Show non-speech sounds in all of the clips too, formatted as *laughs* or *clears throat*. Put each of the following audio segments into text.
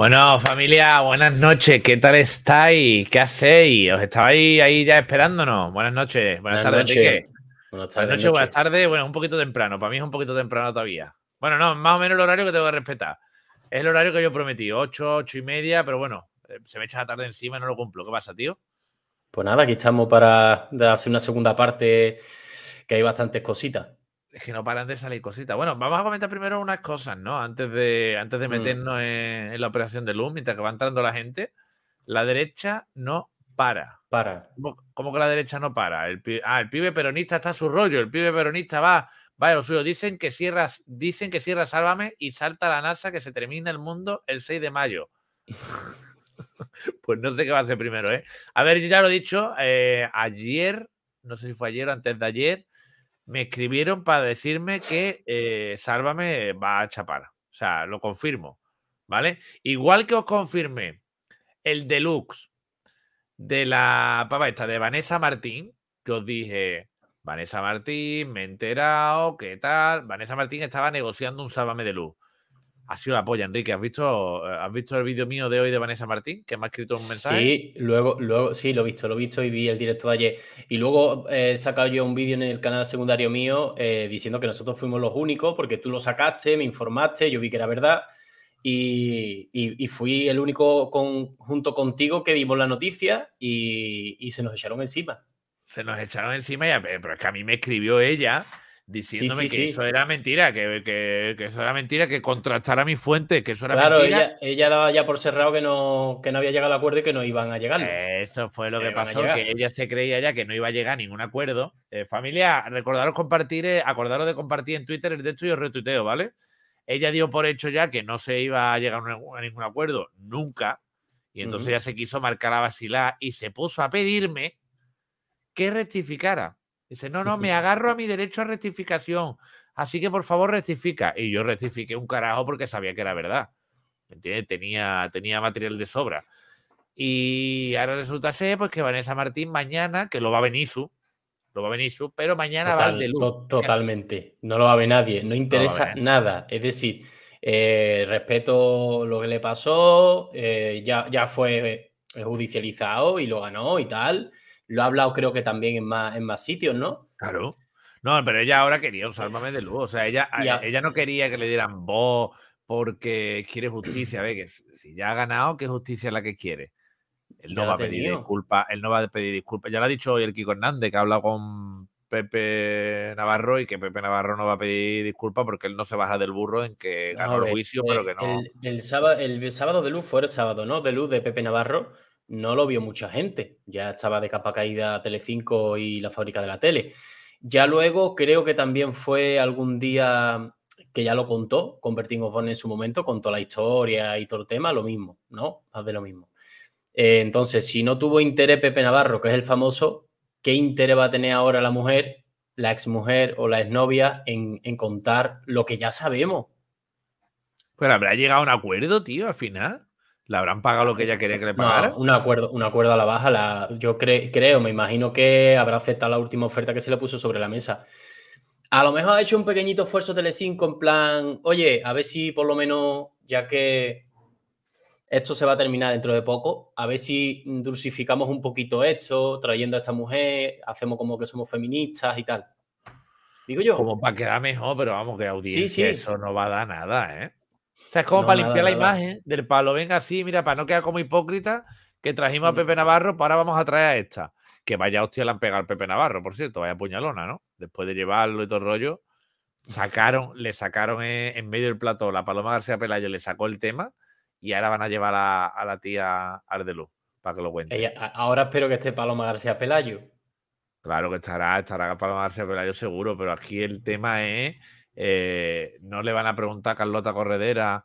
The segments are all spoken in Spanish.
Bueno, familia, buenas noches. ¿Qué tal estáis? ¿Qué hacéis? ¿Os estabais ahí ya esperándonos? Buenas noches. Buenas, tardes, Buenas noches, buenas tardes. Bueno, un poquito temprano. Para mí es un poquito temprano todavía. Bueno, no, más o menos el horario que tengo que respetar. Es el horario que yo prometí, 8, 8 y media, pero bueno, eh, se me echa la tarde encima y no lo cumplo. ¿Qué pasa, tío? Pues nada, aquí estamos para hacer una segunda parte que hay bastantes cositas. Es que no paran de salir cositas. Bueno, vamos a comentar primero unas cosas, ¿no? Antes de, antes de mm. meternos en, la operación de luz, mientras que va entrando la gente, la derecha no para. Para. ¿Cómo, que la derecha no para? El ah, el pibe peronista está a su rollo, el pibe peronista va, va a lo suyo. Dicen que cierras, dicen que cierra Sálvame y salta la NASA que se termina el mundo el 6 de mayo. *laughs* pues no sé qué va a ser primero, ¿eh? A ver, ya lo he dicho, eh, ayer, no sé si fue ayer o antes de ayer, me escribieron para decirme que eh, Sálvame va a chapar. O sea, lo confirmo. ¿Vale? Igual que os confirmé el deluxe de la papa esta, de Vanessa Martín, que os dije, Vanessa Martín, me he enterado, ¿qué tal? Vanessa Martín estaba negociando un Sálvame de Luz ha sido la polla, Enrique. ¿Has visto, eh, has visto el vídeo mío de hoy de Vanessa Martín, que me ha escrito un mensaje? Sí, luego, luego, sí, lo he visto, lo he visto y vi el directo de ayer. Y luego eh, he sacado yo un vídeo en el canal secundario mío eh, diciendo que nosotros fuimos los únicos, porque tú lo sacaste, me informaste, yo vi que era verdad. Y, fui el único junto contigo que vimos la noticia y, se nos echaron encima. Se nos echaron encima, pero es que a mí me escribió ella diciéndome que eso era mentira, que, que, eso era mentira, que contrastara mi fuente, que eso era claro, mentira. Claro, ella, ella, daba ya por cerrado que no, no había llegado al acuerdo y que no iban a llegar. Eso fue lo que, pasó, que ella se creía ya que no iba a llegar a ningún acuerdo. Eh, familia, recordaros compartir, eh, acordaros de compartir en Twitter el de esto y os retuiteo, ¿vale? Ella dio por hecho ya que no se iba a llegar a ningún acuerdo nunca, y entonces ya se quiso marcar a vacilar y se puso a pedirme que rectificara. Dice, no, no, *laughs* me agarro a mi derecho a rectificación. Así que por favor rectifica. Y yo rectifiqué un carajo porque sabía que era verdad. ¿Me Tenía, tenía material de sobra. Y ahora resulta ser pues, que Vanessa Martín mañana, que lo va a venir su, lo va a venir su, pero mañana va a de totalmente. No lo va a ver nadie. No interesa nada. Es decir, eh, respeto lo que le pasó, eh, ya, ya fue eh, judicializado y lo ganó y tal. Lo ha hablado creo que también en más, en más sitios, ¿no? Claro. No, pero ella ahora quería un sálvame de luz. O sea, ella, eh, ella no quería que le dieran voz porque quiere justicia. A ver, si ya ha ganado, ¿qué justicia es la que quiere? Él no va a pedir disculpas, él no va a pedir disculpas. Ya lo ha dicho hoy el Kiko Hernández, que ha hablado con Pepe Navarro y que Pepe Navarro no va a pedir disculpas porque él no se baja del burro en que ganó el, juicio, pero que no. sábado, el sábado de luz fue el sábado, ¿no? De luz de Pepe Navarro no lo vio mucha gente. Ya estaba de capa caída Telecinco y la fábrica de la tele. Ya luego creo que también fue algún día que ya lo contó, con Bertín en su momento, contó la historia y todo el tema, lo mismo, ¿no? Más de lo mismo. Eh, entonces, si no tuvo interés Pepe Navarro, que es el famoso, ¿qué interés va a tener ahora la mujer, la exmujer o la exnovia en, en contar lo que ya sabemos? Pero habrá llegado a un acuerdo, tío, al final. ¿Le habrán pagado lo que ella quería que le pagara? un acuerdo, un acuerdo a la baja. La, yo creo, me imagino que habrá aceptado la última oferta que se le puso sobre la mesa. A lo mejor ha hecho un pequeñito esfuerzo Telecinco en plan, oye, a ver si por lo menos, ya que esto se va a terminar dentro de poco, a ver si dulcificamos un poquito esto, trayendo a esta mujer, hacemos como que somos feministas y tal. Digo yo. Como para quedar mejor, pero vamos, que audiencia eso no va a dar nada, ¿eh? O sea, es como para limpiar la imagen del palo. Venga, así, mira, para no quedar como hipócrita, que trajimos a mm. Pepe Navarro, para pues ahora vamos a traer a esta. Que vaya hostia la han pegado al Pepe Navarro, por cierto, vaya puñalona, ¿no? Después de llevarlo y todo el rollo, sacaron, le sacaron en medio del plato la Paloma García Pelayo, le sacó el tema y ahora van a llevar a, la tía Ardeluz para que lo cuente. ahora espero que esté Paloma García Pelayo. Claro que estará, estará Paloma García Pelayo seguro, pero aquí el tema es eh, no le van a preguntar a Carlota Corredera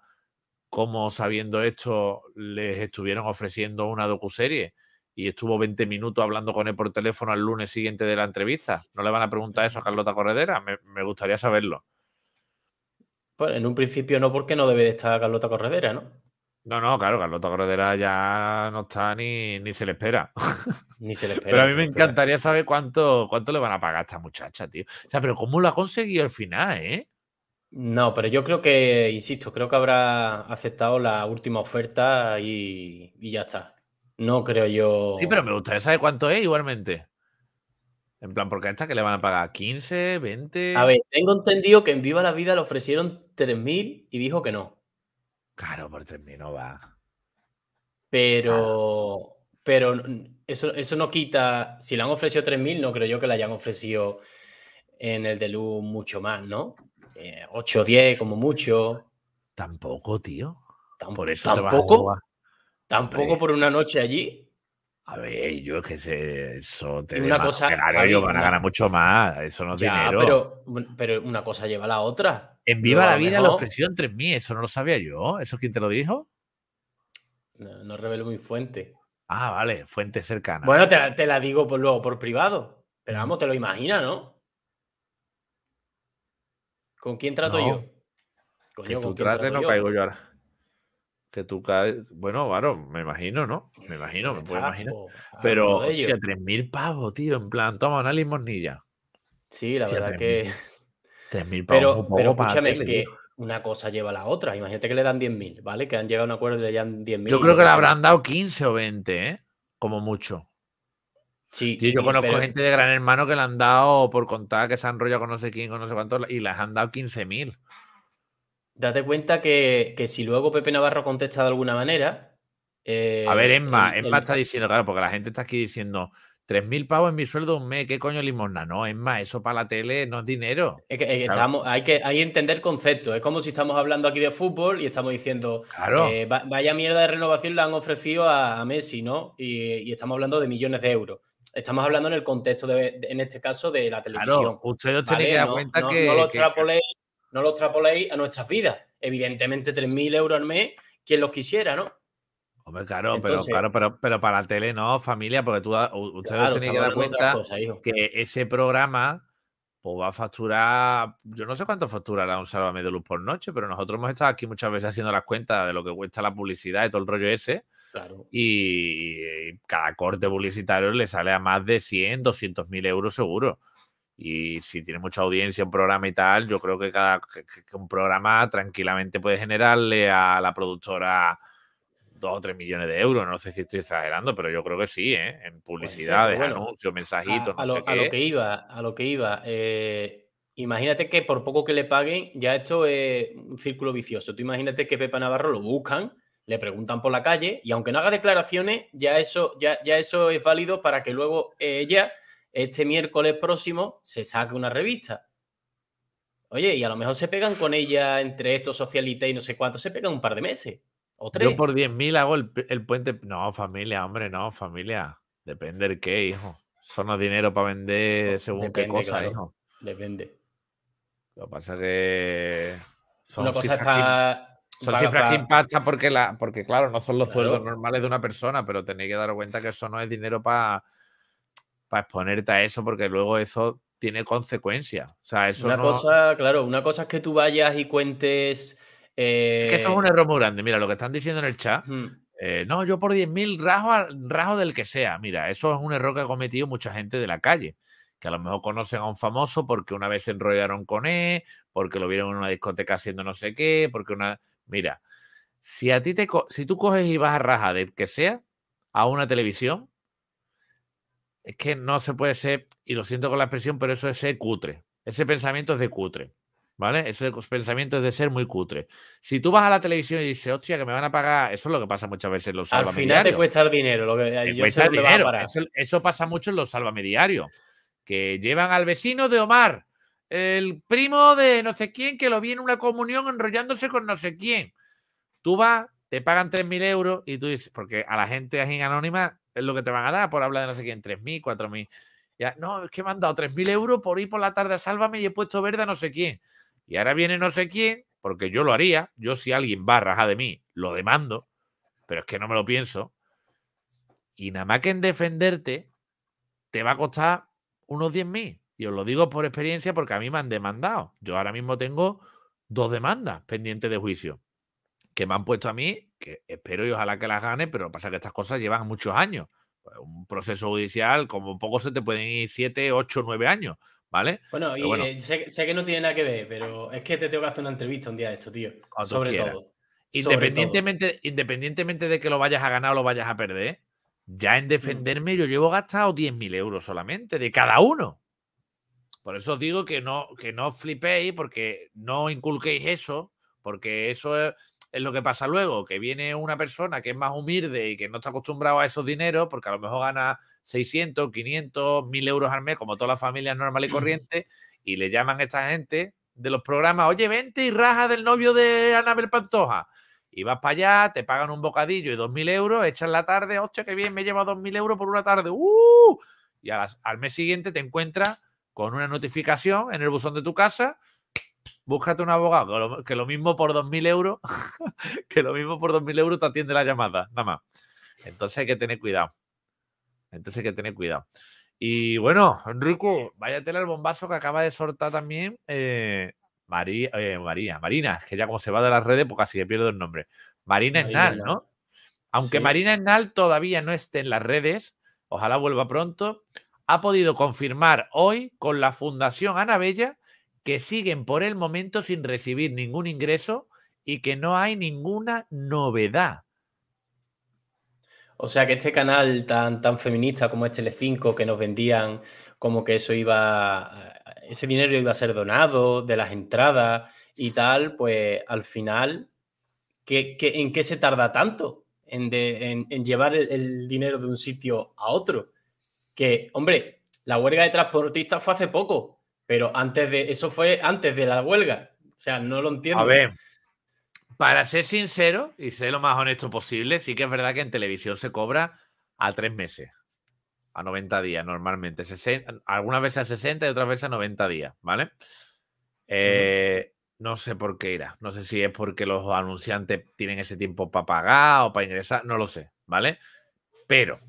cómo, sabiendo esto, les estuvieron ofreciendo una docuserie y estuvo 20 minutos hablando con él por teléfono al lunes siguiente de la entrevista. No le van a preguntar eso a Carlota Corredera, me, gustaría saberlo. Pues en un principio no, porque no debe de estar Carlota Corredera, ¿no? No, no, claro, Carlota Cordera ya no está ni, se le espera. *laughs* Ni se le espera. pero a mí me encantaría saber cuánto, cuánto le van a pagar a esta muchacha, tío. O sea, pero ¿cómo lo ha conseguido al final, eh? No, pero yo creo que, insisto, creo que habrá aceptado la última oferta y, ya está. No creo yo. Sí, pero me gustaría saber cuánto es igualmente. En plan, porque a esta que le van a pagar 15, 20. A ver, tengo entendido que en Viva la Vida le ofrecieron 3.000 y dijo que no. Claro, por 3.000 no va. Pero, pero eso, eso no quita, si le han ofrecido 3.000, no creo yo que le hayan ofrecido en el Delu mucho más, ¿no? 8 o 10 como mucho. Tampoco, tío. tampoco. Tampoco por una noche allí. A ver, yo es que eso te una cosa, van a ganar mucho más, eso no es dinero. Pero, pero una cosa lleva a la otra. En Viva la Vida la presión ofrecieron 3.000, eso no lo sabía yo. ¿Eso quién te lo dijo? No, reveló mi fuente. Ah, vale, fuente cercana. Bueno, te la, digo por luego por privado. Pero vamos, te lo imaginas, ¿no? ¿Con quién trato yo? que tú trates no caigo yo ahora. Que tú caes. Bueno, claro, me imagino, ¿no? Me imagino, me puedo imaginar. Pero, o sea, 3.000 pavos, tío, en plan, toma una limosnilla. Sí, la verdad que. 3.000 Pero, pero escúchame, que una cosa lleva a la otra. Imagínate que le dan 10.000, ¿vale? Que han llegado a un acuerdo y le dan 10.000. Yo creo que le habrán dado 15 o 20, ¿eh? Como mucho. Sí, yo conozco gente de Gran Hermano que le han dado, por contar que se han rollado con no sé quién, con no sé cuánto, y les han dado 15.000. Date cuenta que, si luego Pepe Navarro contesta de alguna manera. a ver, eh, Emma, Emma está diciendo, claro, porque la gente está aquí diciendo, 3.000 pavos en mi sueldo un mes, ¿qué coño limosna? No, es más, eso para la tele no es dinero. hay, que, hay entender conceptos. Es como si estamos hablando aquí de fútbol y estamos diciendo, claro. Eh, vaya mierda de renovación la han ofrecido a, Messi, ¿no? Y, estamos hablando de millones de euros. Estamos hablando en el contexto, en este caso, de la televisión. ustedes tienen que dar no, cuenta no, que... No no a nuestras vidas. Evidentemente, 3.000 euros al mes, quien los quisiera, ¿no? Hombre, claro, pero, claro pero, pero para la tele no, familia, porque tú, ah, ustedes claro, que dar cuenta que ese programa pues, va a facturar, yo no sé cuánto facturará un Sálvame de Luz por noche, pero nosotros hemos estado aquí muchas veces haciendo las cuentas de lo que cuesta la publicidad y todo el rollo ese. Y, cada corte publicitario le sale a más de 100, 200 mil euros seguro. Y si tiene mucha audiencia un programa y tal, yo creo que cada que un programa tranquilamente puede generarle a la productora 2 o 3 millones de euros. No sé si estoy exagerando, pero yo creo que sí, ¿eh? En publicidades, bueno, anuncios, mensajitos. A, lo, que iba, a lo que iba. Eh, imagínate que por poco que le paguen, ya esto es un círculo vicioso. Tú imagínate que Pepa Navarro lo buscan, le preguntan por la calle y aunque no haga declaraciones, ya eso, ya, ya eso es válido para que luego ella, este miércoles próximo, se saque una revista. Oye, y a lo mejor se pegan con ella entre estos socialistas y no sé cuánto, se pegan un par de meses. Yo por 10.000 hago el, puente. No, familia, hombre, no, familia. Depende del qué, hijo. Son los dinero para vender según qué cosa, hijo. Depende. Lo que pasa es que. Son cosa Son cifras que impactan porque, la, porque, claro, no son los sueldos normales de una persona, pero tenéis que dar cuenta que eso no es dinero para para exponerte a eso, porque luego eso tiene consecuencias. O sea, eso una cosa, claro, una cosa es que tú vayas y cuentes es que eso es eh, un error muy grande. Mira, lo que están diciendo en el chat. Eh, no, yo por 10.000 rajo, rajo del que sea. Mira, eso es un error que ha cometido mucha gente de la calle. Que a lo mejor conocen a un famoso porque una vez se enrollaron con él, porque lo vieron en una discoteca haciendo no sé qué, porque una. Mira, si a ti te si tú coges y vas a raja del que sea a una televisión, es que no se puede ser, y lo siento con la expresión, pero eso es ser cutre. Ese pensamiento es de cutre. ¿Vale? Ese pensamiento de ser muy cutre. Si tú vas a la televisión y dices, hostia, que me van a pagar, eso es lo que pasa muchas veces en los Al final te cuesta el dinero. Lo que, Eso, pasa mucho en los salvamediarios. Que llevan al vecino de Omar, el primo de no sé quién, que lo vi en una comunión enrollándose con no sé quién. Tú vas, te pagan 3.000 euros y tú dices, porque a la gente así anónima es lo que te van a dar por hablar de no sé quién, 3.000, 4.000. Ya, no, es que me han dado 3.000 euros por ir por la tarde a Sálvame y he puesto verde a no sé quién. Y ahora viene no sé quién, porque yo lo haría, yo si alguien va a rajar de mí, lo demando, pero es que no me lo pienso. Y nada más que en defenderte, te va a costar unos mil Y os lo digo por experiencia porque a mí me han demandado. Yo ahora mismo tengo dos demandas pendientes de juicio que me han puesto a mí, que espero y ojalá que las gane, pero pasa que estas cosas llevan muchos años. Pues, un proceso judicial, como un poco se te pueden ir 7, 8, 9 años. Bueno, y eh, sé, que no tiene nada que ver, pero es que te tengo que hacer una entrevista un día de esto, tío. Sobre todo. Independientemente, independientemente de que lo vayas a ganar o lo vayas a perder, ya en mm. defenderme yo llevo gastado 10.000 euros solamente de cada uno. Por eso os digo que no, que no flipéis, porque no inculquéis eso, porque eso es, es lo que pasa luego, que viene una persona que es más humilde y que no está acostumbrado a esos dineros, porque a lo mejor gana 600, 500, 1000 euros al mes, como todas las familias normal y corrientes, y le llaman a esta gente de los programas, oye, vente y raja del novio de Anabel Pantoja. Y vas para allá, te pagan un bocadillo y 2.000 euros, echas la tarde, hostia, qué bien, me llevado 2.000 euros por una tarde. ¡Uh! Y al mes siguiente te encuentras con una notificación en el buzón de tu casa búscate un abogado, que lo, mismo por 2.000 euros, *laughs* que lo mismo por 2.000 euros te atiende la llamada, nada más. Entonces hay que tener cuidado. Entonces hay que tener cuidado. Y bueno, Enrico, váyatela al bombazo que acaba de soltar también eh, eh, María, Marina, que ya como se va de las redes, pues casi que pierdo el nombre. Marina Esnal, ¿no? Aunque Marina Esnal todavía no esté en las redes, ojalá vuelva pronto, ha podido confirmar hoy con la Fundación Ana Bella que siguen por el momento sin recibir ningún ingreso y que no hay ninguna novedad. O sea que este canal tan, tan feminista como es Tele5 que nos vendían como que eso iba, ese dinero iba a ser donado de las entradas y tal, pues al final, en qué se tarda tanto en, llevar el, dinero de un sitio a otro? Que, hombre, la huelga de transportistas fue hace poco, pero antes de eso fue antes de la huelga. O sea, no lo entiendo. A ver, para ser sincero y ser lo más honesto posible, sí que es verdad que en televisión se cobra a tres meses, a 90 días normalmente. algunas veces a 60 y otras veces a 90 días, ¿vale? Eh, no sé por qué irá. No sé si es porque los anunciantes tienen ese tiempo para pagar o para ingresar, no lo sé, ¿vale? Pero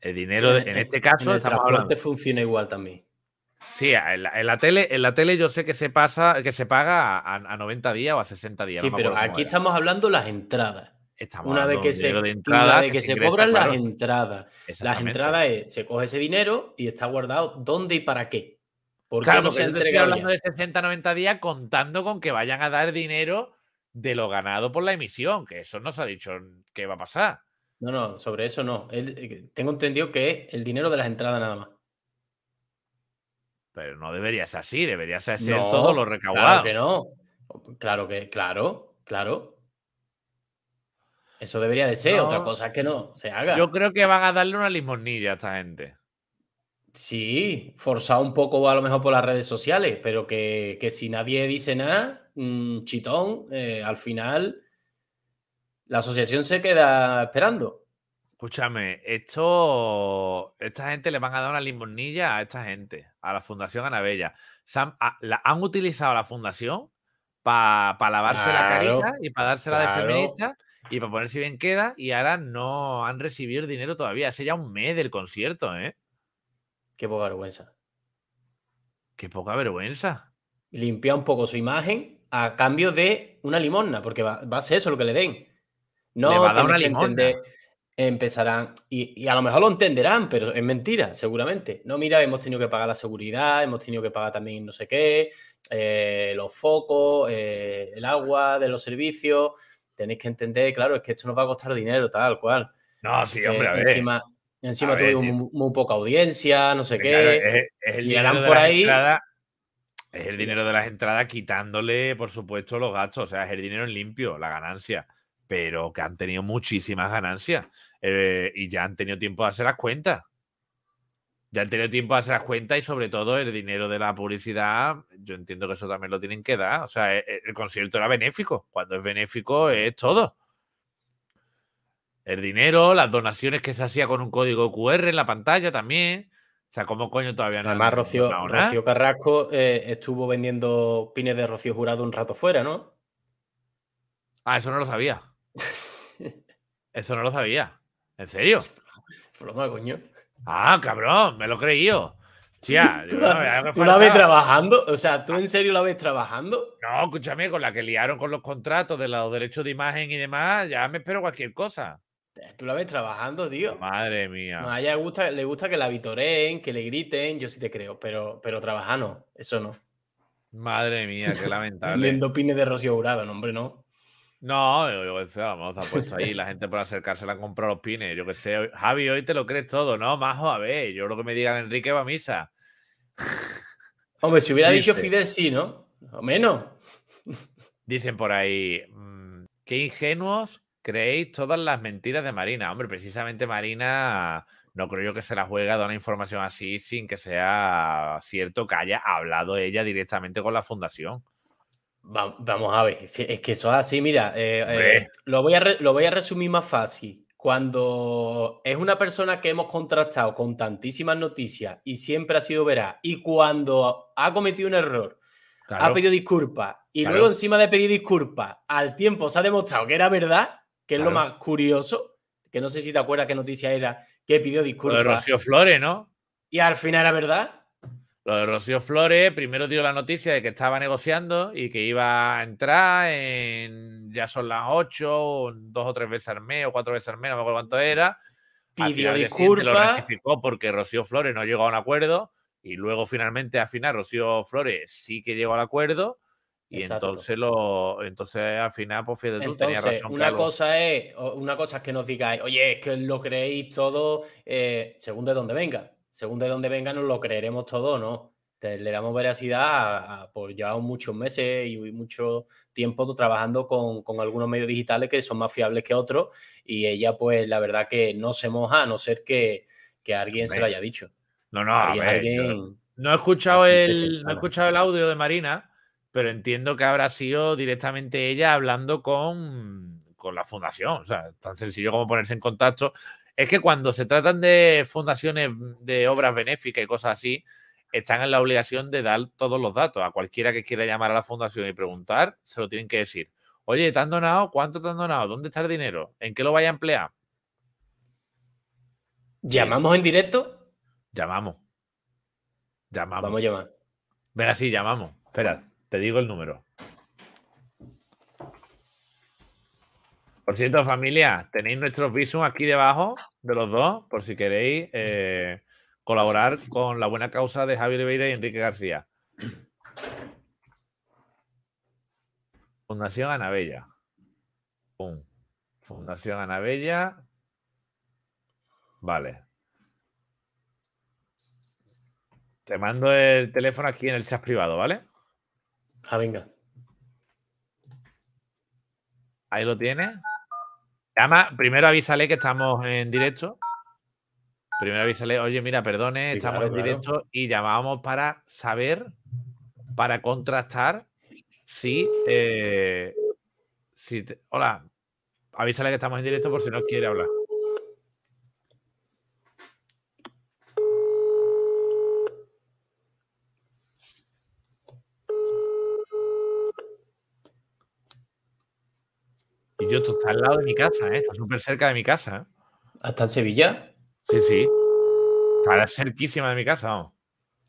el dinero, en, este caso, el funciona igual también. Sí, en la, tele, en la tele yo sé que se pasa, que se paga a, 90 días o a 60 días. Sí, pero aquí estamos hablando las entradas. Estamos una vez que se, de entrada, que, se, cobran las entradas. Las entradas es, se coge ese dinero y está guardado dónde y para qué. Porque no porque se estoy hablando de 60, 90 días contando con que vayan a dar dinero de lo ganado por la emisión, que eso no se ha dicho qué va a pasar. No, no, sobre eso no. Eh, tengo entendido que es el dinero de las entradas nada más. Pero no debería ser así, debería ser todo lo recaudado. Claro que no. Claro que, claro, claro. Eso debería de ser, otra cosa es que no se haga. Yo creo que van a darle una limosnilla a esta gente. Sí, forzado un poco a lo mejor por las redes sociales, pero que, si nadie dice nada, mm, chitón, eh, al final la asociación se queda esperando. Escúchame, esto, esta gente le van a dar una limonilla a esta gente, a la Fundación Anabella. han, ah, la, han utilizado la Fundación para lavarse la carita y para dársela la de feminista y para ponerse bien queda. Y ahora no han recibido dinero todavía. Hace ya un mes del concierto, ¿eh? Qué poca vergüenza. Qué poca vergüenza. Limpia un poco su imagen a cambio de una limosna, porque va, a ser eso lo que le den. No, le va a dar una limosna empezarán, y, a lo mejor lo entenderán, pero es mentira, seguramente. No, mira, hemos tenido que pagar la seguridad, hemos tenido que pagar también no sé qué, eh, los focos, eh, el agua de los servicios. Tenéis que entender, claro, es que esto nos va a costar dinero, tal cual. No, sí, eh, hombre, Encima, encima tuve muy, poca audiencia, no sé qué. Es, el y por ahí. es el dinero de las entradas quitándole, por supuesto, los gastos. O sea, es el dinero en limpio, la ganancia pero que han tenido muchísimas ganancias eh, y ya han tenido tiempo de hacer las cuentas. Ya han tenido tiempo de hacer las cuentas y sobre todo el dinero de la publicidad, yo entiendo que eso también lo tienen que dar. O sea, e, e, el, concierto era benéfico. Cuando es benéfico es todo. El dinero, las donaciones que se hacía con un código QR en la pantalla también. O sea, ¿cómo coño todavía no? Además, Rocío, Rocío Carrasco eh, estuvo vendiendo pines de Rocío Jurado un rato fuera, ¿no? Ah, eso no lo sabía. *laughs* Eso no lo sabía. ¿En serio? menos, pues, coño. Ah, cabrón, me lo creí *laughs* yo. ¿Tú, la, ves trabajando? O sea, ¿tú ah. en serio la ves trabajando? No, escúchame, con la que liaron con los contratos de los derechos de imagen y demás, ya me espero cualquier cosa. Eh, tú la ves trabajando, tío. Madre mía. a ella le gusta, que la vitoreen, que le griten, yo sí te creo, pero, pero no, eso no. Madre mía, qué *laughs* lamentable. Lendo pines de Rocío Jurado, no, hombre, no. No, yo qué sé, a lo mejor ha puesto ahí, la gente por acercarse la han comprado los pines, yo qué sé. Javi, hoy te lo crees todo, ¿no? Majo, a ver, yo lo que me digan Enrique va a misa. *laughs* Hombre, si hubiera dicho Fidel sí, ¿no? O menos. Dicen por ahí, mm, qué ingenuos creéis todas las mentiras de Marina. Hombre, precisamente Marina no creo yo que se la juega dar una información así sin que sea cierto que haya hablado ella directamente con la fundación vamos a ver, es que eso es así, mira, eh, eh, lo, voy a lo voy a resumir más fácil. Cuando es una persona que hemos contrastado con tantísimas noticias y siempre ha sido veraz, y cuando ha cometido un error, ha pedido disculpas, y luego encima de pedir disculpas, al tiempo se ha demostrado que era verdad, que es lo más curioso, que no sé si te acuerdas qué noticia era, que pidió disculpas. Flores, ¿no? Y al final era verdad. Lo de Rocío Flores, primero dio la noticia de que estaba negociando y que iba a entrar en ya son las ocho, dos o tres veces al mes o cuatro veces al mes, no me acuerdo cuánto era. Pidió disculpas. Lo porque Rocío Flores no llegó a un acuerdo y luego finalmente al final Rocío Flores sí que llegó al acuerdo. Y entonces lo, entonces al final, pues fíjate tú, razón. Una cosa es, una cosa es que nos digáis, oye, es que lo creéis todo eh, según de dónde venga según de dónde venga, nos lo creeremos todo no. le damos veracidad a, por llevamos muchos meses y mucho tiempo trabajando con, algunos medios digitales que son más fiables que otros y ella pues la verdad que no se moja a no ser que, alguien se lo haya dicho. No, no, no he escuchado el, no he escuchado el audio de Marina, pero entiendo que habrá sido directamente ella hablando con, con la fundación. O sea, tan sencillo como ponerse en contacto. Es que cuando se tratan de fundaciones de obras benéficas y cosas así, están en la obligación de dar todos los datos. A cualquiera que quiera llamar a la fundación y preguntar, se lo tienen que decir. Oye, ¿te han donado? ¿Cuánto te han donado? ¿Dónde está el dinero? ¿En qué lo vaya a emplear? ¿Llamamos en directo? Llamamos. Llamamos. Vamos a llamar. Venga, sí, llamamos. Espera, te digo el número. Por cierto, familia, tenéis nuestros visum aquí debajo de los dos, por si queréis eh, colaborar con la buena causa de Javier Beira y Enrique García. Fundación Anabella. Fundación Anabella. Vale. Te mando el teléfono aquí en el chat privado, ¿vale? Ah, venga. Ahí lo tienes. Llama, primero avísale que estamos en directo. Primero avísale, oye, mira, perdone, estamos en directo y llamamos para saber, para contrastar si. Eh, si hola, avísale que estamos en directo por si no quiere hablar. esto está al lado de mi casa, ¿eh? está súper cerca de mi casa. ¿Hasta en Sevilla? Sí, sí. está cerquísima de mi casa,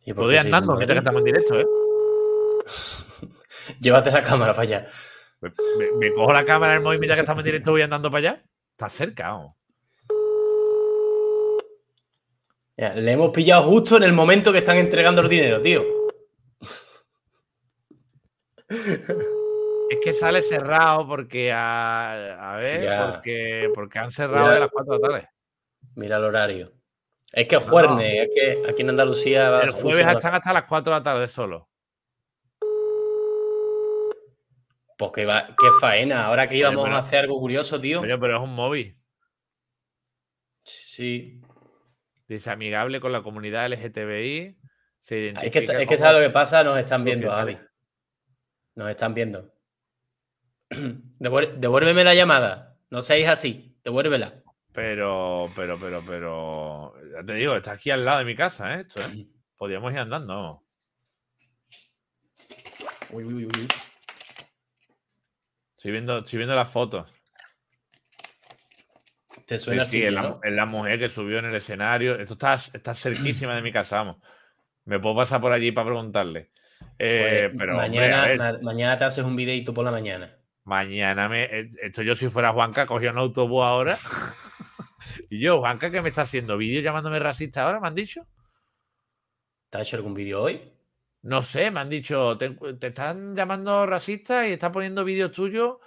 Yo ¿Y ir andando mientras que estamos en directo, ¿eh? *laughs* Llévate la cámara para allá. Me, cojo la cámara en el movimiento que estamos en directo voy andando para allá. Está cerca, le hemos pillado justo en el momento que están entregando el dinero, tío. *laughs* Es que sale cerrado porque, a, ver, porque, han cerrado a las 4 de la tarde. Mira el horario. Es que es es que aquí en Andalucía... El jueves están hasta, las 4 de la tarde solo. Pues qué, va, qué faena, ahora que íbamos a hacer algo curioso, tío. Pero, pero es un móvil. Sí. amigable con la comunidad LGTBI. Ah, es que, es lo que pasa, nos están viendo, Javi. Nos están viendo. *clears throat* Devuélveme la llamada. No seáis así. Devuélvela. Pero, pero, pero, pero. Ya te digo, está aquí al lado de mi casa, ¿eh? Esto, ¿eh? *clears throat* Podríamos ir andando. Uy, Estoy viendo, estoy viendo las fotos. ¿Te suena sí, así? es la, mujer que subió en el escenario. Esto está, cerquísima de mi casa, vamos. Me puedo pasar por allí para preguntarle. Eh, pues mañana, mañana te haces un videito por la mañana. Mañana me. Eh, esto yo, si fuera Juanca, cogía un autobús ahora. *laughs* y yo, Juanca, ¿qué me está haciendo vídeo llamándome racista ahora, me han dicho. ¿Te has hecho algún vídeo hoy? No sé, me han dicho, te, están llamando racista y está poniendo vídeos tuyos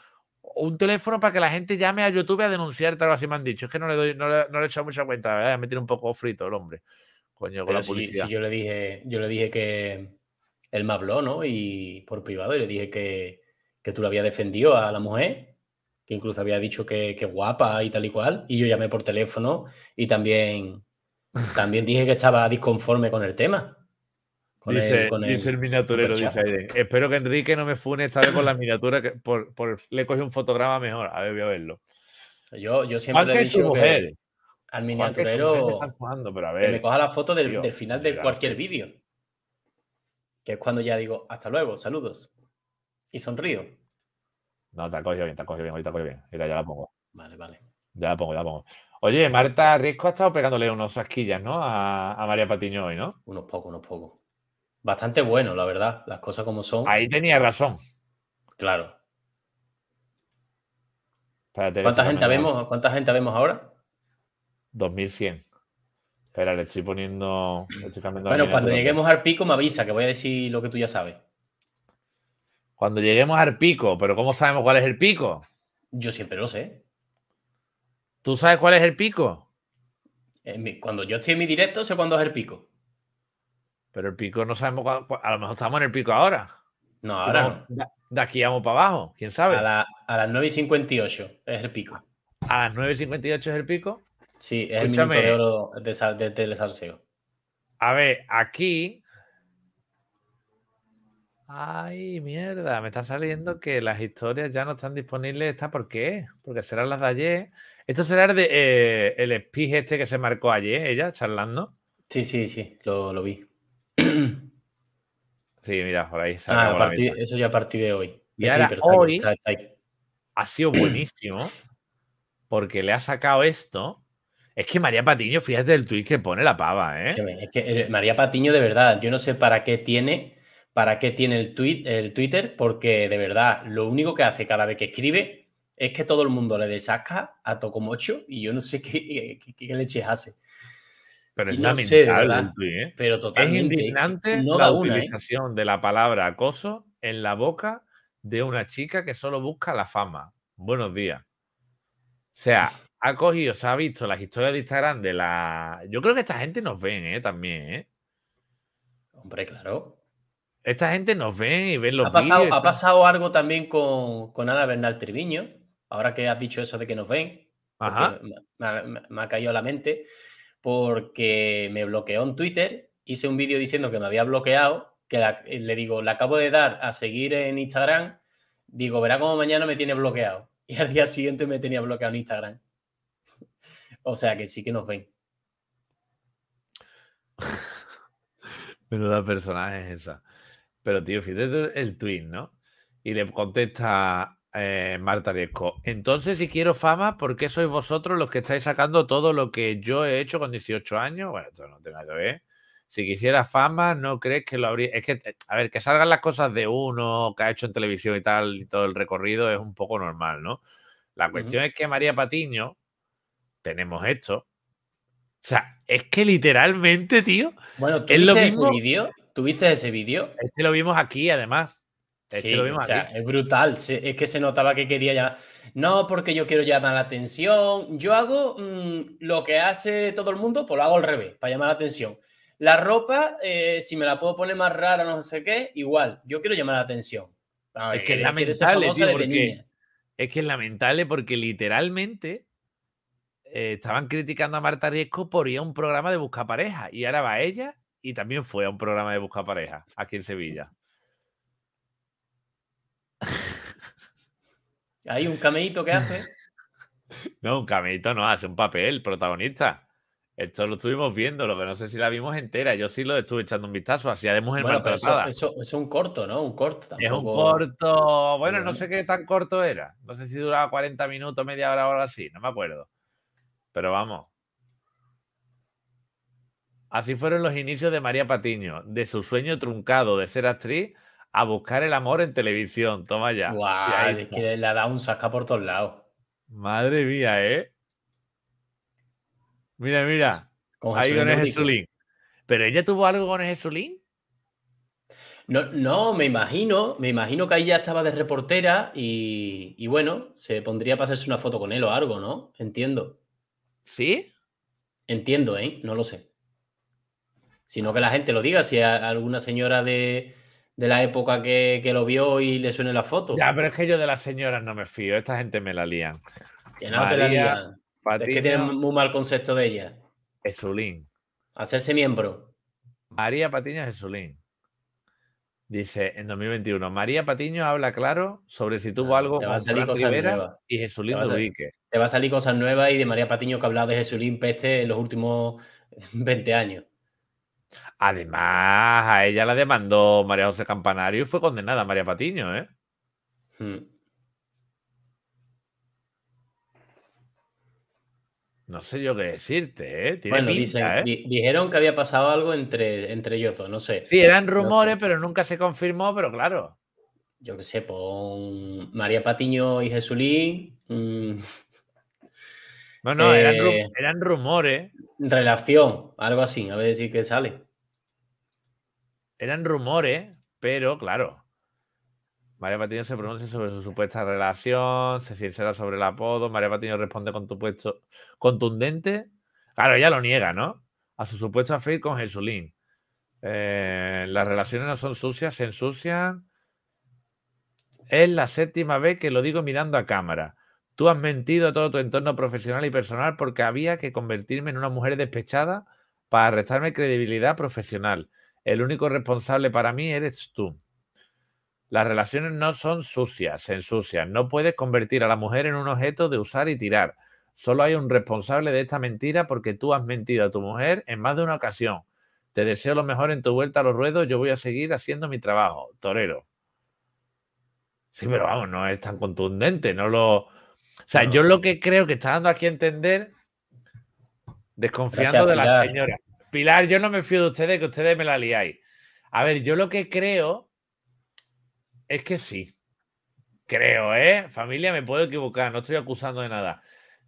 un teléfono para que la gente llame a YouTube a denunciar tal algo así me han dicho. Es que no le doy, no le, he echado mucha cuenta, Me tiene un poco frito el hombre. Coño, con la policía yo le dije, yo le dije que él me habló, ¿no? Y por privado, y le dije que, que tú lo habías defendido a la mujer, que incluso había dicho que, que, guapa y tal y cual, y yo llamé por teléfono y también, *laughs* también dije que estaba disconforme con el tema. dice, el, miniaturero, dice espero que Enrique no me fune esta vez con la miniatura, que por, le coge un fotograma mejor, a ver, voy a verlo. Yo, siempre le he dicho al miniaturero que me coja la foto del, final de cualquier vídeo. Que es cuando ya digo, hasta luego, saludos. Y sonrío. No, te ha cogido bien, te ha cogido bien, ahorita cogido bien. Mira, ya la pongo. Vale, vale. Ya la pongo, ya la pongo. Oye, Marta Risco ha estado pegándole unos asquillas, ¿no? A, María Patiño hoy, ¿no? Unos pocos, unos pocos. Bastante bueno, la verdad, las cosas como son. Ahí tenía razón. Claro. ¿Cuánta gente, vemos, ¿Cuánta gente vemos ahora? 2100. Espera, le estoy poniendo. bueno, cuando lleguemos al pico me avisa que voy a decir lo que tú ya sabes. Cuando lleguemos al pico, pero ¿cómo sabemos cuál es el pico? Yo siempre lo sé. ¿Tú sabes cuál es el pico? Eh, cuando yo estoy en mi directo, sé cuándo es el pico. Pero el pico no sabemos cuándo. A lo mejor estamos en el pico ahora. No, ahora De aquí vamos para abajo, quién sabe. A, las 9 y 58 es el pico. ¿A las 9 y 58 es el pico? Sí, es el minuto de oro de, de, A ver, aquí Ay, mierda, me está saliendo que las historias ya no están disponibles. ¿Está por qué? Porque serán las de ayer. Esto será el, de, eh, speech este que se marcó ayer, ella, charlando. Sí, sí, sí, lo, lo vi. Sí, mira, por ahí ah, Eso ya a partir de hoy. Y ahora, ha sido *clears throat* buenísimo porque le ha sacado esto. Es que María Patiño, fíjate el tuit que pone la pava, ¿eh? es que eh, María Patiño, de verdad, yo no sé para qué tiene para qué tiene el, Twitter, porque de verdad lo único que hace cada vez que escribe es que todo el mundo le desasca a Tocomocho y yo no sé *laughs* qué, leches hace. Pero es una ¿eh? Pero totalmente. Es indignante la ¿eh? utilización de la palabra acoso en la boca de una chica que solo busca la fama. Buenos días. O sea, ha cogido, se ha visto las historias de Instagram de la. Yo creo que esta gente nos ven, ¿eh? También, ¿eh? Hombre, claro. Esta gente nos ve y ve los ha pasado, Ha pasado algo también con, Ana Bernal Triviño, ahora que has dicho eso de que nos ven. Me, ha caído a la mente porque me bloqueó en Twitter, hice un vídeo diciendo que me había bloqueado, que le digo, le acabo de dar a seguir en Instagram, digo, verá cómo mañana me tiene bloqueado. *laughs* Y al día siguiente me tenía bloqueado en Instagram. o sea que sí que nos ven. *laughs* Menuda personaje es esa. Pero, tío, fíjate el tweet, ¿no? Y le contesta eh, Marta Riesco. Entonces, si quiero fama, ¿por qué sois vosotros los que estáis sacando todo lo que yo he hecho con 18 años? Bueno, esto no tenga que ver. Si quisiera fama, ¿no crees que lo habría...? Es que, a ver, que salgan las cosas de uno que ha hecho en televisión y tal, y todo el recorrido es un poco normal, ¿no? La cuestión es que María Patiño, tenemos esto. O sea, es que literalmente, tío, es lo mismo. ¿Tuviste ese vídeo? Este lo vimos aquí, además. Este sí, vimos es brutal. Es que se notaba que quería llamar. No, porque yo quiero llamar la atención. Yo hago mm, lo que hace todo el mundo, pues lo hago al revés, para llamar la atención. La ropa, eh, si me la puedo poner más rara, no sé qué, igual. Yo quiero llamar la atención. Ah, es eh, que es lamentable, porque, es que es lamentable porque literalmente eh, estaban criticando a Marta Riesco por ir a un programa de busca pareja y ahora va ella y también fue a un programa de Busca Pareja aquí en Sevilla. *laughs* Hay un cameito que hace. *laughs* No, un cameito no, hace un papel protagonista. Esto lo estuvimos viendo, lo que no sé si la vimos entera. Yo sí lo estuve echando un vistazo. Así de mujer es un corto, ¿no? Un corto. Es un corto. Bueno, no sé qué tan corto era. No sé si duraba 40 minutos, media hora o algo así. No me acuerdo. Pero vamos, Así fueron los inicios de María Patiño, de su sueño truncado de ser actriz a buscar el amor en televisión. Toma ya. Guau, es que le ha un saca por todos lados. Madre mía, ¿eh? Mira, mira. Con Ahí ¿Pero ella tuvo algo con Jesulín? No, no, me imagino, me imagino que ahí ya estaba de reportera y, y bueno, se pondría para hacerse una foto con él o algo, ¿no? Entiendo. ¿Sí? Entiendo, ¿eh? No lo sé sino que la gente lo diga. Si alguna señora de, la época que, lo vio y le suene la foto. Ya, pero es que yo de las señoras no me fío. Esta gente me la lía. Que no te es que tienen muy mal concepto de ella. Jesulín. Hacerse miembro. María Patiño Jesulín. Dice en 2021, María Patiño habla claro sobre si tuvo algo te va con a salir Rivera y Jesulín lo va, te va a salir cosas nuevas y de María Patiño que ha hablado de Jesulín Peste en los últimos 20 años. Además, a ella la demandó María José Campanario y fue condenada María Patiño, ¿eh? Hmm. No sé yo qué decirte, ¿eh? bueno, ¿eh? dijeron que había pasado algo entre, entre ellos no sé. Sí, eran rumores, pero nunca se confirmó, pero claro. Yo qué sé, pon María Patiño y Jesulín. Bueno, mm. No, eran, eh, eran, rumores. Relación, algo así, a ver si que sale eran rumores, pero claro. María Patiño se pronuncia sobre su supuesta relación, se sincera sobre el apodo, María Patiño responde con tu puesto contundente. Claro, ella lo niega, ¿no? A su supuesto fe con Jesulín. Eh, las relaciones no son sucias, se ensucian. Es la séptima vez que lo digo mirando a cámara. Tú has mentido a todo tu entorno profesional y personal porque había que convertirme en una mujer despechada para restarme credibilidad profesional. El único responsable para mí eres tú. Las relaciones no son sucias, se ensucian. No puedes convertir a la mujer en un objeto de usar y tirar. Solo hay un responsable de esta mentira porque tú has mentido a tu mujer en más de una ocasión. Te deseo lo mejor en tu vuelta a los ruedos. Yo voy a seguir haciendo mi trabajo. Torero. Sí, pero vamos, no es tan contundente. No lo. O sea, yo lo que creo que está dando aquí a entender, desconfiando de la señora. Pilar, yo no me fío de ustedes, que ustedes me la liáis. A ver, yo lo que creo es que sí. Creo, ¿eh? Familia, me puedo equivocar, no estoy acusando de nada.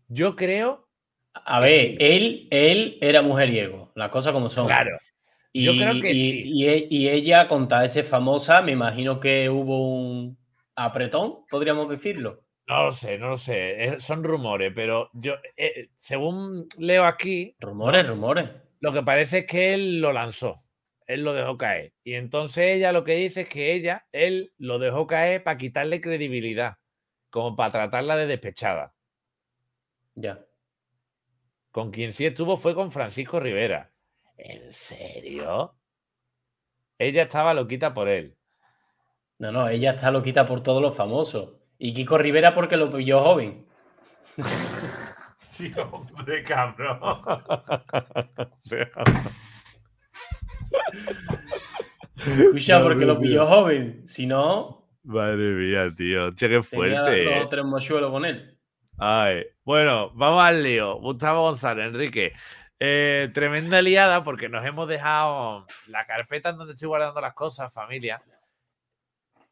Yo creo. A ver, él, él era mujeriego, las cosas como son. Claro. Y, yo creo que sí. E, y, ella, con tal ese famosa, me imagino que hubo un apretón, podríamos decirlo. No lo sé, no lo sé. Eh, son rumores, pero yo, eh, según leo aquí. Rumores, rumores. Lo que parece es que él lo lanzó, él lo dejó caer. Y entonces ella lo que dice es que ella, él lo dejó caer para quitarle credibilidad, como para tratarla de despechada. Ya. Con quien sí estuvo fue con Francisco Rivera. ¿En serio? Ella estaba loquita por él. No, no, ella está loquita por todos los famosos. Y Kiko Rivera porque lo pilló joven. *laughs* Tío, hombre, cabrón. *laughs* Escucha, porque lo pilló joven. Si no. Madre mía, tío. Che, qué fuerte. con él. Bueno, vamos al lío. Gustavo González, Enrique. Eh, tremenda liada porque nos hemos dejado la carpeta en donde estoy guardando las cosas, familia.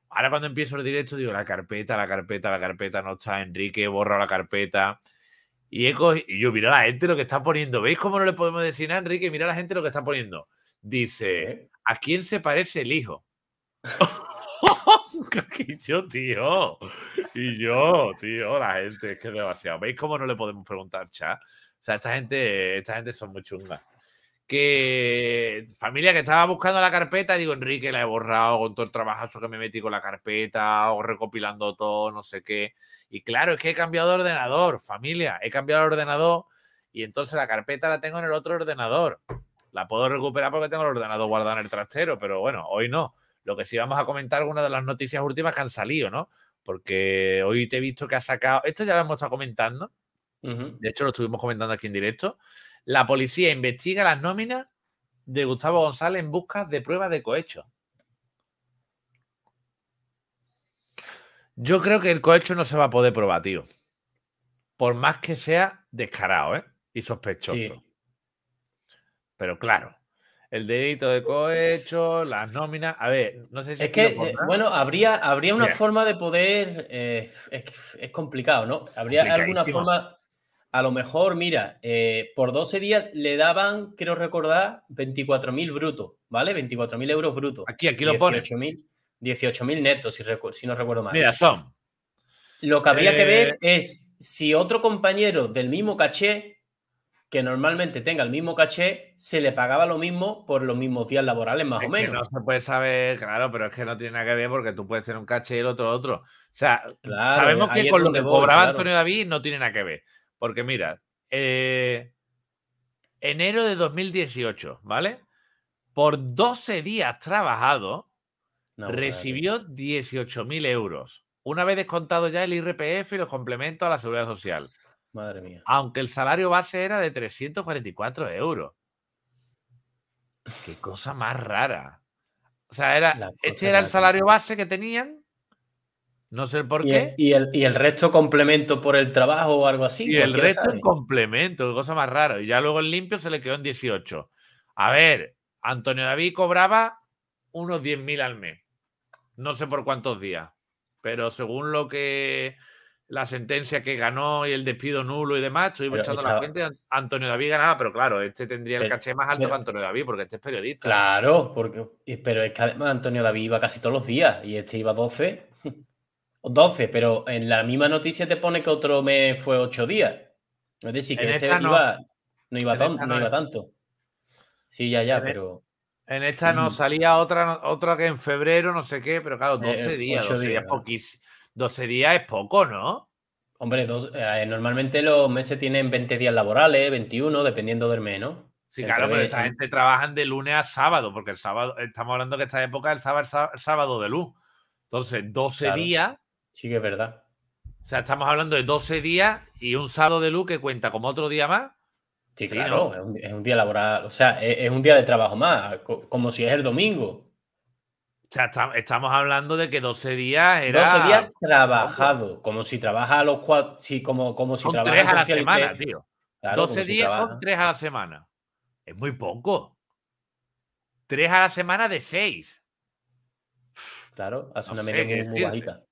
Ahora cuando empiezo el directo digo, la carpeta, la carpeta, la carpeta no está, Enrique, borro la carpeta. Y, eco y yo, mira la gente lo que está poniendo. ¿Veis cómo no le podemos decir a Enrique? Mira la gente lo que está poniendo. Dice, ¿a quién se parece el hijo? *laughs* *laughs* y yo, tío. Y yo, tío, la gente, es que es demasiado. ¿Veis cómo no le podemos preguntar, chat? O sea, esta gente, esta gente son muy chungas que familia que estaba buscando la carpeta, digo, Enrique, la he borrado con todo el trabajazo que me metí con la carpeta o recopilando todo, no sé qué. Y claro, es que he cambiado de ordenador, familia, he cambiado de ordenador y entonces la carpeta la tengo en el otro ordenador. La puedo recuperar porque tengo el ordenador guardado en el trastero, pero bueno, hoy no. Lo que sí vamos a comentar una de las noticias últimas que han salido, ¿no? Porque hoy te he visto que has sacado, esto ya lo hemos estado comentando, de hecho lo estuvimos comentando aquí en directo, la policía investiga las nóminas de Gustavo González en busca de pruebas de cohecho. Yo creo que el cohecho no se va a poder probar, tío. Por más que sea descarado, ¿eh? Y sospechoso. Pero claro, el delito de cohecho, las nóminas. A ver, no sé si. Es que, eh, bueno, habría, habría una forma de poder. Eh, es, complicado, ¿no? Habría alguna forma a lo mejor, mira, eh, por 12 días le daban, creo recordar, 24.000 brutos, ¿vale? 24.000 euros brutos. Aquí, aquí lo pone. 18.000 netos, si, no recuerdo mal. Mira, son. Lo que habría que ver eh. es si otro compañero del mismo caché, que normalmente tenga el mismo caché, se le pagaba lo mismo por los mismos días laborales, más o menos. no se puede saber, claro, pero es que no tiene nada que ver porque tú puedes tener un caché y el otro otro. O sea, sabemos que con lo que cobraba Antonio David no tiene nada que ver. Porque mira, eh, enero de 2018, ¿vale? Por 12 días trabajado recibió recibió 18.000 euros. Una vez descontado ya el IRPF y los complementos a la seguridad social. Madre mía. Aunque el salario base era de 344 euros. Qué cosa más rara. O sea, era, este era el salario base que tenían no sé por qué. y, el, resto complemento por el trabajo o algo así. Y el resto complemento, cosa más rara. Y ya luego el limpio se le quedó en 18. A ver, Antonio David cobraba unos 10.000 al mes. No sé por cuántos días. Pero según lo que la sentencia que ganó y el despido nulo y demás, estoy echando la gente. Antonio David ganaba, pero claro, este tendría el caché más alto que Antonio David, porque este es periodista. Claro, porque, pero es que además Antonio David iba casi todos los días y este iba 12. 12, pero en la misma noticia te pone que otro mes fue 8 días. Es decir, que en este iba, no, iba, tanto. Sí, ya, ya, e- pero. En esta no, salía otra, otra que en febrero, no sé qué, pero claro, 12 eh, eh, días, 12 días, 12 días es poco, ¿no? Hombre, eh, normalmente los meses tienen 20 días laborales, 21, dependiendo del mes, ¿no? Sí, claro, pero esta gente trabajan de lunes a sábado, porque el sábado, estamos hablando que esta época el sábado, el sábado de luz. Entonces, 12 días Sí que es verdad. O sea, estamos hablando de 12 días y un sábado de luz que cuenta como otro día más. Sí, claro, es, un, día laboral, o sea, es, un día de trabajo más, como si es el domingo. O sea, estamos hablando de que 12 días era... 12 días trabajado, como si trabaja a los cuatro, sí, como, como si son tres a la semana, tío. 12 días son 3 a la semana. Es muy poco. Tres a la semana de 6. Claro, hace una media muy bajita.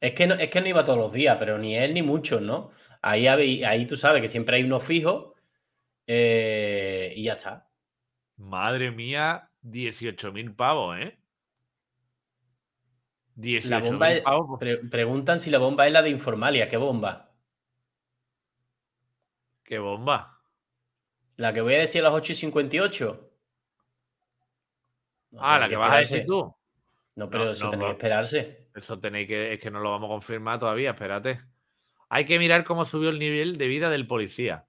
Es que no, no iba todos los días, pero ni él ni muchos, ¿no? Ahí, ahí tú sabes que siempre hay uno fijo eh, y ya está. Madre mía, 18.000 pavos, ¿eh? 18.000 pavos. Pues. preguntan si la bomba es la de Informalia. ¿Qué bomba? ¿Qué bomba? La que voy a decir a las 8.58. ah, la que, vas a decir tú. No, pero eso tiene que esperarse. Eso tenéis que, es que no lo vamos a confirmar todavía, espérate. Hay que mirar cómo subió el nivel de vida del policía.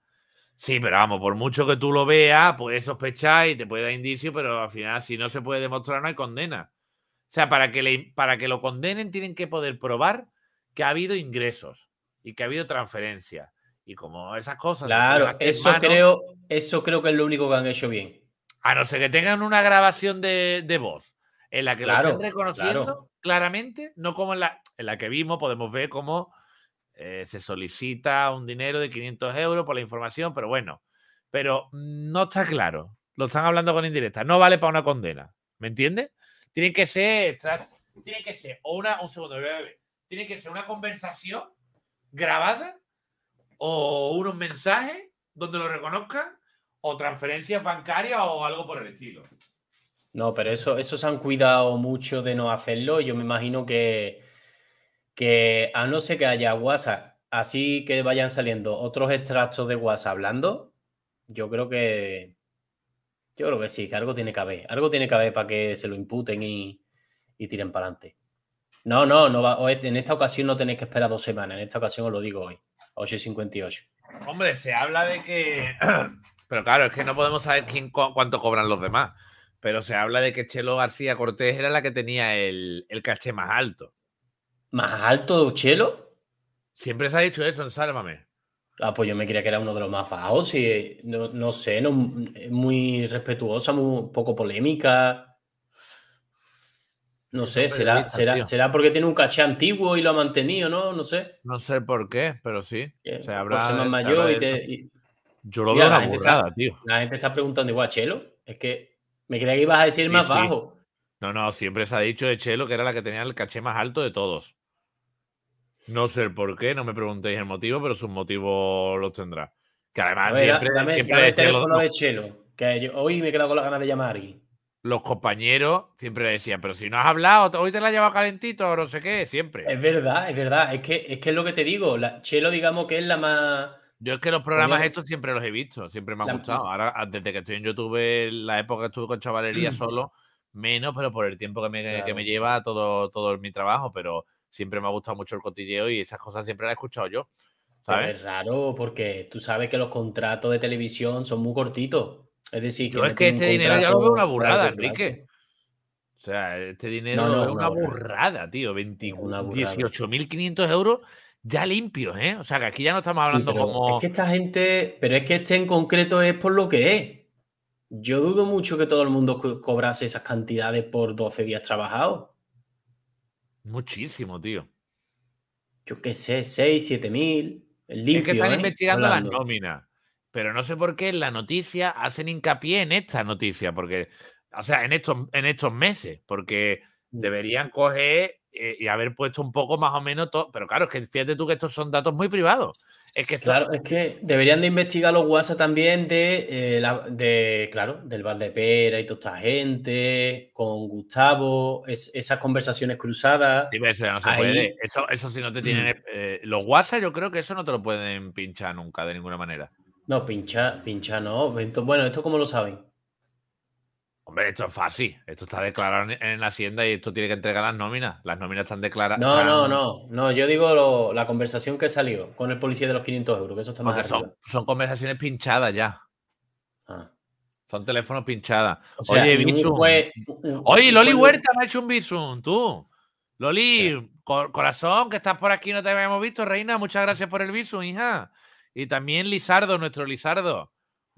Sí, pero vamos, por mucho que tú lo veas, puedes sospechar y te puede dar indicio, pero al final, si no se puede demostrar, no hay condena. O sea, para que, le, para que lo condenen, tienen que poder probar que ha habido ingresos y que ha habido transferencias. Y como esas cosas. Claro, eso creo, eso creo que es lo único que han hecho bien. A no ser que tengan una grabación de, de voz en la que la están reconociendo claramente, no como en la, en la que vimos, podemos ver cómo eh, se solicita un dinero de 500 euros por la información, pero bueno, pero no está claro. Lo están hablando con indirecta. No vale para una condena. ¿Me entiendes? Tiene que ser, tiene que ser, o una, un segundo, bebé, tiene que ser una conversación grabada o unos mensajes donde lo reconozcan o transferencias bancarias o algo por el estilo. No, pero eso, eso se han cuidado mucho de no hacerlo. Yo me imagino que, que a no ser que haya WhatsApp, así que vayan saliendo otros extractos de WhatsApp hablando, yo creo que yo creo que sí, que algo tiene que haber. Algo tiene que haber para que se lo imputen y, tiren para adelante. No, no, no este, en esta ocasión no tenéis que esperar dos semanas. En esta ocasión os lo digo hoy. 8.58. Hombre, se habla de que. *clears throat* Pero claro, es que no podemos saber quién, cuánto cobran los demás pero se habla de que Chelo García Cortés era la que tenía el, caché más alto. ¿Más alto Chelo? Siempre se ha dicho eso ensálvame Sálvame. Ah, pues yo me creía que era uno de los más bajos. y no, sé, no, muy respetuosa, muy poco polémica. No sé, será, será, será porque tiene un caché antiguo y lo ha mantenido, ¿no? No sé. No sé por qué, pero sí. Se pues, habrá, Yo lo veo la tío. La gente está preguntando igual, Chelo. Es que me creía que ibas a decir más bajo. No, no, siempre se ha dicho de Chelo que era la que tenía el caché más alto de todos. No sé el por qué, no me preguntéis el motivo, pero sus motivos los tendrá. Que además siempre, siempre dame el teléfono de Chelo, que hoy me he quedado con las ganas de llamar y... Los compañeros siempre decían, pero si no has hablado, hoy te la llevado calentito o no sé qué, siempre. Es verdad, es verdad. Es que es, que es lo que te digo. Chelo, digamos que es la más yo es que los programas estos siempre los he visto, siempre me ha gustado. Ahora, ah, desde que estoy en YouTube, la época que estuve con Chavalería *clears throat* solo, menos, pero por el tiempo que me, lleva todo, todo mi trabajo, pero siempre me ha gustado mucho el cotilleo y esas cosas siempre las he escuchado yo. ¿sabes? es raro porque tú sabes que los contratos de televisión son muy cortitos. Es decir, que no es que este dinero ya lo veo una burrada, Enrique. O sea, este dinero no, lo veo una, burrada, burrada, tío. 18.500 euros ya limpios, ¿eh? O sea, que aquí ya no estamos hablando como. Es que esta gente, pero es que este en concreto es por lo que es. Yo dudo mucho que todo el mundo cobrase esas cantidades por 12 días trabajados. Muchísimo, tío. Yo qué sé, 6, 7 mil. Limpio, es que están ¿eh? investigando la nóminas. Pero no sé por qué en la noticia hacen hincapié en esta noticia, porque, o sea, en estos, en estos meses, porque mm. deberían coger eh, y haber puesto un poco más o menos todo. Pero claro, es que fíjate tú que estos son datos muy privados. Es que claro, es que deberían de investigar los WhatsApp también de, eh, claro, del Val de Pera y toda esta gente, con Gustavo, esas conversaciones cruzadas. eso no Eso, si no te tienen. Mm. Eh, los WhatsApp, yo creo que eso no te lo pueden pinchar nunca de ninguna manera. No, pincha, pincha no. Bueno, ¿esto como lo saben? Hombre, esto es fácil. Esto está declarado en la Hacienda y esto tiene que entregar las nóminas. Las nóminas están declaradas. No, no, no, no. Yo digo la conversación que salió con el policía de los 500 euros, que eso está más son, son, conversaciones pinchadas ya. Ah. Son teléfonos pinchadas. Oye, Oye, Loli Huerta me ha hecho un Bisun, tú. Loli, corazón, que estás por aquí, no te habíamos visto, reina. Muchas gracias por el Bisun, hija. Y también Lizardo, nuestro Lizardo.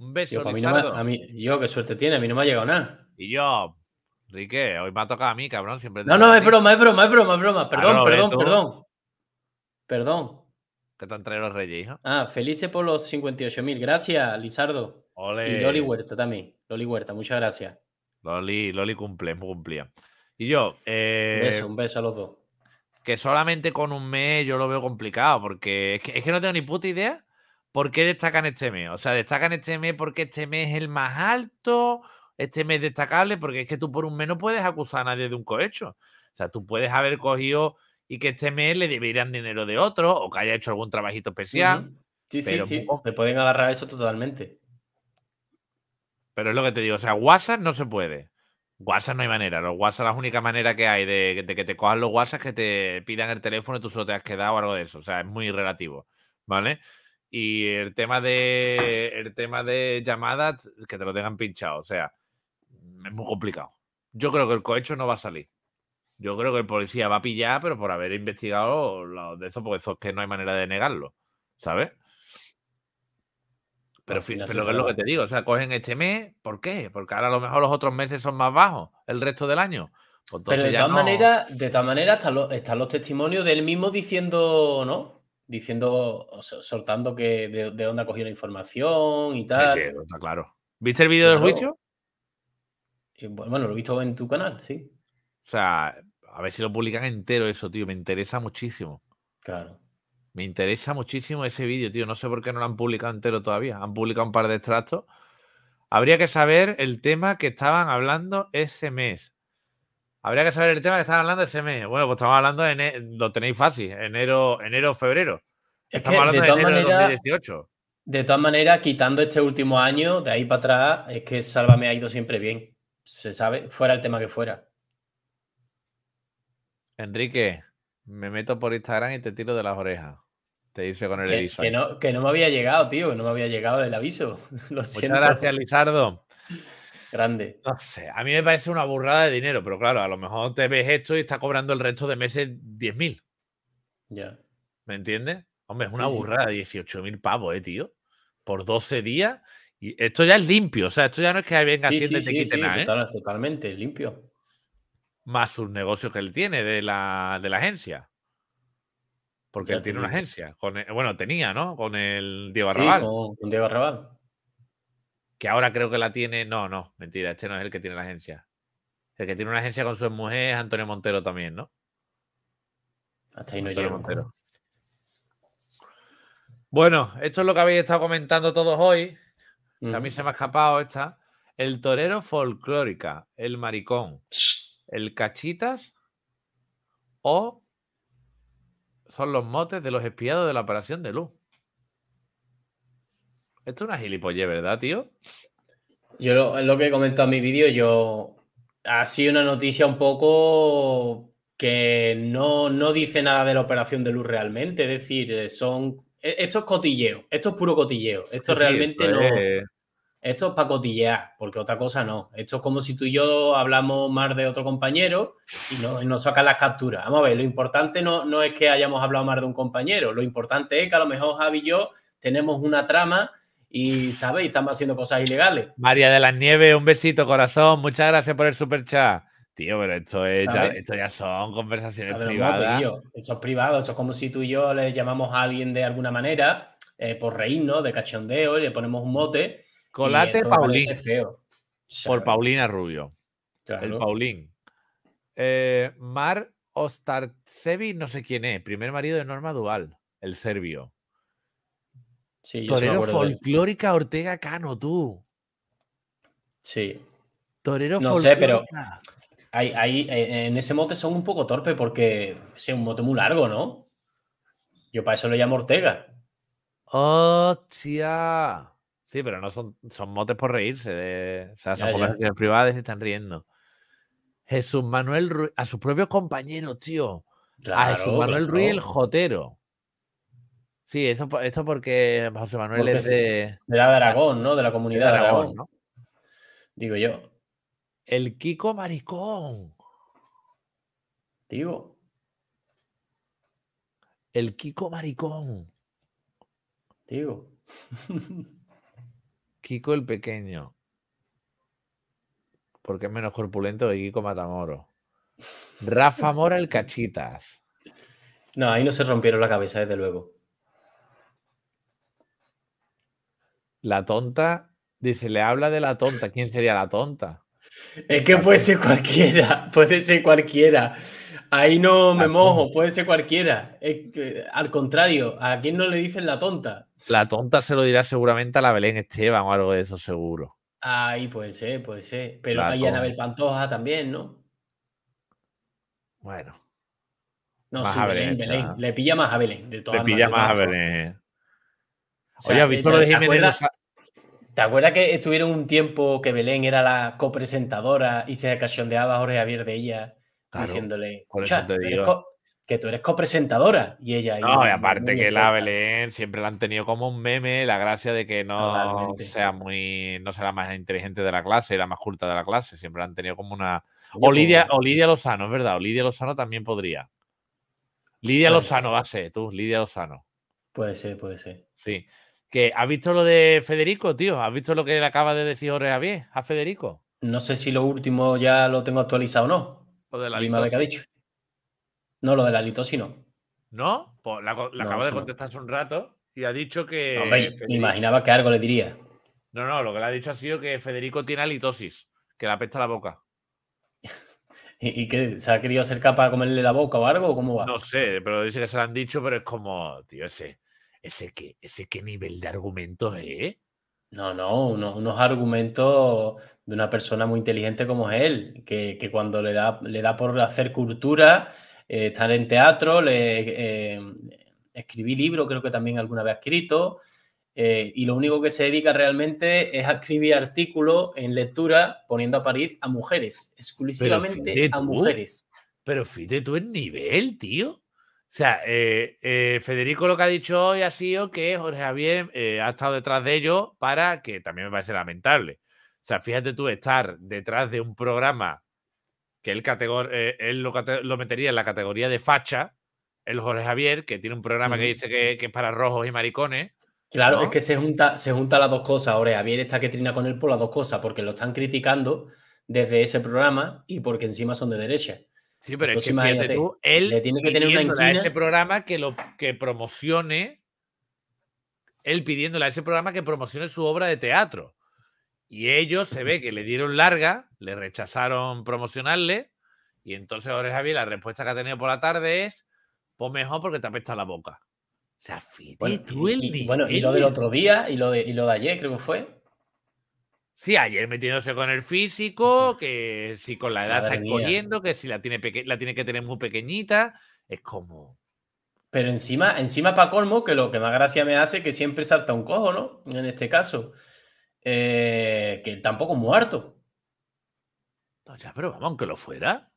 Un beso, Tío, a mí, yo, qué suerte tiene, a mí no me ha llegado nada. Y yo, Rique, hoy me ha tocado a mí, cabrón. Siempre no, no, es broma, es broma, es broma, es broma. Ah, perdón, perdón, perdón. Perdón. ¿Qué te han traído los reyes, Ah, felices por los 58.000. Gracias, Lizardo. Y Loli Huerta también. Loli Huerta, muchas gracias. Loli, Loli cumple, cumplía. Y yo. Eh, un beso, un beso a los dos. Que solamente con un mes yo lo veo complicado, porque es que, es que no tengo ni puta idea ¿Por qué destacan este mes? O sea, destacan este mes porque este mes es el más alto, este mes destacable, porque es que tú por un mes no puedes acusar a nadie de un cohecho. O sea, tú puedes haber cogido y que este mes le debieran dinero de otro o que haya hecho algún trabajito especial. Sí, sí, sí. Me pueden agarrar eso totalmente. Pero es lo que te digo, o sea, WhatsApp no se puede. WhatsApp no hay manera. Los WhatsApp, la única manera que hay de, que te cojan los WhatsApp que te pidan el teléfono y tú solo te has quedado o algo de eso. O sea, es muy relativo. ¿Vale? Y el tema de el tema de llamadas, que te lo tengan pinchado. O sea, es muy complicado. Yo creo que el cohecho no va a salir. Yo creo que el policía va a pillar, pero por haber investigado de eso, porque eso es que no hay manera de negarlo. ¿Sabes? Pero, pero es lo que te digo, o sea, cogen este mes, ¿por qué? Porque ahora a lo mejor los otros meses son más bajos, el resto del año. Pues pero de todas manera maneras, de todas maneras, están los, están los testimonios del mismo diciendo, ¿no? diciendo, soltando que de, dónde ha cogido la información y tal. Sí, claro. ¿Viste el vídeo del juicio? bueno, lo he visto en tu canal, sí. O sea, a ver si lo publican entero eso, tío. Me interesa muchísimo. Claro. Me interesa muchísimo ese vídeo, tío. No sé por qué no lo han publicado entero todavía. Han publicado un par de extractos. Habría que saber el tema que estaban hablando ese mes. Habría que saber el tema que están hablando ese mes. Bueno, pues estamos hablando de lo tenéis fácil, enero, enero, febrero. estamos hablando de, enero de 2018. De todas maneras, quitando este último año, de ahí para atrás, es que Sálvame ha ido siempre bien. Se sabe, fuera el tema que fuera. Enrique, me meto por Instagram y te tiro de las orejas. Te dice con el que, Que no, me había llegado, tío, no me había llegado el aviso. *laughs* Lo Muchas gracias, Lizardo. Grande. No sé, a mí me parece una burrada de dinero, pero claro, a lo mejor te ves esto y está cobrando el resto de meses 10.000. Ya. ¿Me entiendes? Hombre, es una de burrada, 18.000 pavos, eh, tío. Por 12 días. Y esto ya es limpio, o sea, esto ya no es que venga sí, te quiten nada. ¿eh? Totalmente, limpio. Más sus negocios que él tiene de la, agencia. Porque él tiene una agencia. E, bueno, tenía, ¿no? Con el Diego Arrabal. Con, con Diego Arrabal que ahora creo que la tiene. No, no, mentira, este no es el que tiene la agencia. El que tiene una agencia con su mujer es Antonio Montero también, ¿no? Hasta ahí no Antonio Montero. Bueno, esto es lo que habéis estado comentando todos hoy. A mí se me ha escapado esta. El torero folclórica, el maricón, el cachitas o son los motes de los espiados de la operación de luz. Esto es una gilipollez, ¿verdad, tío? Yo lo, lo que he comentado en mi vídeo, yo. Ha sido una noticia un poco que no, dice nada de la operación de luz realmente. Es decir, eh, son. E, esto es cotilleo, esto es puro cotilleo. Esto realmente no. Esto es para cotillear, porque otra cosa no. Esto es como si tú y yo hablamos más de otro compañero y nos no sacan las capturas. Vamos a ver, lo importante no, no es que hayamos hablado más de un compañero, lo importante es que a lo mejor Javi y yo tenemos una trama y, ¿sabes? Y haciendo cosas ilegales. María de las Nieves, un besito, corazón. Muchas gracias por el super chat. Tío, pero esto, es, ya, esto ya son conversaciones privadas. eso es privado, eso es como si tú y yo le llamamos a alguien de alguna manera eh, por reírnos, de cachondeo, y le ponemos un mote. Colate Paulín. Por Paulina Rubio. El Paulín. Eh, Mar Ostarcevi, no sé quién es, primer marido de Norma Dual, el serbio. Torero folclórica Ortega Cano, tú. Sí. Torero no No sé, pero hay, eh, en ese mote son un poco torpe porque es un mote muy largo, ¿no? Yo para eso lo llamo Ortega. ¡Hostia! Sí, pero no son, son motes por reírse. o sea, son ya, privadas y están riendo. Jesús Manuel Ruiz, a sus propios compañeros, tío. a Jesús Manuel Ruiz el Jotero. Sí, eso, esto porque José Manuel es de... de Aragón, ¿no? De la comunidad de Aragón, ¿no? Digo yo. El Kiko Maricón. Digo. El Kiko Maricón. Digo. *laughs* Kiko el pequeño. Porque es menos corpulento que Kiko Matamoro. Rafa Mora el cachitas. No, ahí no se rompieron la cabeza, desde luego. La tonta, dice, le habla de la tonta. ¿Quién sería la tonta? Es que puede ser cualquiera, *laughs* puede ser cualquiera. Ahí no me mojo, puede ser cualquiera. al contrario, ¿a quién no le dicen la tonta? La tonta se lo dirá seguramente a la Belén Esteban o algo de eso, seguro. Ahí puede ser, puede ser. Pero ahí a Anabel Pantoja también, ¿no? Bueno. No, sí, Belén, Le pilla más a Belén, de todas Le pilla más a Belén. Oye, eh, de Jiménez? ¿Te acuerdas que estuvieron un tiempo que Belén era la copresentadora y se cachondeaba a Jorge Javier de ella haciéndole diciéndole que tú eres copresentadora y ella... No, y, aparte que la Belén siempre la han tenido como un meme, la gracia de que no sea muy... no sea la más inteligente de la clase, la más culta de la clase, siempre la han tenido como una... O pues Lidia, o Lidia Lozano, es verdad, o Lidia Lozano también podría. Lidia Lozano va a ser, tú, Lidia Lozano. Puede ser, puede ser. Sí has visto lo de Federico, tío. ¿Has visto lo que le acaba de decir Jorge Javier a Federico? No sé si lo último ya lo tengo actualizado o no. Lo de la litosis. Que ha No, lo de la litosis no. ¿No? Pues la, acaba de contestar hace un rato y ha dicho que. me imaginaba que algo le diría. No, no, lo que le ha dicho ha sido que Federico tiene alitosis, que le apesta la boca. *laughs* ¿Y, que se ha querido acercar para comerle la boca o algo? ¿Cómo va? No sé, pero dice que se lo han dicho, pero es como, tío, ese ese qué, ese qué nivel de argumentos es. ¿eh? No, no, unos, argumentos de una persona muy inteligente como es él, que, cuando le da, le da por hacer cultura, eh, estar en teatro, le, eh, escribí libro, creo que también alguna vez ha escrito, eh, y lo único que se dedica realmente es a escribir artículos en lectura poniendo a parir a mujeres, exclusivamente a mujeres. Pero fíjate tú el nivel, tío. O sea, eh, eh, Federico lo que ha dicho hoy ha sido que Jorge Javier eh, ha estado detrás de ellos para que también me parece lamentable. O sea, fíjate tú estar detrás de un programa que él, lo, metería en la categoría de facha, el Jorge Javier, que tiene un programa que dice que, es para rojos y maricones. Claro, es que se junta, se junta las dos cosas. Jorge Javier está que trina con él por las dos cosas, porque lo están criticando desde ese programa y porque encima son de derecha. Sí, pero es que fíjate tú, él tiene que tener una a ese programa que lo que promocione, él pidiéndole a ese programa que promocione su obra de teatro. Y ellos se ve que le dieron larga, le rechazaron promocionarle. Y entonces ahora Javier, la respuesta que ha tenido por la tarde es: pues mejor porque te apesta la boca. O sea, fíjate bueno, tú el y, bueno, y lo del otro día y lo de, y lo de ayer, creo que fue. Sí, ayer metiéndose con el físico, que si con la edad está escogiendo, que si la tiene, la tiene que tener muy pequeñita, es como... Pero encima, encima para colmo, que lo que más gracia me hace es que siempre salta un cojo, ¿no? En este caso. Eh, que tampoco muerto. No, ya, pero vamos, aunque lo fuera.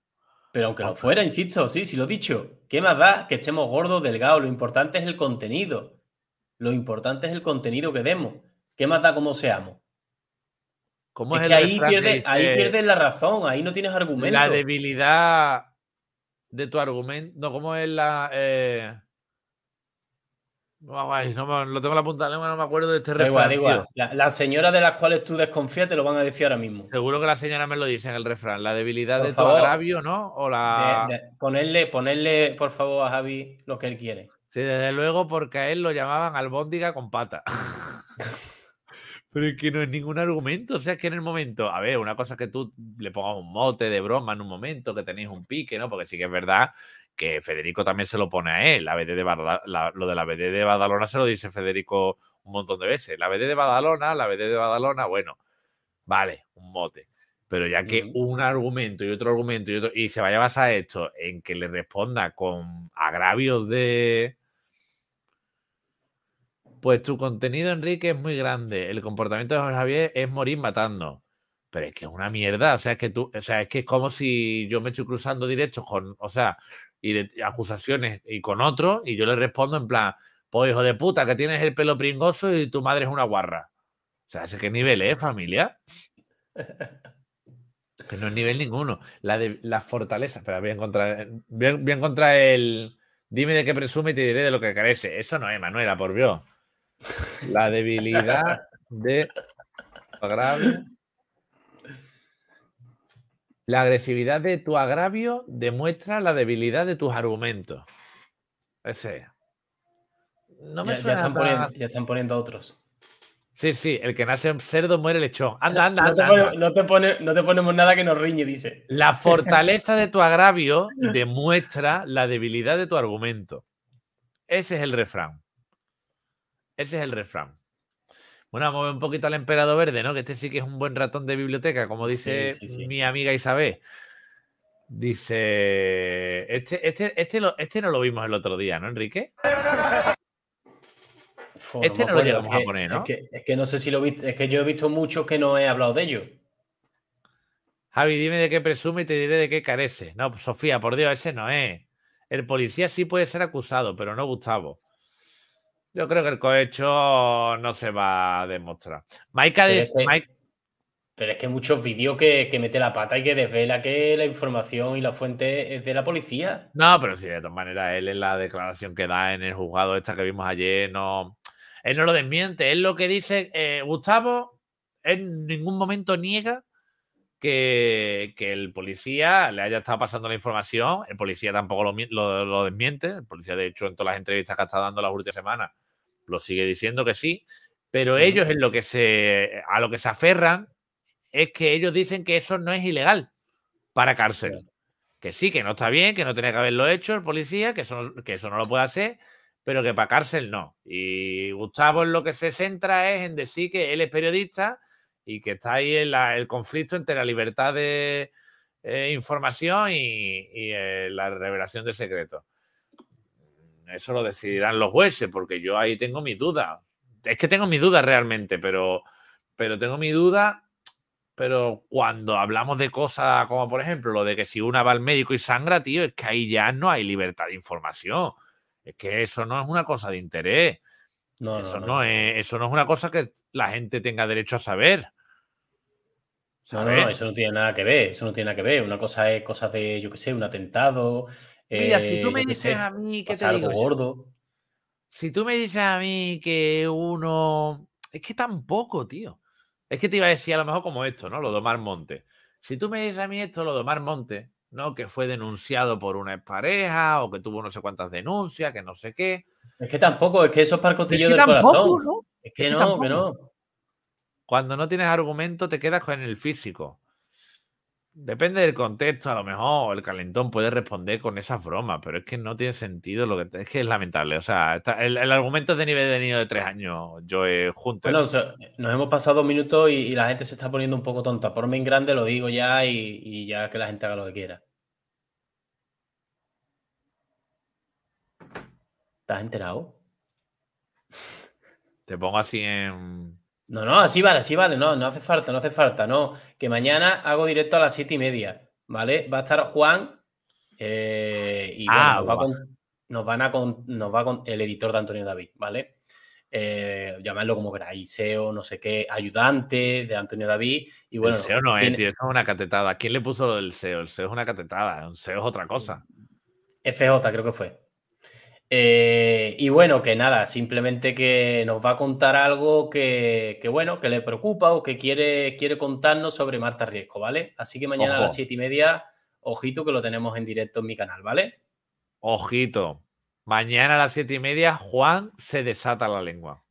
Pero aunque lo fuera, insisto, sí, sí lo he dicho. ¿Qué más da que estemos gordos, delgados? Lo importante es el contenido. Lo importante es el contenido que demos. ¿Qué más da como seamos? ¿Cómo es, que ahí, pierde, ahí este? pierdes la razón, ahí no tienes argumento. La debilidad de tu argumento. No, ¿cómo es la. Eh? no lo tengo la punta de lengua, no me acuerdo de este refrán. Igual, igual. La, señora de las cuales tú desconfías te lo van a decir ahora mismo. Seguro que la señora me lo dice en el refrán. La debilidad de tu agravio, ¿no? O la... ponerle, ponerle, por favor, a Javi lo que él quiere. Sí, desde luego, porque a él lo llamaban albóndiga con pata. *laughs* Pero es que no es ningún argumento. O sea, que en el momento, a ver, una cosa es que tú le pongas un mote de broma en un momento, que tenéis un pique, ¿no? Porque sí que es verdad que Federico también se lo pone a él. La de lo de la BD de Badalona se lo dice Federico un montón de veces. La BD de Badalona, la BD de Badalona, bueno, vale, un mote. Pero ya que un argumento y otro argumento y, otro, y se vaya a basar esto en que le responda con agravios de, pues tu contenido, Enrique, es muy grande. El comportamiento de Jorge Javier es morir matando. Pero es que es una mierda. O sea, es que tú, o sea, es que es como si yo me estoy cruzando directos con, o sea, y de acusaciones y con otro, y yo le respondo en plan, pues hijo de puta, que tienes el pelo pringoso y tu madre es una guarra. O sea, ese qué nivel es, eh, familia. Que no es nivel ninguno. La de las fortalezas. Pero bien contra, bien contra el. Dime de qué presume y te diré de lo que carece. Eso no es, Manuela, por Dios. La debilidad de tu agravio. La agresividad de tu agravio demuestra la debilidad de tus argumentos. Ese. ya, están poniendo, otros. Sí, sí, el que nace en cerdo muere lechón. Anda, anda, no te, ponemos nada que nos riñe, dice. La fortaleza de tu agravio demuestra la debilidad de tu argumento. Ese es el refrán. Ese es el refrán. Bueno, vamos a ver un poquito al emperador verde, ¿no? Que este sí que es un buen ratón de biblioteca, como dice mi amiga Isabel. Dice. Este, este, este, este, no lo vimos el otro día, ¿no, Enrique? este no, lo llegamos a poner, ¿no? Es que, no sé si lo viste, es que yo he visto mucho que no he hablado de ello. Javi, dime de qué presume y te diré de qué carece. No, Sofía, por Dios, ese no es. El policía sí puede ser acusado, pero no Gustavo. Yo creo que el cohecho no se va a demostrar. Maika dice. Pero, es que muchos vídeos que, mete la pata y que desvela que la información y la fuente es de la policía. No, pero sí, de todas maneras, él en la declaración que da en el juzgado, esta que vimos ayer, no. Él no lo desmiente. Él lo que dice, eh, Gustavo, en ningún momento niega que, el policía le haya estado pasando la información. El policía tampoco lo, lo, desmiente. El policía, de hecho, en todas las entrevistas que ha estado dando las últimas semanas, lo sigue diciendo que sí, pero ellos en lo que se, a lo que se aferran es que ellos dicen que eso no es ilegal para cárcel. Que sí, que no está bien, que no tiene que haberlo hecho el policía, que eso, que eso no lo puede hacer, pero que para cárcel no. Y Gustavo en lo que se centra es en decir que él es periodista y que está ahí el, el conflicto entre la libertad de eh, información y, eh, la revelación de secretos eso lo decidirán los jueces, porque yo ahí tengo mi duda. Es que tengo mi duda realmente, pero, pero tengo mi duda. Pero cuando hablamos de cosas como, por ejemplo, lo de que si una va al médico y sangra, tío, es que ahí ya no hay libertad de información. Es que eso no es una cosa de interés. No, eso, no, Es, eso no es una cosa que la gente tenga derecho a saber. No, no, eso no tiene nada que ver, eso no tiene nada que ver. Una cosa es cosas de, yo qué sé, un atentado, Mira, si tú eh, me dices a mí que te digo. gordo. Si tú me dices a mí que uno. Es que tampoco, tío. Es que te iba a decir a lo mejor como esto, ¿no? Lo de Omar Monte. Si tú me dices a mí esto, lo de Omar Monte, ¿no? Que fue denunciado por una expareja o que tuvo no sé cuántas denuncias, que no sé qué. Es que tampoco, es que eso es para del corazón. Es que, no, que no. Cuando no tienes argumento, te quedas con el físico. Depende del contexto, a lo mejor el calentón puede responder con esas bromas, pero es que no tiene sentido lo que es que es lamentable. O sea, el, argumento es de nivel de niño de tres años, yo junto. Bueno, nos hemos pasado dos minutos y, la gente se está poniendo un poco tonta. Por en grande lo digo ya y ya que la gente haga lo que quiera. ¿Estás enterado? Te pongo así en. No, no, así vale, así vale, no, no hace falta, no hace falta, no. Que mañana hago directo a las siete y media, ¿vale? Va a estar Juan eh, y ah, nos, va con, van a nos va con el editor de Antonio David, ¿vale? Eh, como queráis, SEO, no sé qué, ayudante de Antonio David. Y bueno, el SEO no es, tío, es una catetada. ¿Quién le puso lo del SEO? El SEO es una catetada, un SEO es otra cosa. FJ creo que fue. Eh, y bueno, que nada, simplemente que nos va a contar algo que, bueno, que le preocupa o que quiere, quiere contarnos sobre Marta Riesco, ¿vale? Así que mañana a las siete y media, ojito que lo tenemos en directo en mi canal, ¿vale? Ojito. Mañana a las siete y media, Juan se desata la lengua.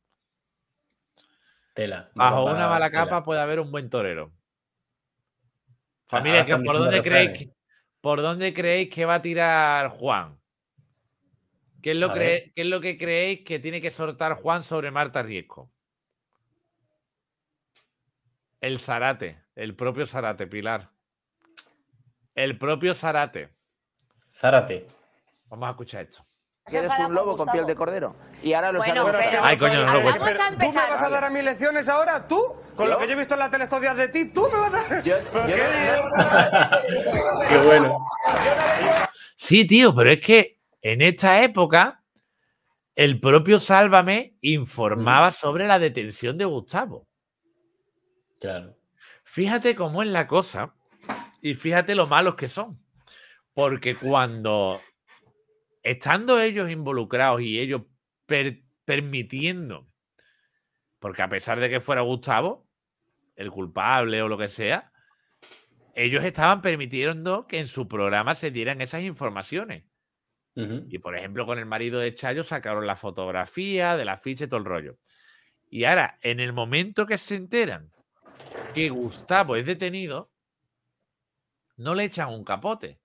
Tela. Bajo una mala capa puede haber un buen torero. Ah, Familia, ¿por, dónde creéis, ¿por dónde creéis que va a tirar Juan? ¿Qué es, lo ¿Qué es lo que creéis que tiene que soltar Juan sobre Marta Riesco? El Zarate, el propio Zarate, Pilar. El propio Zarate. Zarate. Vamos a escuchar esto. eres un lobo con piel de cordero. Y ahora lo Ay, coño, ¿Tú me vas a dar a mis lecciones ahora? ¿Tú? Con lo que yo he visto en las tele de ti, ¿tú me vas a...? *laughs* qué bueno. Sí, tío, pero es que en esta época, el propio Sálvame informaba mm. sobre la detención de Gustavo. Claro. Fíjate cómo es la cosa y fíjate lo malos que son. Porque cuando estando ellos involucrados y ellos permitiendo, porque a pesar de que fuera Gustavo, el culpable o lo que sea, ellos estaban permitiendo que en su programa se dieran esas informaciones. Y por ejemplo, con el marido de Chayo sacaron la fotografía, de del y todo el rollo. Y ahora, en el momento que se enteran que Gustavo es detenido, no le echan un capote.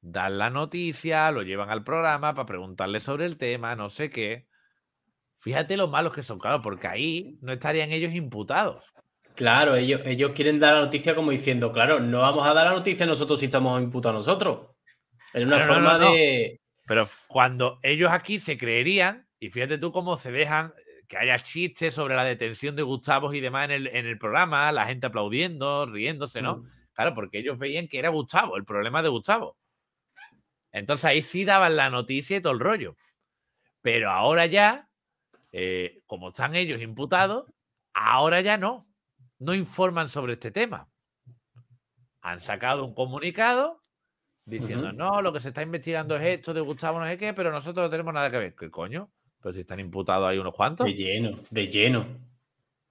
Dan la noticia, lo llevan al programa para preguntarle sobre el tema, no sé qué. Fíjate lo malos que son, claro, porque ahí no estarían ellos imputados. Claro, ellos, ellos quieren dar la noticia como diciendo, claro, no vamos a dar la noticia nosotros si estamos imputados nosotros. en una forma de. Pero cuando ellos aquí se creerían, y fíjate tú cómo se dejan eh, que haya chistes sobre la detención de Gustavo y demás en el, en el programa, la gente aplaudiendo, riéndose, ¿no? Mm. Claro, porque ellos veían que era Gustavo, el problema de Gustavo. Entonces ahí sí daban la noticia y todo el rollo. Pero ahora ya, eh, como están ellos imputados, ahora ya no. No informan sobre este tema. Han sacado un comunicado diciendo, no, lo que se está investigando es esto de Gustavo no sé qué, pero nosotros no tenemos nada que ver. ¿Qué coño? Pero si están imputados ahí unos cuantos. De lleno, de lleno.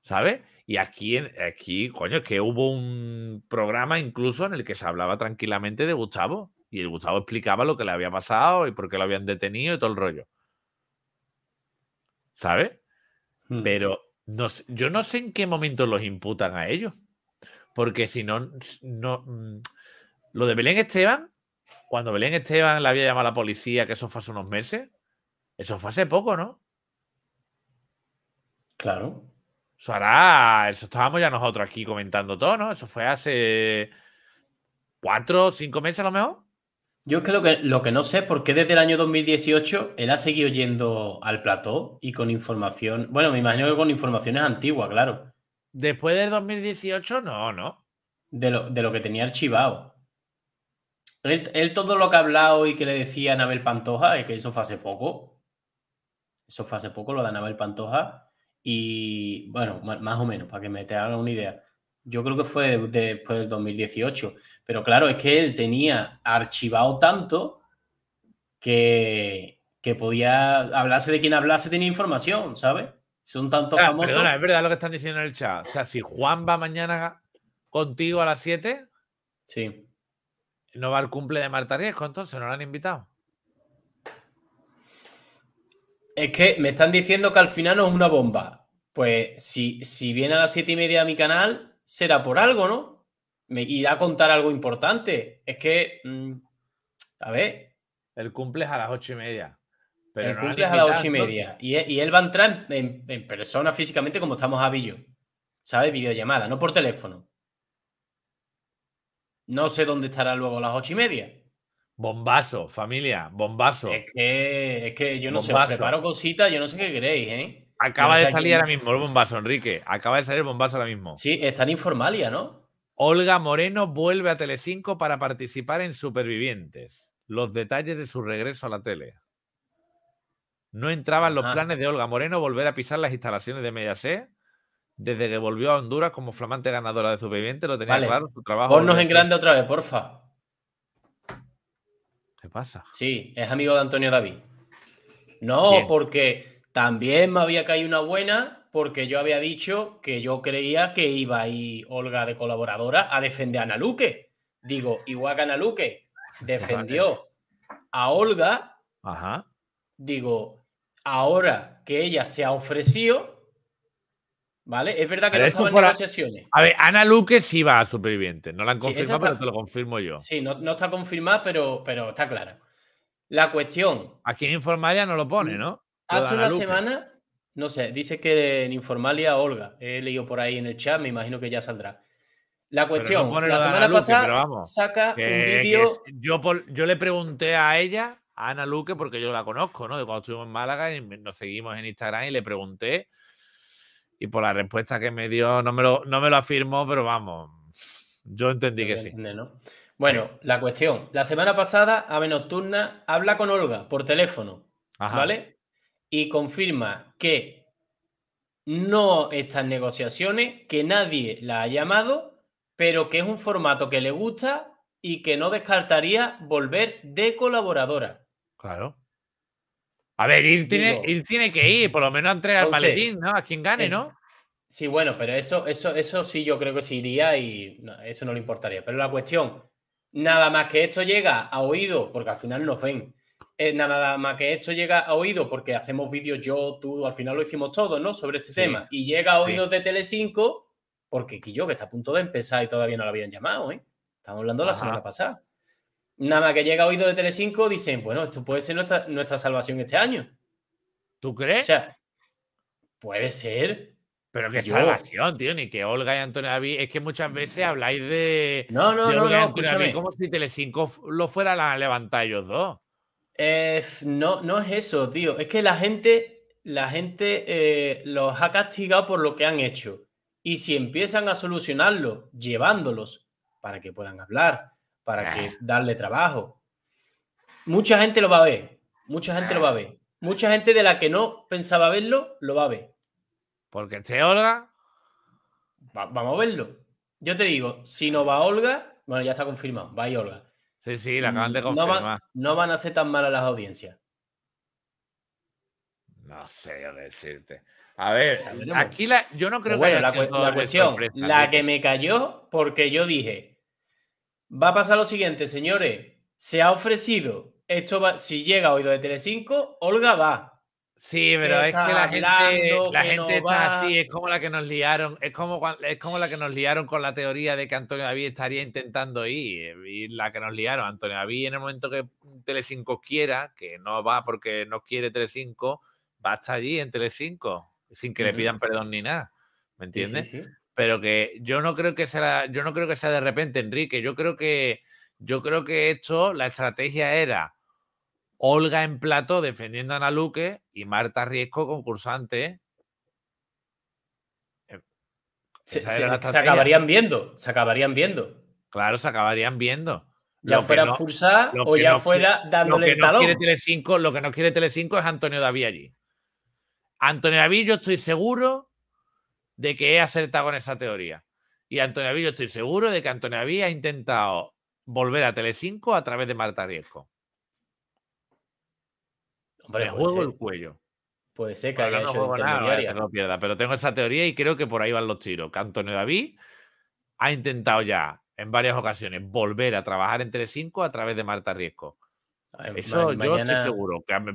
¿Sabes? Y aquí, aquí, coño, es que hubo un programa incluso en el que se hablaba tranquilamente de Gustavo. Y el Gustavo explicaba lo que le había pasado y por qué lo habían detenido y todo el rollo. ¿Sabes? Hmm. Pero no, yo no sé en qué momento los imputan a ellos. Porque si no, no. Mm, lo de Belén Esteban cuando Belén Esteban la había llamado a la policía, que eso fue hace unos meses, eso fue hace poco, ¿no? Claro. Eso hará, eso estábamos ya nosotros aquí comentando todo, ¿no? Eso fue hace cuatro, o cinco meses a lo mejor. Yo es que lo que, no sé es por qué desde el año 2018 él ha seguido yendo al plató y con información, bueno, me imagino que con informaciones antiguas, claro. Después del 2018, no, no. de lo que tenía archivado. Él, todo lo que ha hablado y que le decía Anabel Pantoja, es eh, que eso fue hace poco. Eso fue hace poco, lo de Anabel Pantoja. Y bueno, más o menos, para que me te hagan una idea. Yo creo que fue después del 2018. Pero claro, es que él tenía archivado tanto que, podía hablarse de quien hablase, tenía información, ¿sabes? Son tantos famosos. es verdad lo que están diciendo en el chat. O sea, si Juan va mañana contigo a las 7. Sí. ¿No va al cumple de Marta Riesco entonces? ¿No la han invitado? Es que me están diciendo que al final no es una bomba. Pues si, si viene a las siete y media a mi canal, será por algo, ¿no? Me irá a contar algo importante. Es que, mm, a ver. El cumple es a las ocho y media. el cumple es a las ocho y media. Y, él va a entrar en, persona físicamente como estamos a Billo. ¿Sabes? Videollamada, no por teléfono. No sé dónde estará luego a las ocho y media. Bombazo, familia, bombazo. Es que, es que yo no sé, os preparo cositas, yo no sé qué queréis, ¿eh? Acaba de salir ahora mismo el bombazo, Enrique. Acaba de salir el bombazo ahora mismo. Sí, está en Informalia, ¿no? Olga Moreno vuelve a Telecinco para participar en Supervivientes. Los detalles de su regreso a la tele. No entraban los planes de Olga Moreno volver a pisar las instalaciones de Mediaset desde que volvió a Honduras como flamante ganadora de superviviente, lo tenía claro, su trabajo. Ponnos en grande otra vez, porfa. ¿Qué pasa? Sí, es amigo de Antonio David. No, porque también me había caído una buena, porque yo había dicho que yo creía que iba ahí Olga de colaboradora a defender a Ana Digo, igual que Ana defendió a Olga. Ajá. Digo, ahora que ella se ha ofrecido, ¿Vale? Es verdad que no en negociaciones. A ver, Ana Luque sí va a Supervivientes No la han confirmado, pero te lo confirmo yo. Sí, no, está confirmada, pero, pero está clara. La cuestión. Aquí en Informalia no lo pone, mm, ¿no? hace una semana, no sé, dice que en Informalia Olga. He leído por ahí en el chat, me imagino que ya saldrá. La cuestión, la semana pasada saca un vídeo. Yo, yo le pregunté a ella, a Ana Luque, porque yo la conozco, ¿no? De cuando estuvimos en Málaga y nos seguimos en Instagram y le pregunté y por la respuesta que me dio, no me lo, no me lo afirmó, pero vamos, yo entendí que sí. ¿no? Bueno, la cuestión. La semana pasada, Ave Nocturna habla con Olga por teléfono, ¿vale? Y confirma que no están negociaciones, que nadie la ha llamado, pero que es un formato que le gusta y que no descartaría volver de colaboradora. Claro. A ver, ir tiene, ir tiene que ir, por lo menos entre el maletín, ¿no? A quien gane, eh, ¿no? Sí, bueno, pero eso, eso, eso sí yo creo que sí iría y eso no le importaría. Pero la cuestión, nada más que esto llega a oído, porque al final nos ven. Eh, nada más que esto llega a oído, porque hacemos vídeos yo, tú, al final lo hicimos todos, ¿no? Sobre este tema. Y llega a oídos de Telecinco, porque yo que está a punto de empezar y todavía no lo habían llamado, ¿eh? Estamos hablando de la semana pasada nada que llega oído de Telecinco, dicen, bueno, esto puede ser nuestra, salvación este año. ¿Tú crees? O sea, puede ser. Pero qué salvación, tío, ni que Olga y Antonio David. Es que muchas veces mm. habláis de. No, no, como si Telecinco lo fuera a levantar ellos dos. Eh, no, no es eso, tío. Es que la gente, la gente eh, los ha castigado por lo que han hecho. Y si empiezan a solucionarlo, llevándolos para que puedan hablar, para ah. que darle trabajo. Mucha gente lo va a ver, mucha gente lo va a ver. Mucha gente de la que no pensaba verlo, lo va a ver. Porque esté Olga. vamos a verlo. Yo te digo, si no va Olga, bueno, ya está confirmado, va y Olga. Sí, sí, la acaban de mm, confirmar. No van, a ser tan malas las audiencias. No sé decirte. A ver, aquí yo no creo que Bueno, la, cuestión, la que me cayó porque yo dije, Va a pasar lo siguiente, señores. Se ha ofrecido, esto va, si llega oído de Telecinco, Olga va. Sí, pero es que la gente, está así, es como la que nos liaron, es como, es como la que nos liaron con la teoría de que Antonio David estaría intentando ir, eh, y la que nos liaron, Antonio David en el momento que Telecinco quiera, que no va porque no quiere Telecinco, va estar allí en Telecinco, sin que le pidan perdón ni nada, ¿me entiendes? pero que yo no creo que sea, yo no creo que sea de repente, Enrique. Yo creo que yo creo que esto, la estrategia era Olga en plato defendiendo a Ana Luque y Marta Riesco concursante. Eh, se, acabarían viendo, se acabarían viendo. Claro, se acabarían viendo. Ya fuera no, o ya fuera dándole el talón. lo que no quiere Telecinco es Antonio David allí. Antonio David, yo estoy seguro de que he acertado con esa teoría. Y Antonio David, yo estoy seguro de que Antonio David ha intentado volver a Telecinco a través de Marta Riesco. Hombre, Me juego el cuello. Puede ser que haya no nada, que no pierda, pero tengo esa teoría y creo que por ahí van los tiros. Que Antonio David ha intentado ya en varias ocasiones volver a trabajar en Telecinco a través de Marta Riesco. Eso yo estoy seguro. Que me,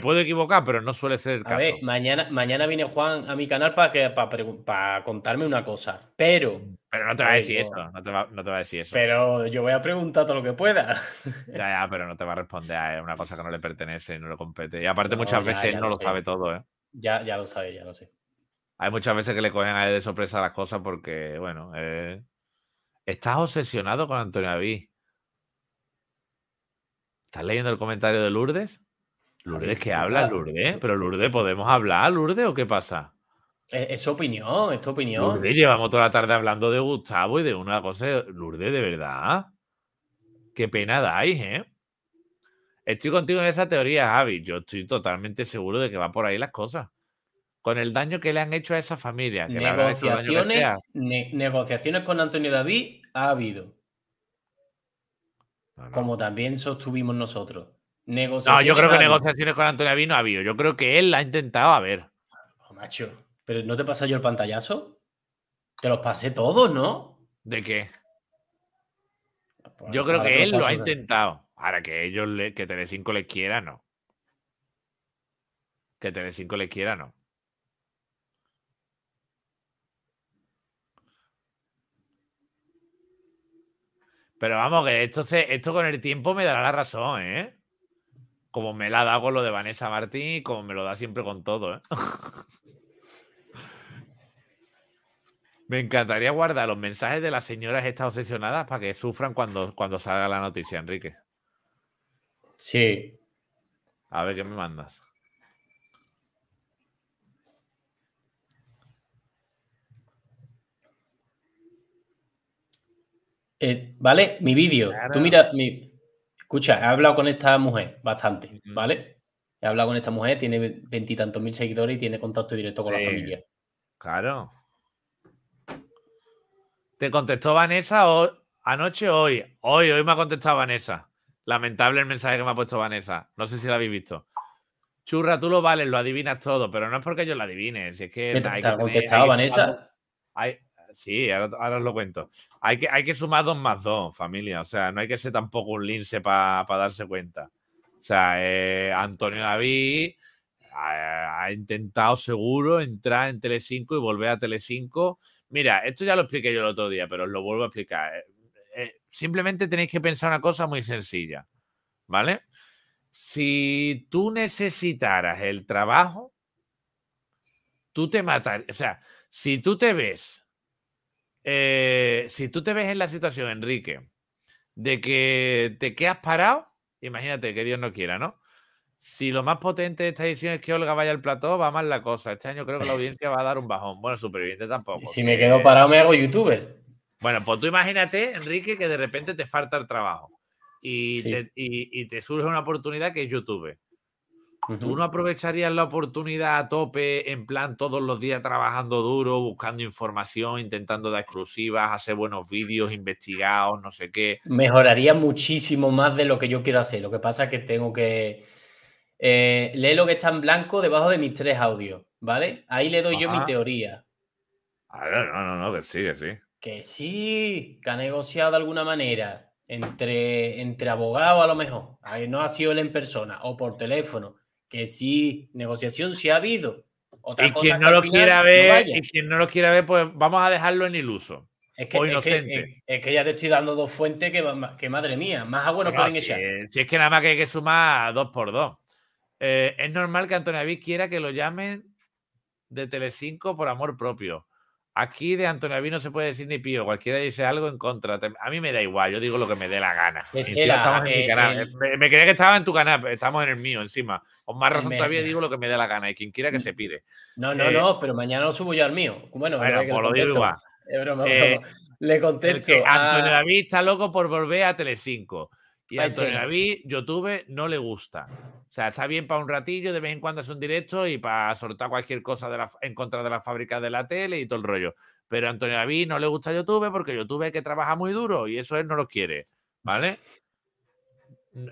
puedo, equivocar, pero no suele ser el caso. mañana, mañana viene Juan a mi canal para, que, para, contarme una cosa. Pero. Pero no te va a decir eso. No te va, a decir eso. Pero yo voy a preguntar todo lo que pueda. *laughs* Ya, ya, pero no te va a responder. Ah, es una cosa que no le pertenece, no le compete. Y aparte, muchas veces no lo, sabe todo, ¿eh? Ya, ya lo sabe, ya lo sé. Hay muchas veces que le cogen a él de sorpresa las cosas porque, bueno, eh, estás obsesionado con Antonio David. ¿Estás leyendo el comentario de Lourdes? Lourdes que habla, Lourdes, pero Lourdes, ¿podemos hablar, Lourdes, o qué pasa? E, es, opinión, es opinión. Lourdes, llevamos toda la tarde hablando de Gustavo y de una cosa. Lourdes, de verdad. Qué pena dais, ¿eh? Estoy contigo en esa teoría, Javi. Yo estoy totalmente seguro de que va por ahí las cosas. Con el daño que le han hecho a esa familia. negociaciones, negociaciones con Antonio David ha habido. Como también sostuvimos nosotros. Negociaciones no, yo creo que negociaciones con Antonio Vino ha habido. Yo creo que él la ha intentado a ver. Oh, macho, ¿pero no te pasa yo el pantallazo? Te los pasé todos, ¿no? ¿De qué? Pues, yo creo que él lo ha intentado. Ahora que ellos, le, que les quiera, no. Que TN5 les quiera, no. Pero vamos, que esto, esto con el tiempo me dará la razón, ¿eh? Como me la da con lo de Vanessa Martín y como me lo da siempre con todo, ¿eh? *laughs* me encantaría guardar los mensajes de las señoras estas obsesionadas para que sufran cuando, cuando salga la noticia, Enrique. Sí. A ver, ¿qué me mandas? Eh, ¿vale? Mi vídeo. Tú mira, mi... escucha, he hablado con esta mujer bastante, ¿vale? He hablado con esta mujer, tiene veintitantos mil seguidores y tiene contacto directo con la familia. Claro. ¿Te contestó Vanessa anoche o hoy? Hoy, hoy me ha contestado Vanessa. Lamentable el mensaje que me ha puesto Vanessa. No sé si lo habéis visto. Churra, tú lo vales, lo adivinas todo, pero no es porque yo lo adivine. Si es que. ha contestado Vanessa? Sí, ahora, os lo cuento. Hay que, hay que sumar dos más dos, familia. O sea, no hay que ser tampoco un lince para darse cuenta. O sea, eh, Antonio David ha, intentado seguro entrar en Tele5 y volver a Tele5. Mira, esto ya lo expliqué yo el otro día, pero os lo vuelvo a explicar. Eh, eh, simplemente tenéis que pensar una cosa muy sencilla, ¿vale? Si tú necesitaras el trabajo, tú te matarías. O sea, si tú te ves eh, si tú te ves en la situación, Enrique, de que te quedas parado, imagínate que Dios no quiera, ¿no? Si lo más potente de esta edición es que Olga vaya al plató, va mal la cosa. Este año creo que la *laughs* audiencia va a dar un bajón. Bueno, superviviente tampoco. Si me quedo parado, me hago youtuber. Bueno, pues tú imagínate, Enrique, que de repente te falta el trabajo y, te, y te surge una oportunidad que es YouTube. ¿Tú no aprovecharías la oportunidad a tope, en plan todos los días trabajando duro, buscando información, intentando dar exclusivas, hacer buenos vídeos, investigados, no sé qué? Mejoraría muchísimo más de lo que yo quiero hacer. Lo que pasa es que tengo que eh, leer lo que está en blanco debajo de mis tres audios, ¿vale? Ahí le doy yo mi teoría. A no, no, no, que sí, que sí. Que sí, que ha negociado de alguna manera entre, entre abogados a lo mejor. no ha sido él en persona o por teléfono que sí, negociación sí ha habido. y quien no lo quiera ver, lo quiera ver, pues vamos a dejarlo en iluso. Es que, Es que, ya te estoy dando dos fuentes que, madre mía, más agua no bueno, pueden si echar. si es que nada más que hay que sumar dos por dos. Eh, es normal que Antonia David quiera que lo llamen de Telecinco por amor propio. Aquí de Antonio no se puede decir ni pío, cualquiera dice algo en contra. A mí me da igual, yo digo lo que me dé la gana. Eh, me, creía que estaba en tu canal, estamos en el mío encima. Con más razón todavía *laughs* digo lo que me dé la gana y quien quiera que se pide. No, no, eh, no, pero mañana lo subo yo al mío. Bueno, por pues lo, digo igual. *laughs* Eh, le contesto. Antonio David está loco por volver a Telecinco. Y pues a Antonio David, YouTube no le gusta. O sea, está bien para un ratillo, de vez en cuando hace un directo y para soltar cualquier cosa de en contra de la fábrica de la tele y todo el rollo. Pero a Antonio David no le gusta YouTube porque YouTube es que trabaja muy duro y eso él no lo quiere. ¿Vale?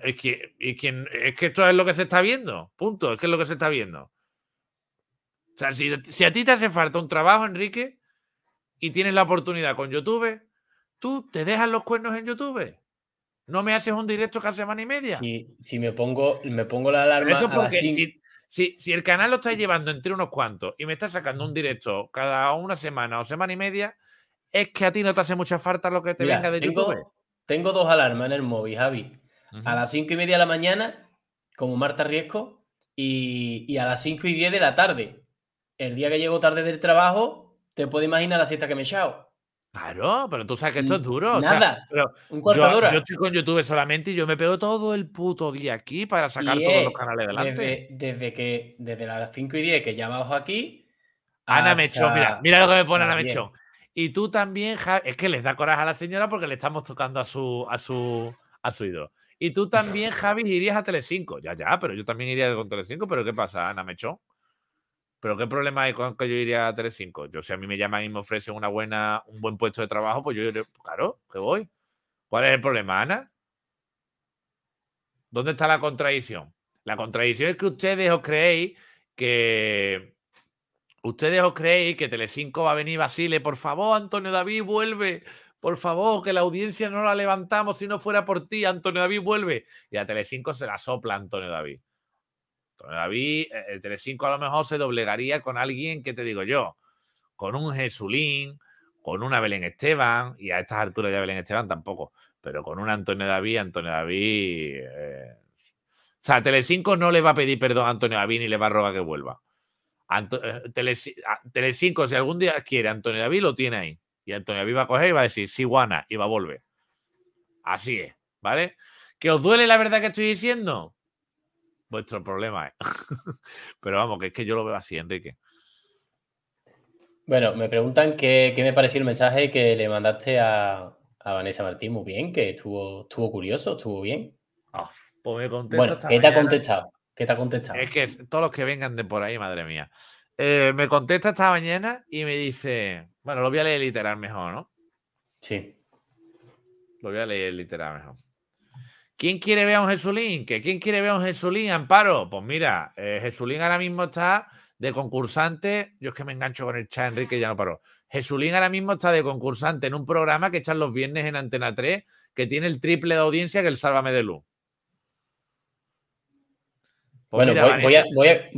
Es que, es que, esto es lo que se está viendo. Punto. Es que es lo que se está viendo. O sea, si, si a ti te hace falta un trabajo, Enrique, y tienes la oportunidad con YouTube, tú te dejas los cuernos en YouTube no me haces un directo cada semana y media. Si, si me, pongo, me pongo la alarma. si, si, el canal lo está llevando entre unos cuantos y me estás sacando un directo cada una semana o semana y media, es que a ti no te hace mucha falta lo que te venga de YouTube. Tengo dos alarmas en el móvil, Javi. A las cinco y media de la mañana, como Marta Riesco, y, y a las cinco y diez de la tarde. El día que llego tarde del trabajo, te puedo imaginar la siesta que me he echado. Claro, pero tú sabes que esto es duro. Nada. un cuarto yo, yo, estoy con YouTube solamente y yo me pego todo el puto día aquí para sacar todos los canales delante. Desde, que, desde las 5 y 10 que llamamos aquí. Ana Mechón, mira, mira lo que me pone Ana Mechón. Y tú también, es que les da coraje a la señora porque le estamos tocando a su, a su, a su ídolo. Y tú también, *laughs* Javi, irías a Telecinco. Ya, ya, pero yo también iría con Telecinco, pero ¿qué pasa, Ana Mechón? Pero ¿qué problema hay con que yo iría a Telecinco? Yo, si a mí me llaman y me ofrecen una buena, un buen puesto de trabajo, pues yo pues claro, que voy. ¿Cuál es el problema, Ana? ¿Dónde está la contradicción? La contradicción es que ustedes os creéis que. Ustedes os creéis que Telecinco va a venir Basile. Por favor, Antonio David, vuelve. Por favor, que la audiencia no la levantamos si no fuera por ti. Antonio David, vuelve. Y a Telecinco se la sopla Antonio David. David, e, el Telecinco a lo mejor se doblegaría con alguien que te digo yo, con un Jesulín, con una Belén Esteban, y a estas alturas ya Belén Esteban tampoco, pero con un Antonio David, Antonio David. Eh, o sea, Tele5 no le va a pedir perdón a Antonio David ni le va a rogar que vuelva. Anto... 5 eh, si algún día quiere Antonio David, lo tiene ahí. Y Antonio David va a coger y va a decir, sí, guana, y va a volver. Así es, ¿vale? ¿Que os duele la verdad que estoy diciendo? vuestro problema ¿eh? *laughs* Pero vamos, que es que yo lo veo así, Enrique. Bueno, me preguntan qué, me pareció el mensaje que le mandaste a, Vanessa Martín. Muy bien, que estuvo, estuvo curioso, estuvo bien. Ah, pues me bueno, ¿qué te ha contestado? ¿Qué te ha contestado? Es que todos los que vengan de por ahí, madre mía. Eh, me contesta esta mañana y me dice, bueno, lo voy a leer literal mejor, ¿no? Sí. Lo voy a leer literal mejor. ¿Quién quiere ver a un Jesulín? ¿Que ¿Quién quiere ver a un Jesulín, Amparo? Pues mira, eh, Jesulín ahora mismo está de concursante. Yo es que me engancho con el chat, Enrique, ya no paró. Jesulín ahora mismo está de concursante en un programa que echan los viernes en Antena 3, que tiene el triple de audiencia que el Sálvame de Luz. Pues bueno,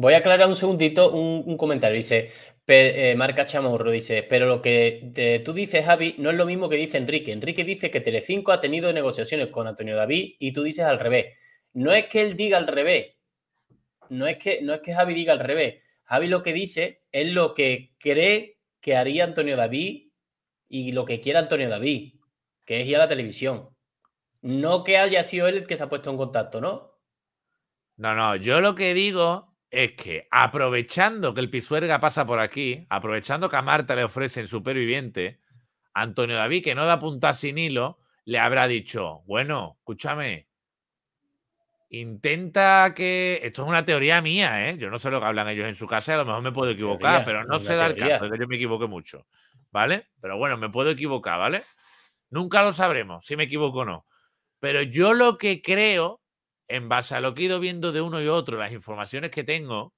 voy, a, aclarar un segundito un, un comentario. Dice, eh, Marca Chamorro dice, pero lo que tú dices, Javi, no es lo mismo que dice Enrique. Enrique dice que Telecinco ha tenido negociaciones con Antonio David y tú dices al revés. No es que él diga al revés, no es que, no es que Javi diga al revés. Javi lo que dice es lo que cree que haría Antonio David y lo que quiere Antonio David, que es ir a la televisión. No que haya sido él el que se ha puesto en contacto, ¿no? No, no, yo lo que digo es que aprovechando que el Pisuerga pasa por aquí, aprovechando que a Marta le ofrecen superviviente, Antonio David, que no da puntas sin hilo, le habrá dicho, bueno, escúchame, intenta que... Esto es una teoría mía, ¿eh? Yo no sé lo que hablan ellos en su casa, a lo mejor me puedo equivocar, pero no se da el caso que yo me equivoqué mucho, ¿vale? Pero bueno, me puedo equivocar, ¿vale? Nunca lo sabremos si me equivoco o no. Pero yo lo que creo en base a lo que he ido viendo de uno y otro, las informaciones que tengo,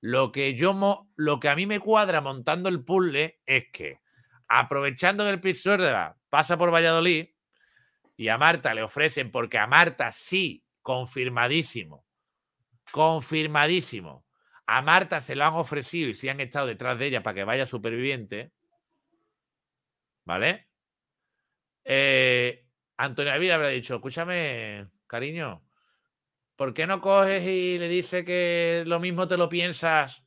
lo que, yo lo que a mí me cuadra montando el puzzle es que aprovechando que el Pisuerda pasa por Valladolid y a Marta le ofrecen, porque a Marta sí, confirmadísimo, confirmadísimo, a Marta se lo han ofrecido y sí han estado detrás de ella para que vaya superviviente, ¿vale? Eh, Antonio Avila habrá dicho, escúchame, cariño, ¿por qué no coges y le dices que lo mismo te lo piensas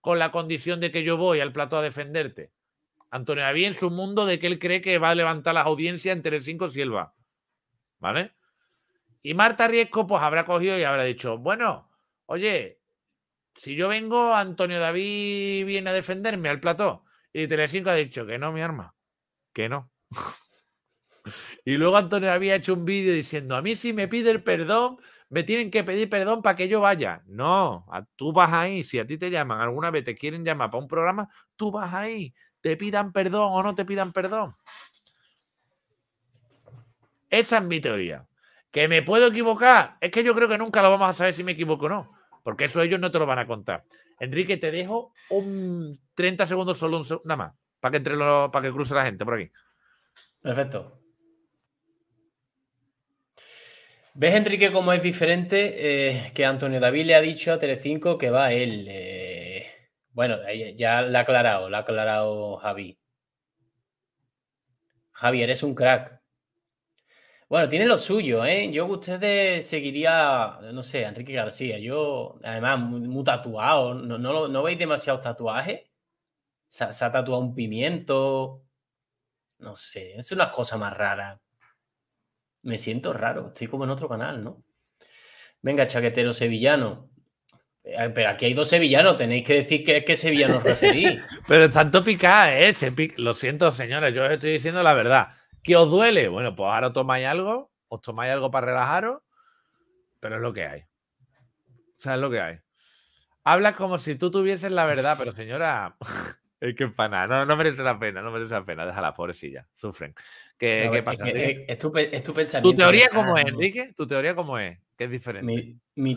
con la condición de que yo voy al plato a defenderte? Antonio David en su mundo de que él cree que va a levantar las audiencias entre el 5 si él va. ¿Vale? Y Marta Riesco, pues habrá cogido y habrá dicho, bueno, oye, si yo vengo, Antonio David viene a defenderme al plató. Y Telecinco ha dicho que no, mi arma, que no. *laughs* y luego Antonio David ha hecho un vídeo diciendo, a mí si me pide el perdón, me tienen que pedir perdón para que yo vaya. No, tú vas ahí. Si a ti te llaman alguna vez, te quieren llamar para un programa, tú vas ahí. Te pidan perdón o no te pidan perdón. Esa es mi teoría. ¿Que me puedo equivocar? Es que yo creo que nunca lo vamos a saber si me equivoco o no, porque eso ellos no te lo van a contar. Enrique, te dejo un 30 segundos solo, un, nada más, para que, entre lo, para que cruce la gente por aquí. Perfecto. ¿Ves, Enrique, cómo es diferente eh, que Antonio David le ha dicho a Telecinco que va él? Eh, bueno, ya la ha aclarado, la ha aclarado Javi. Javi, eres un crack. Bueno, tiene lo suyo, ¿eh? Yo ustedes seguiría, no sé, Enrique García. Yo, además, muy, tatuado. ¿No, no, veis demasiados tatuajes? Se, se ha tatuado un pimiento. No sé, es una cosa más rara. Me siento raro, estoy como en otro canal, ¿no? Venga, chaquetero sevillano. Eh, pero aquí hay dos sevillanos, tenéis que decir que es sevillanos referís. *laughs* Pero tanto pica ¿eh? Lo siento, señores, yo os estoy diciendo la verdad. ¿Qué os duele? Bueno, pues ahora tomáis algo, os tomáis algo para relajaros, pero es lo que hay. O sea, es lo que hay. Hablas como si tú tuvieses la verdad, pero señora, es que empanada, no, merece la pena, no merece la pena, déjala, pobrecilla, sufren. ¿Qué, pasa? tu, teoría cómo es, Enrique? ¿Tu teoría cómo es? ¿Qué es diferente? Mi,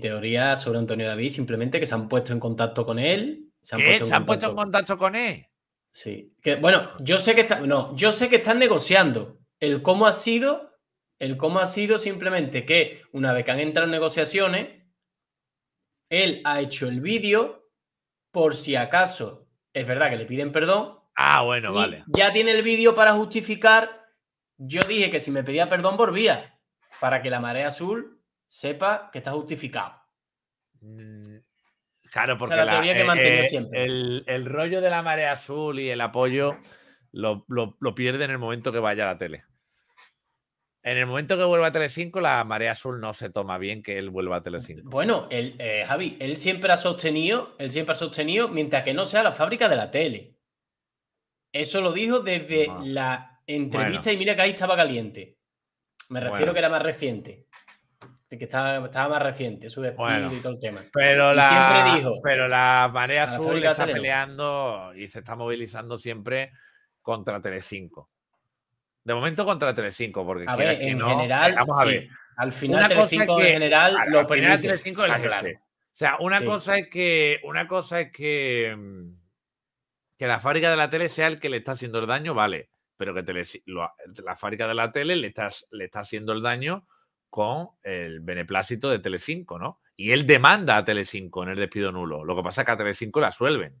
teoría sobre Antonio David, simplemente que se han puesto en contacto con él. Se han ¿Qué? Puesto ¿Se han puesto en contacto con él? Sí. bueno, yo sé que no, yo sé que están negociando. El cómo ha sido, el cómo ha sido simplemente que una vez que han entrado en negociaciones, él ha hecho el vídeo por si acaso es verdad que le piden perdón. Ah, bueno, vale. Ya tiene el vídeo para justificar. Yo dije que si me pedía perdón volvía, para que la marea azul sepa que está justificado. Claro, porque El, rollo de la marea azul y el apoyo lo, lo, lo, pierde en el momento que vaya a la tele. En el momento que vuelva a Tele 5, la marea azul no se toma bien que él vuelva a mm, Tele 5. Bueno, él, eh, Javi, él siempre ha sostenido, él siempre ha sostenido, mientras que no sea la fábrica de la tele. Eso lo dijo desde la entrevista y mira que ahí estaba caliente. Me refiero que era más reciente. Que estaba, más reciente, su despido y todo el tema. Pero la, marea azul está peleando y se está movilizando siempre contra tele Telecinco. De momento contra Telecinco. porque en general, vamos a ver. Al final, una cosa en general al, lo final Telecinco es O sea, una cosa es que una cosa es que mm, que la fábrica de la tele sea el que le está haciendo el daño, vale, pero que la fábrica de la tele le está, le está haciendo el daño con el beneplácito de Telecinco, ¿no? Y él demanda a Telecinco en el despido nulo. Lo que pasa es que a Telecinco la suelven.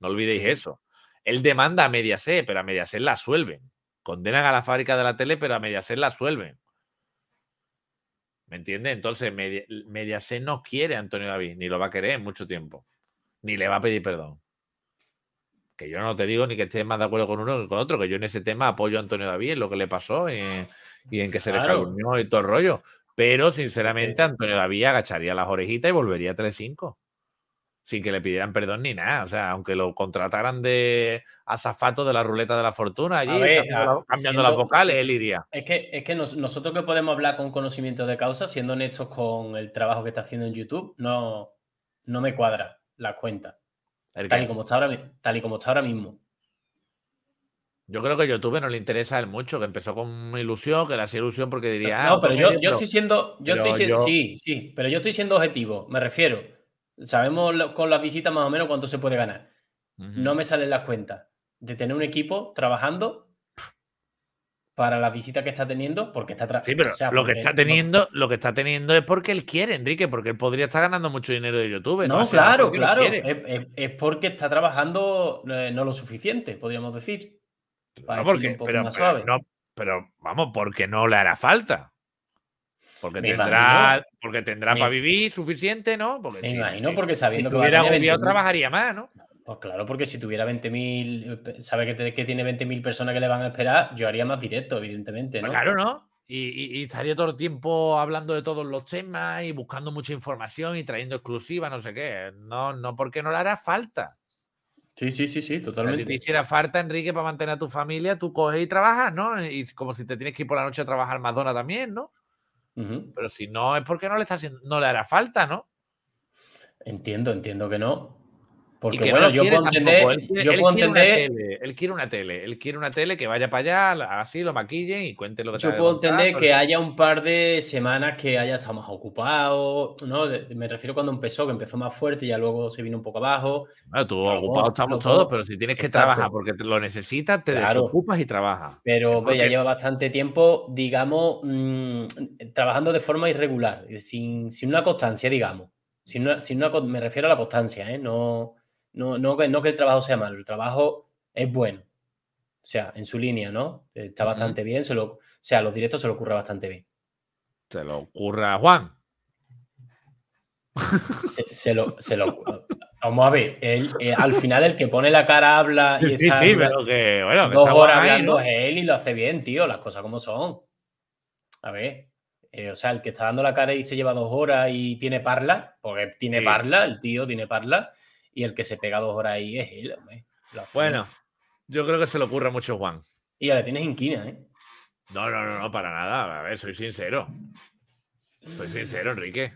No olvidéis eso. Él demanda a Mediaset, pero a Mediaset la suelven. Condenan a la fábrica de la tele, pero a Mediaset la suelven. ¿Me entiendes? Entonces, Mediaset no quiere a Antonio David, ni lo va a querer en mucho tiempo, ni le va a pedir perdón. Que yo no te digo ni que estés más de acuerdo con uno que con otro, que yo en ese tema apoyo a Antonio David, en lo que le pasó y, en que se le calumnió y todo el rollo. Pero, sinceramente, Antonio David agacharía las orejitas y volvería a 3 sin que le pidieran perdón ni nada. O sea, aunque lo contrataran de azafato de la ruleta de la fortuna allí, ah, cambiando, las vocales, él iría. Es que, es que nosotros que podemos hablar con conocimiento de causa, siendo honestos con el trabajo que está haciendo en YouTube, no, no me cuadra la cuenta. Tal y, como está ahora, tal y como está ahora mismo. Yo creo que a YouTube no le interesa el mucho, que empezó con ilusión, que era hacía ilusión porque diría. Ah, no, pues pero yo, estoy siendo. Yo estoy Sí, sí, pero yo estoy siendo objetivo. Me refiero. Sabemos con las visitas más o menos cuánto se puede ganar. No me salen las cuentas de tener un equipo trabajando para las visitas que está teniendo, porque está Sí, pero lo que está teniendo, lo que está teniendo es porque él quiere, Enrique, porque él podría estar ganando mucho dinero de YouTube. No, claro, claro. Es, porque está trabajando eh, no lo suficiente, podríamos decir. no, porque, pero, pero vamos, porque no le hará falta. Porque tendrá, para vivir suficiente, ¿no? me imagino, porque sabiendo si que hubiera día, trabajaría más, ¿no? Pues claro, porque si tuviera 20.000, sabe que, que tiene 20.000 personas que le van a esperar, yo haría más directo, evidentemente, ¿no? Pues claro, ¿no? Y, estaría todo el tiempo hablando de todos los temas y buscando mucha información y trayendo exclusiva, no sé qué. No, no, porque no le hará falta. Sí, sí, sí, sí, totalmente. Si te hiciera falta, Enrique, para mantener a tu familia, tú coges y trabajas, ¿no? Y como si te tienes que ir por la noche a trabajar Madonna también, ¿no? Pero si no, es porque no le está haciendo, no le hará falta, ¿no? Entiendo, entiendo que no. Porque bueno, yo puedo entender. ¿eh? Él, quiere una tele, él quiere una tele que vaya para allá, así lo maquille y cuente lo que Yo puedo entender que haya un par de semanas que haya estado más ocupado, ¿no? Me refiero cuando empezó, que empezó más fuerte y ya luego se vino un poco abajo. Bueno, tú ocupado estamos todos, pero si tienes que trabajar porque lo necesitas, te desocupas y trabajas. Pero ya lleva bastante tiempo, digamos, mm, trabajando de forma irregular, sin, una constancia, digamos. Sin me refiero a la constancia, ¿eh? No no, que el trabajo sea malo, el trabajo es bueno. O sea, en su línea, ¿no? Está bastante bien, se o sea, los directos se lo ocurre bastante bien. Se lo ocurra a Juan. Se, lo, se vamos a ver, él, al final el que pone la cara habla y está sí, pero que, dos horas hablando es él y lo hace bien, tío, las cosas como son. A ver, eh, o sea, el que está dando la cara y se lleva dos horas y tiene parla, porque tiene parla, el tío tiene parla, y el que se pega dos horas ahí es él, Bueno, yo creo que se le ocurre mucho Juan. Y ahora tienes inquina, ¿eh? No, no, no, no, para nada. A ver, soy sincero. Soy sincero, Enrique.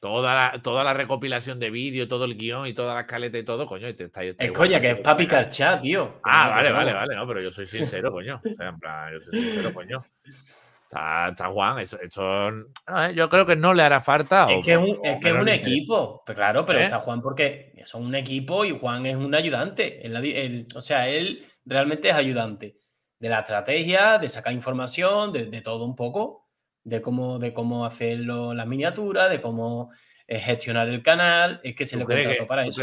Toda la, toda la recopilación de vídeo, todo el guión y toda la caleta y todo, coño. Y te, está, es eh, coña, que es para picar chat, tío. Ah, vale, vale, vale, no, pero yo soy sincero, coño. O sea, en plan, yo soy sincero, coño. Está, Juan, mm, eh, yo creo que no le hará falta. Es que es un, equipo, claro, pero ¿Eh? está Juan porque son un equipo y Juan es un ayudante. o sea, él realmente es ayudante de la estrategia, de sacar información, de, todo un poco, de cómo, de cómo hacer las miniaturas, de cómo es gestionar el canal, es que se le puede para eso.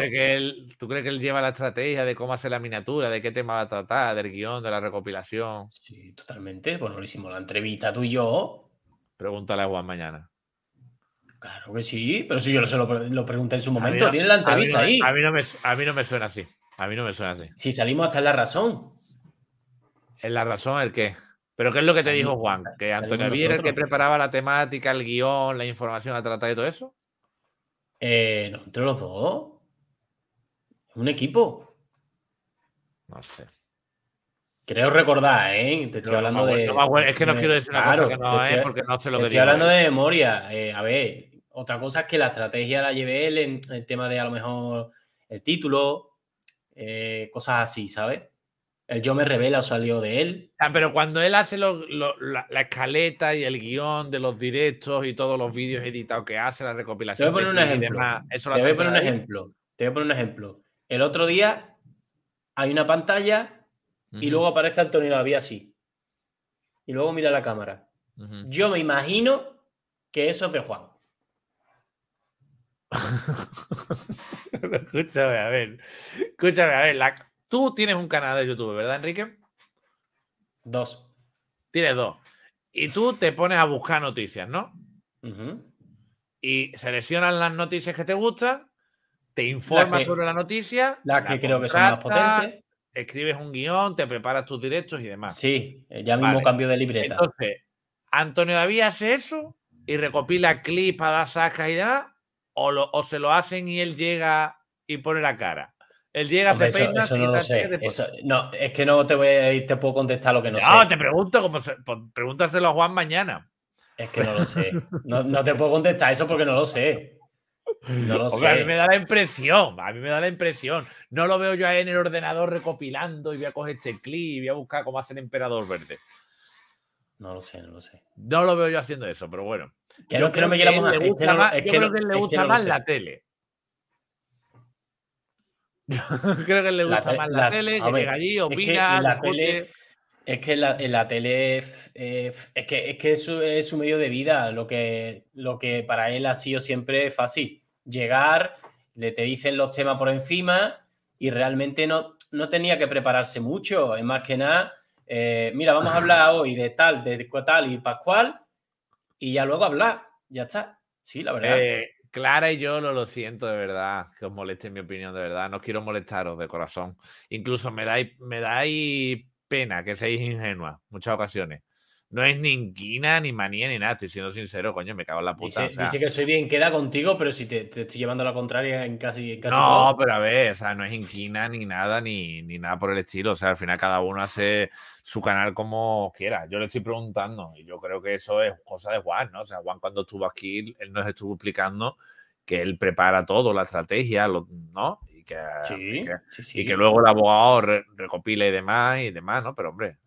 ¿Tú crees que él lleva la estrategia de cómo hacer la miniatura, de qué tema va a tratar, del guión, de la recopilación? Sí, totalmente. Bueno, lo hicimos la entrevista tú y yo. Pregúntale a Juan mañana. Claro que sí, pero si yo se lo, lo pregunté en su momento, tiene la entrevista ahí. A mí, no me, suena así. A mí no me suena así. Si salimos hasta en la razón. ¿En la razón el qué? Pero ¿qué es lo que te dijo Juan? ¿Que Antonio Javier que preparaba la temática, el guión, la información a tratar y todo eso? Eh, no, entre los dos. Un equipo. No sé. Creo recordar, ¿eh? Te estoy hablando de. es que no quiero decir nada, claro, eh, porque no se lo Estoy hablando ¿eh? de memoria. Eh, a ver, otra cosa es que la estrategia la llevé él en el tema de a lo mejor el título, cosas así, ¿sabes? El eh, Yo me revela salió de él. pero cuando él hace la, escaleta y el guión de los directos y todos los vídeos editados que hace, la recopilación. Te voy a poner un ejemplo. voy a poner un ejemplo. Te voy a poner un ejemplo. El otro día hay una pantalla y luego aparece Antonio Lavía así. Y luego mira la cámara. Yo me imagino que eso es de Juan. *laughs* escúchame, a ver. Escúchame, a ver. Tú tienes un canal de YouTube, ¿verdad, Enrique? Dos. Tienes dos. Y tú te pones a buscar noticias, ¿no? Y seleccionas las noticias que te gustan, te informas sobre la noticia. la que creo que son más potentes. Escribes un guión, te preparas tus directos y demás. Sí, eh, ya mismo cambio de libreta. Entonces, Antonio David hace eso y recopila clips, dar sacas y demás, o se lo hacen y él llega y pone la cara. El llega, se eso, no es que no te voy te puedo contestar lo que no, sé. No, te pregunto, pues, pregúntaselo a Juan mañana. Es que no lo sé. No, te puedo contestar eso porque no lo sé. No lo sé. A mí me da la impresión, a mí me da la impresión. No lo veo yo ahí en el ordenador recopilando y voy a coger este clip y voy a buscar cómo hacer emperador verde. No lo sé, no lo sé. No lo veo yo haciendo eso, pero bueno. Que no, me más, es que le gusta más la tele. *laughs* Creo que le gusta más la, tele, que ver, allí, opina. Es que la tele, es que la, la tele eh, es que, es, que es, su, medio de vida, lo que, lo que para él ha sido siempre fácil. Llegar, le te dicen los temas por encima y realmente no, no tenía que prepararse mucho. Es más que nada, eh, mira, vamos a hablar hoy de tal, de tal y Pascual y ya luego hablar. Ya está. Sí, la verdad. Eh, Clara y yo lo, lo siento de verdad, que os moleste mi opinión de verdad, no quiero molestaros de corazón. Incluso me dais, me dais pena que seáis ingenuas, muchas ocasiones no es ni inquina, ni manía, ni nada. Estoy siendo sincero, coño, me cago en la puta. Dice, que soy bien, queda contigo, pero si te, estoy llevando a la contraria en casi. En casi no, pero a ver, o sea, no es inquina ni nada, ni, ni nada por el estilo. O sea, al final cada uno hace su canal como quiera. Yo le estoy preguntando y yo creo que eso es cosa de Juan, ¿no? O sea, Juan cuando estuvo aquí, él nos estuvo explicando que él prepara todo, la estrategia, ¿no? Y que, sí, y, que sí, sí. y que luego el abogado recopila y demás y demás, ¿no? Pero hombre,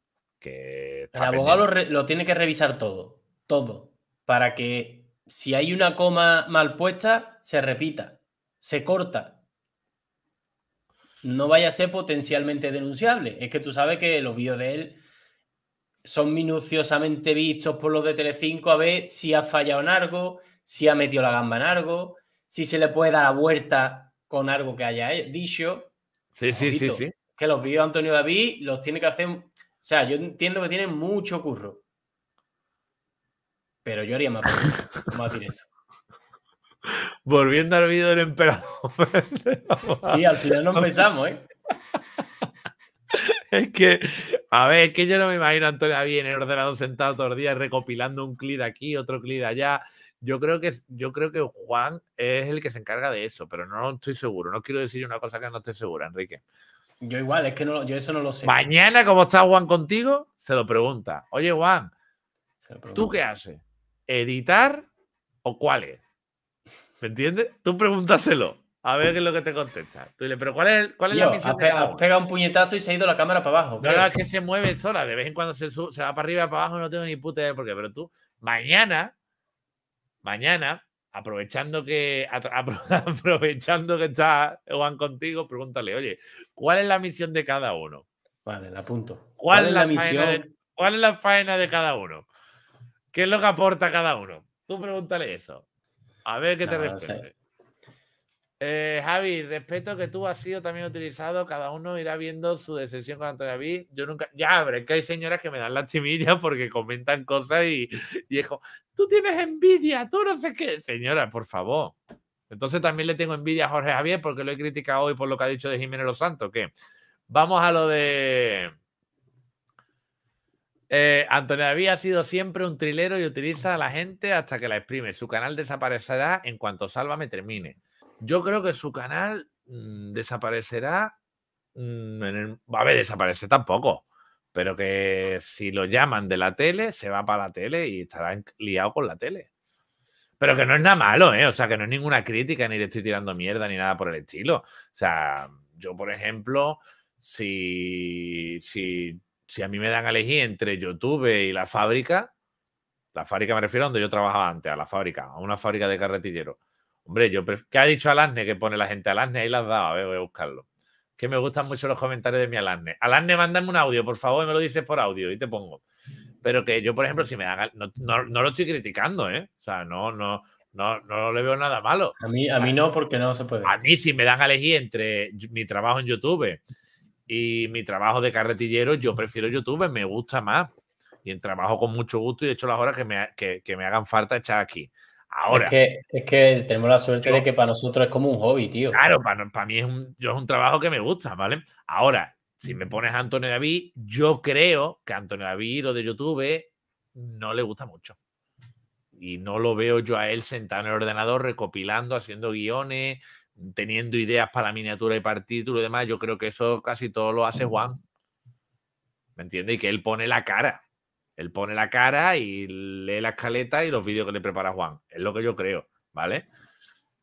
el abogado lo, tiene que revisar todo, todo, para que si hay una coma mal puesta, se repita, se corta. No vaya a ser potencialmente denunciable. Es que tú sabes que los vídeos de él son minuciosamente vistos por los de Telecinco a ver si ha fallado en algo, si ha metido la gamba en algo, si se le puede dar la vuelta con algo que haya dicho. Sí, sí, sí, sí. Que los vídeos de Antonio David los tiene que hacer o sea, yo entiendo que tiene mucho curro. Pero yo haría más, *laughs* más eso. Volviendo al vídeo del emperador. *laughs* sí, al final no empezamos, ¿eh? *laughs* es que, a ver, es que yo no me imagino a Antonio en el ordenador sentado todos los días recopilando un clip aquí, otro clip allá. Yo creo, que, yo creo que Juan es el que se encarga de eso, pero no estoy seguro. No quiero decir una cosa que no esté segura, Enrique. Yo igual, es que no, yo eso no lo sé. Mañana, como está Juan contigo, se lo pregunta. Oye, Juan, ¿tú qué haces? ¿Editar o cuál es ¿Me entiendes? Tú pregúntaselo. A ver qué es lo que te contesta. dile, pero ¿cuál es, cuál es la pega un puñetazo y se ha ido la cámara para abajo. No, no, es que se mueve sola. De vez en cuando se, se va para arriba, y para abajo, no tengo ni puta idea por qué. Pero tú, mañana, mañana, aprovechando que, *laughs* aprovechando que está Juan contigo, pregúntale, oye, ¿cuál es la misión de cada uno? Vale, la apunto. ¿Cuál, es la, misión? ¿Cuál es la faena de cada uno? ¿Qué es lo que aporta cada uno? Tú pregúntale eso. A ver qué te responde. Eh, Javi, respeto que tú has sido también utilizado, cada uno irá viendo su decepción con Antonio David. Yo nunca, ya, pero que hay señoras que me dan la chimilla *laughs* porque comentan cosas y, y tú tienes envidia, tú no sé qué. Señora, por favor. Entonces también le tengo envidia a Jorge Javier porque lo he criticado hoy por lo que ha dicho de Jiménez Los Santos. vamos a lo de. Eh, Antonio David ha sido siempre un trilero y utiliza a la gente hasta que la exprime. Su canal desaparecerá en cuanto Salva me termine. Yo creo que su canal mm, desaparecerá. Mm, a ver, desaparece tampoco. Pero que si lo llaman de la tele, se va para la tele y estará liado con la tele. Pero que no es nada malo, ¿eh? O sea, que no es ninguna crítica, ni le estoy tirando mierda, ni nada por el estilo. O sea, yo, por ejemplo, si, si, si a mí me dan a elegir entre YouTube y la fábrica, la fábrica me refiero a donde yo trabajaba antes, a la fábrica, a una fábrica de carretillero. Hombre, yo ¿qué ha dicho Alasne? Que pone la gente Alasne, ahí las daba, a voy a buscarlo. Que me gustan *laughs* mucho los comentarios de mi Alasne. Alasne, mándame un audio, por favor, y me lo dices por audio y te pongo. Pero que yo, por ejemplo, si me haga. No, lo estoy criticando, ¿eh? O sea, no, no, no, no le veo nada malo. A mí, a mí no, porque no se puede. A mí, si me dan a elegir entre mi trabajo en YouTube y mi trabajo de carretillero, yo prefiero YouTube, me gusta más. Y en trabajo con mucho gusto y he hecho las horas que me, que me hagan falta echar aquí. Es que, es que tenemos la suerte de que para nosotros es como un hobby, tío. Claro, para, mí es un, yo es un trabajo que me gusta, ¿vale? Ahora, si me pones a Antonio David, yo creo que a Antonio David, lo de YouTube, no le gusta mucho. Y no lo veo yo a él sentado en el ordenador recopilando, haciendo guiones, teniendo ideas para la miniatura y para el título y demás. Yo creo que eso casi todo lo hace Juan. ¿Me entiendes? Y que él pone la cara. Él pone la cara y lee la escaleta y los vídeos que le prepara Juan. Es lo que yo creo, ¿vale?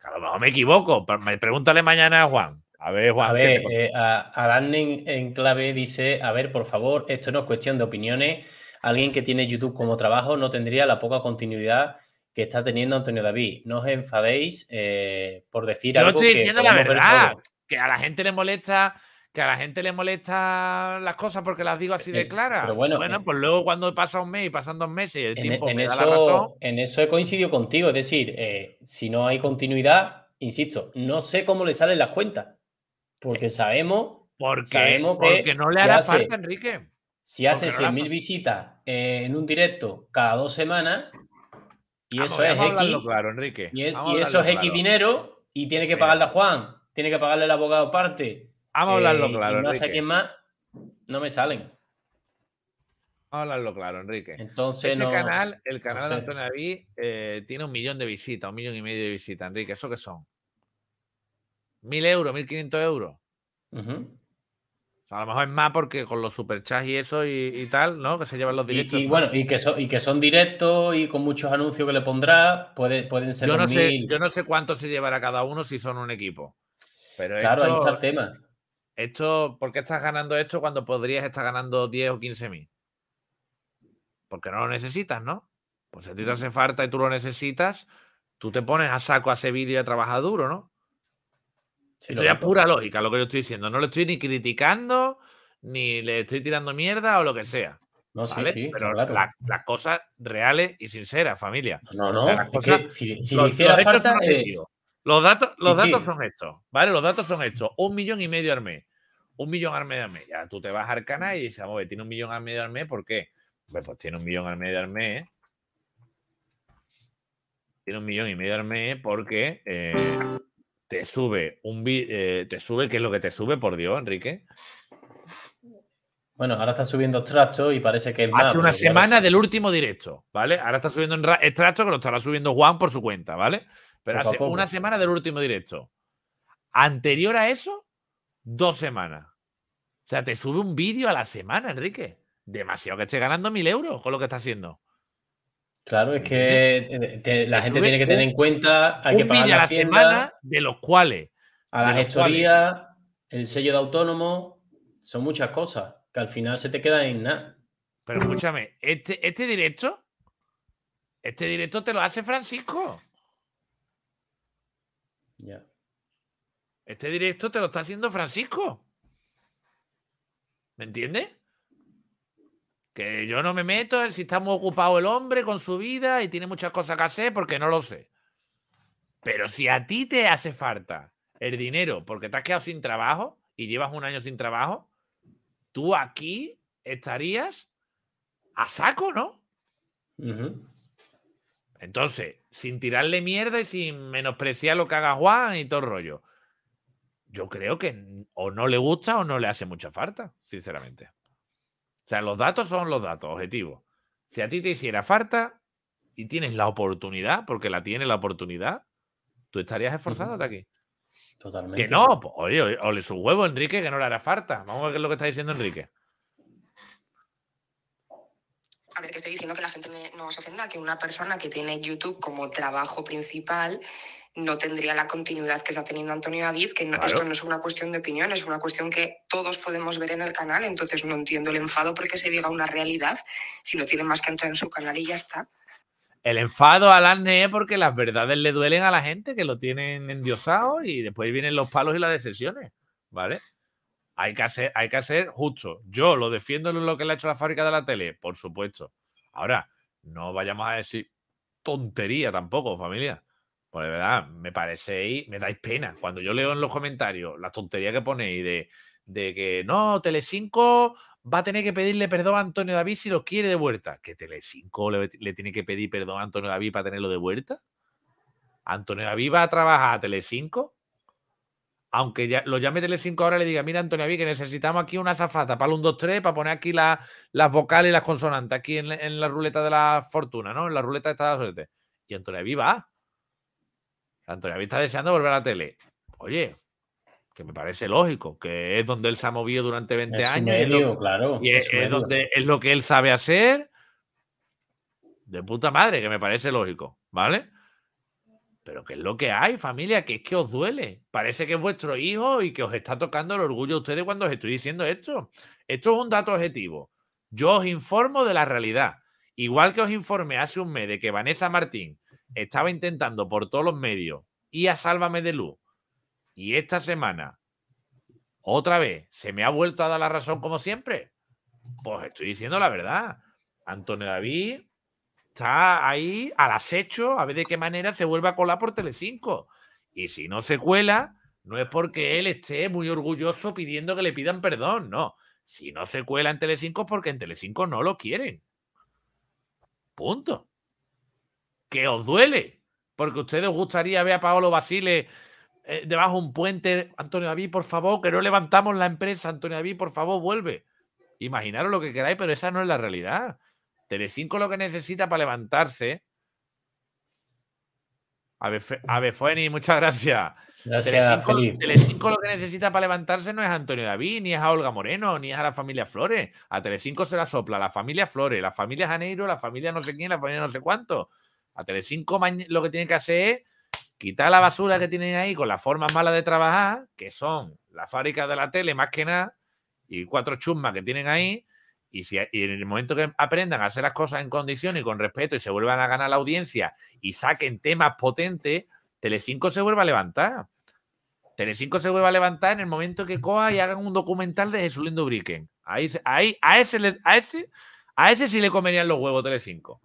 A lo mejor me equivoco. Pregúntale mañana a Juan. A ver, Juan. Eh, a ver, a, en clave dice: A ver, por favor, esto no es cuestión de opiniones. Alguien que tiene YouTube como trabajo no tendría la poca continuidad que está teniendo Antonio David. No os enfadéis eh, por decir algo. Yo estoy diciendo la verdad, que a la gente le molesta que a la gente le molesta las cosas porque las digo así de eh, clara. Pero bueno, eh, pues luego cuando pasa un mes y pasan dos meses y el tiempo en eso, la En eso he coincidido contigo, es decir, eh, si no hay continuidad, insisto, no sé cómo le salen las cuentas, porque sabemos, porque, que no le hará parte, Enrique. Si hace 6.000 visitas en un directo cada dos semanas, y eso es X. Claro, Enrique. Y, eso es X dinero, y tiene que pagarle a Juan, tiene que pagarle al abogado parte Vamos a hablarlo eh, claro. No sé quién más, no me salen. Vamos a hablarlo claro, Enrique. Entonces, este canal, el canal de Antonio David, eh, tiene un millón de visitas, un millón y medio de visitas, Enrique. ¿Eso qué son? ¿Mil euros, mil quinientos euros? a lo mejor es más porque con los superchats y eso y, tal, ¿no? Que se llevan los directos. Y, bueno, y que, son, directos y con muchos anuncios que le pondrá, pueden ser yo no, sé, yo no sé cuánto se llevará cada uno si son un equipo. Pero claro, hay ahí está el tema. Esto, ¿por qué estás ganando esto cuando podrías estar ganando 10 o 15 mil? Porque no lo necesitas, ¿no? Pues si a ti te hace falta y tú lo necesitas, tú te pones a saco a ese y a trabajar duro, ¿no? Sí, ya es pura lógica lo que yo estoy diciendo. No le estoy ni criticando, ni le estoy tirando mierda o lo que sea. No, sé sí, Pero las cosas reales y sinceras, familia. No, no, si, si hiciera falta, los datos, los datos son estos, ¿vale? Los datos son estos. Un millón y medio al mes. Un millón al medio al mes. Ya tú te vas al canal y dices, a tiene un millón al medio al mes, ¿por qué? Pues, pues tiene un millón al medio al mes. Tiene un millón y medio al mes porque eh, te sube un eh, te sube, ¿qué es lo que te sube, por Dios, Enrique? Bueno, ahora está subiendo Extracto y parece que es más. Hace una semana del último directo, ¿vale? Ahora está subiendo Extracto, que lo estará subiendo Juan por su cuenta, ¿vale? Pero hace una semana del último directo. Anterior a eso, dos semanas. O sea, te sube un vídeo a la semana, Enrique. Demasiado que esté ganando mil euros con lo que está haciendo. Claro, es que la gente tiene que tener en cuenta, hay que pagar la, a la semana, de los cuales a la gestoría, el sello de autónomo, son muchas cosas que al final se te queda en nada. Pero escúchame, este, este directo, este directo te lo hace Francisco. Ya. Este directo te lo está haciendo Francisco. ¿Me entiendes? Que yo no me meto si está muy ocupado el hombre con su vida y tiene muchas cosas que hacer porque no lo sé. Pero si a ti te hace falta el dinero porque te has quedado sin trabajo y llevas un año sin trabajo, tú aquí estarías a saco, ¿no? Entonces, sin tirarle mierda y sin menospreciar lo que haga Juan y todo el rollo. Yo creo que o no le gusta o no le hace mucha falta, sinceramente. O sea, los datos son los datos, objetivos. Si a ti te hiciera falta y tienes la oportunidad, porque la tiene la oportunidad, tú estarías esforzándote aquí. Totalmente. Que no, pues, oye, oye, ole su huevo, Enrique, que no le hará falta. Vamos a ver qué es lo que está diciendo Enrique. A ver, que estoy diciendo que la gente no se ofenda, que una persona que tiene YouTube como trabajo principal no tendría la continuidad que está teniendo Antonio David, que esto no es una cuestión de opinión, es una cuestión que todos podemos ver en el canal, entonces no entiendo el enfado porque se diga una realidad, si no tiene más que entrar en su canal y ya está. El enfado a porque las verdades le duelen a la gente que lo tienen endiosado y después vienen los palos y las decepciones, ¿vale? Hay que, hacer, hay que hacer justo. Yo lo defiendo en lo que le ha hecho la fábrica de la tele, por supuesto. Ahora, no vayamos a decir tontería tampoco, familia. Pues de verdad, me y me dais pena. Cuando yo leo en los comentarios la tontería que ponéis de, que no, 5 va a tener que pedirle perdón a Antonio David si lo quiere de vuelta. ¿Que tele le, le tiene que pedir perdón a Antonio David para tenerlo de vuelta? ¿Antonio David va a trabajar a 5 aunque ya lo llame Tele5 ahora le diga, mira Antonio Aví, que necesitamos aquí una zafata para el 1, 2, 3, para poner aquí las vocales y las consonantes, aquí en, la ruleta de la fortuna, ¿no? En la ruleta de la suerte. Y Antonio Aví va. Antonio Aví está deseando volver a la tele. Oye, que me parece lógico, que es donde él se ha movido durante 20 años. claro. es donde es lo que él sabe hacer. De puta madre, que me parece lógico, ¿vale? Pero que es lo que hay, familia, que es que os duele. Parece que es vuestro hijo y que os está tocando el orgullo a ustedes cuando os estoy diciendo esto. Esto es un dato objetivo. Yo os informo de la realidad. Igual que os informé hace un mes de que Vanessa Martín estaba intentando por todos los medios y a Sálvame de Luz. Y esta semana, otra vez, se me ha vuelto a dar la razón como siempre. Pues estoy diciendo la verdad. Antonio David está ahí al acecho a ver de qué manera se vuelve a colar por Telecinco. Y si no se cuela, no es porque él esté muy orgulloso pidiendo que le pidan perdón, no. Si no se cuela en Telecinco es porque en Telecinco no lo quieren. Punto. Que os duele, porque ustedes os gustaría ver a Paolo Basile eh, debajo de un puente. Antonio David, por favor, que no levantamos la empresa. Antonio David, por favor, vuelve. Imaginaros lo que queráis, pero esa no es la realidad. Telecinco lo que necesita para levantarse. A Abefueni, muchas gracias. Gracias, Telecinco, lo que necesita para levantarse no es Antonio David, ni es a Olga Moreno, ni es a la familia Flores. A Telecinco se la sopla la familia Flores, la familia Janeiro, la familia no sé quién, la familia no sé cuánto. A Telecinco lo que tiene que hacer es quitar la basura que tienen ahí con las formas malas de trabajar, que son la fábrica de la tele más que nada, y cuatro chusmas que tienen ahí, y, si, en el momento que aprendan a hacer las cosas en condición y con respeto y se vuelvan a ganar la audiencia y saquen temas potentes, Telecinco se vuelve a levantar. Tele5 se vuelve a levantar en el momento que *laughs* coja y hagan un documental de Jesús Lindo Ahí, ahí, a, ese, ese, a ese sí le comerían los huevos Telecinco.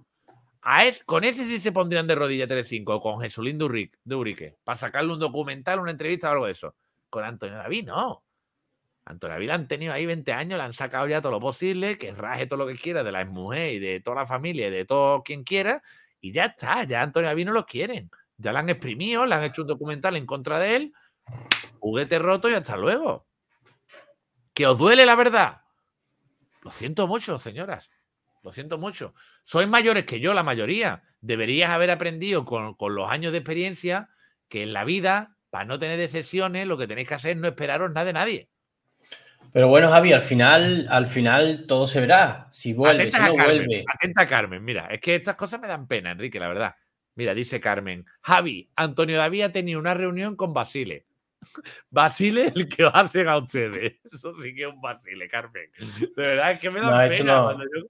A con ese sí se pondrían de rodilla Telecinco, con Jesulín Urique para sacarle un documental, una entrevista o algo de eso. Con Antonio David, no. Antonio han tenido ahí 20 años, le han sacado ya todo lo posible, que raje todo lo que quiera de la mujeres y de toda la familia y de todo quien quiera, y ya está, ya Antonio Avila no lo quieren. Ya la han exprimido, le han hecho un documental en contra de él, juguete roto y hasta luego. Que os duele la verdad. Lo siento mucho, señoras. Lo siento mucho. Sois mayores que yo, la mayoría. Deberías haber aprendido con, con los años de experiencia que en la vida, para no tener decepciones, lo que tenéis que hacer es no esperaros nada de nadie. Pero bueno, Javi, al final, al final todo se verá. Si vuelve, si no vuelve. Atenta, Carmen. Mira, es que estas cosas me dan pena, Enrique, la verdad. Mira, dice Carmen. Javi, Antonio David ha tenido una reunión con Basile. *laughs* Basile el que hacen a ustedes. *laughs* Eso sí que es un Basile, Carmen. De verdad es que me da pena. Cuando yo,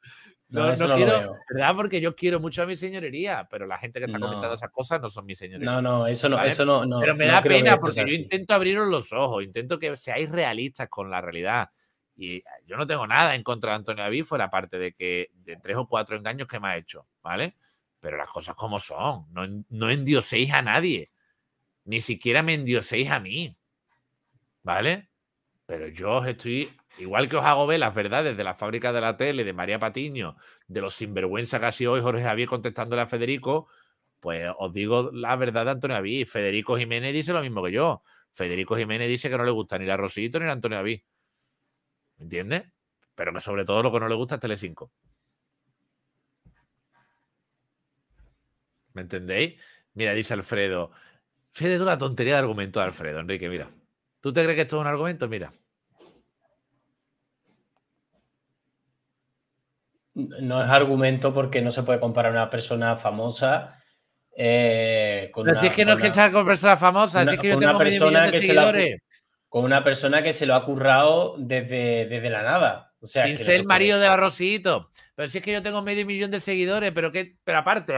no, no, quiero, ¿verdad? Porque yo quiero mucho a mi señorería, pero la gente que está comentando esas cosas no son mi señoría. No, no, eso no, eso no, Pero me da pena porque yo intento abriros los ojos, intento que seáis realistas con la realidad. Y eh, yo no tengo nada en contra de Antonio fuera aparte de que de tres o cuatro engaños que me ha hecho, ¿vale? Pero las cosas como son, no, no endioséis a nadie, ni siquiera me endioséis a mí, ¿vale? Pero yo estoy Igual que os hago ver las verdades de la fábrica de la tele, de María Patiño, de los sinvergüenza que ha sido hoy Jorge Javier contestándole a Federico, pues os digo la verdad de Antonio Aví. Federico Jiménez dice lo mismo que yo. Federico Jiménez dice que no le gusta ni la Rosito ni la Antonio ¿Me ¿Entiendes? Pero que sobre todo lo que no le gusta es Telecinco. ¿Me entendéis? Mira, dice Alfredo. Fede, tú la tontería de argumento Alfredo, Enrique, mira. ¿Tú te crees que esto es un argumento? Mira. no es argumento porque no se puede comparar una persona famosa eh, con una, no es que sea persona famosa, que con una persona que se lo ha currado desde, desde la nada. Sin ser el marido de la Pero si es que yo tengo medio millón de seguidores, pero que, pero aparte,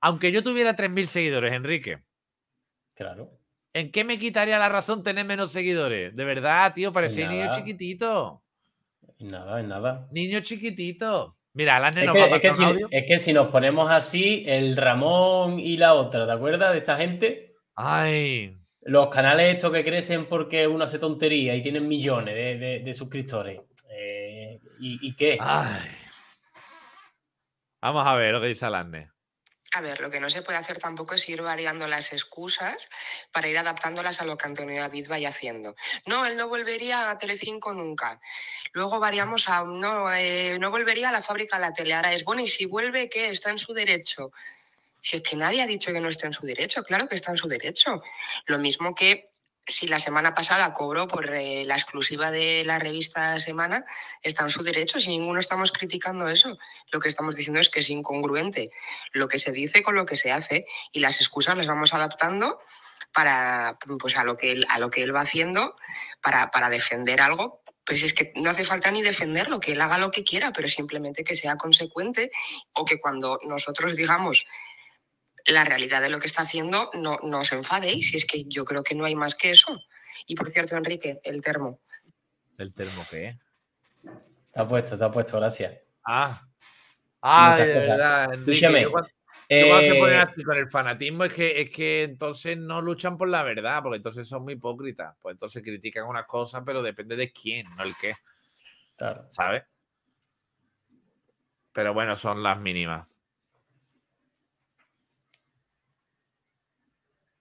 aunque yo tuviera 3.000 seguidores, Enrique. Claro. ¿En qué me quitaría la razón tener menos seguidores? De verdad, tío, parecía niño chiquitito nada, nada. Niño chiquitito. Mira, la es, que, es, que si, nos ponemos así, el Ramón y la otra, ¿te acuerdas de esta gente? Ay. Los canales estos que crecen porque uno hace tontería y tienen millones de, suscriptores. Eh, ¿y, qué? Vamos a ver lo que dice Alanne a ver, lo que no se puede hacer tampoco es ir variando las excusas para ir adaptándolas a lo que Antonio David vaya haciendo. No, él no volvería a Telecinco nunca. Luego variamos a no, eh, no volvería a la fábrica a la tele. Ahora es bueno, y si vuelve, ¿qué? Está en su derecho. Si es que nadie ha dicho que no está en su derecho, claro que está en su derecho. Lo mismo que si la semana pasada cobró por eh, la exclusiva de la revista Semana, está en su derecho. Si ninguno estamos criticando eso, lo que estamos diciendo es que es incongruente lo que se dice con lo que se hace y las excusas las vamos adaptando para pues a lo que él, a lo que él va haciendo para, para defender algo pues es que no hace falta ni defenderlo, que él haga lo que quiera, pero simplemente que sea consecuente o que cuando nosotros digamos la realidad de lo que está haciendo, no, no os enfadéis, si es que yo creo que no hay más que eso. Y por cierto, Enrique, el termo. ¿El termo qué? está puesto, está puesto, gracias. Ah, ah de verdad, Enrique. Eh, así con el fanatismo es que, es que entonces no luchan por la verdad, porque entonces son muy hipócritas. Pues entonces critican unas cosas, pero depende de quién, no el qué. Claro. ¿Sabes? Pero bueno, son las mínimas.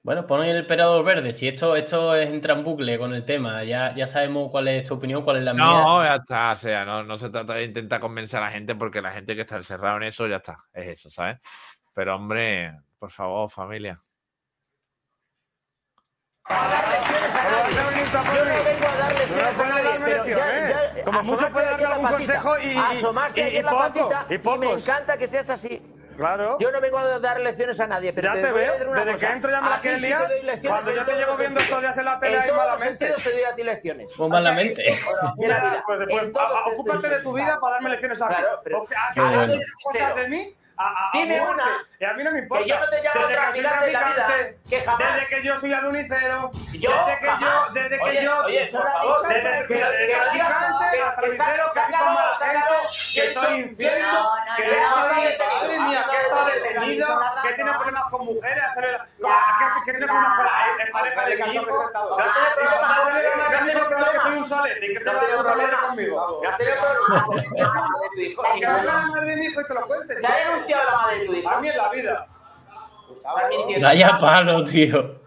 Bueno, pon el emperador verde. Si esto, esto es, entra en bucle con el tema, ya, ya sabemos cuál es tu opinión, cuál es la mía. No, ya está. O sea, no, se trata de intentar convencer a la gente porque la gente que está encerrada en eso ya está. Es eso, ¿sabes? Pero hombre, por favor, familia. Como mucho puede darme algún consejo y, y, y, poco, y, me encanta que seas así. Claro. Yo no vengo a dar lecciones a nadie, pero. Ya te, veo. Desde que entro ya me la quieres liar. cuando yo te llevo viendo estos días en la tele ahí malamente. Yo te doy lecciones. Pues malamente. Ocúpate de tu vida para darme lecciones a mí. Claro, pero. ¿Has ah, cosas de mí? Dime una a mí no me importa. Que yo no te desde que soy que desde que yo soy alunicero, ¿Yo? desde que yo, desde que yo, oye, desde, yo, desde que soy con que soy infiel, que soy, madre mía, que está detenido, que tiene problemas con mujeres, este, que tiene problemas con la pareja de que soy un que se va que otra conmigo. que Que yo, madre de mi hijo y te lo cuentes. que yo, la vida. Vaya palo, tío.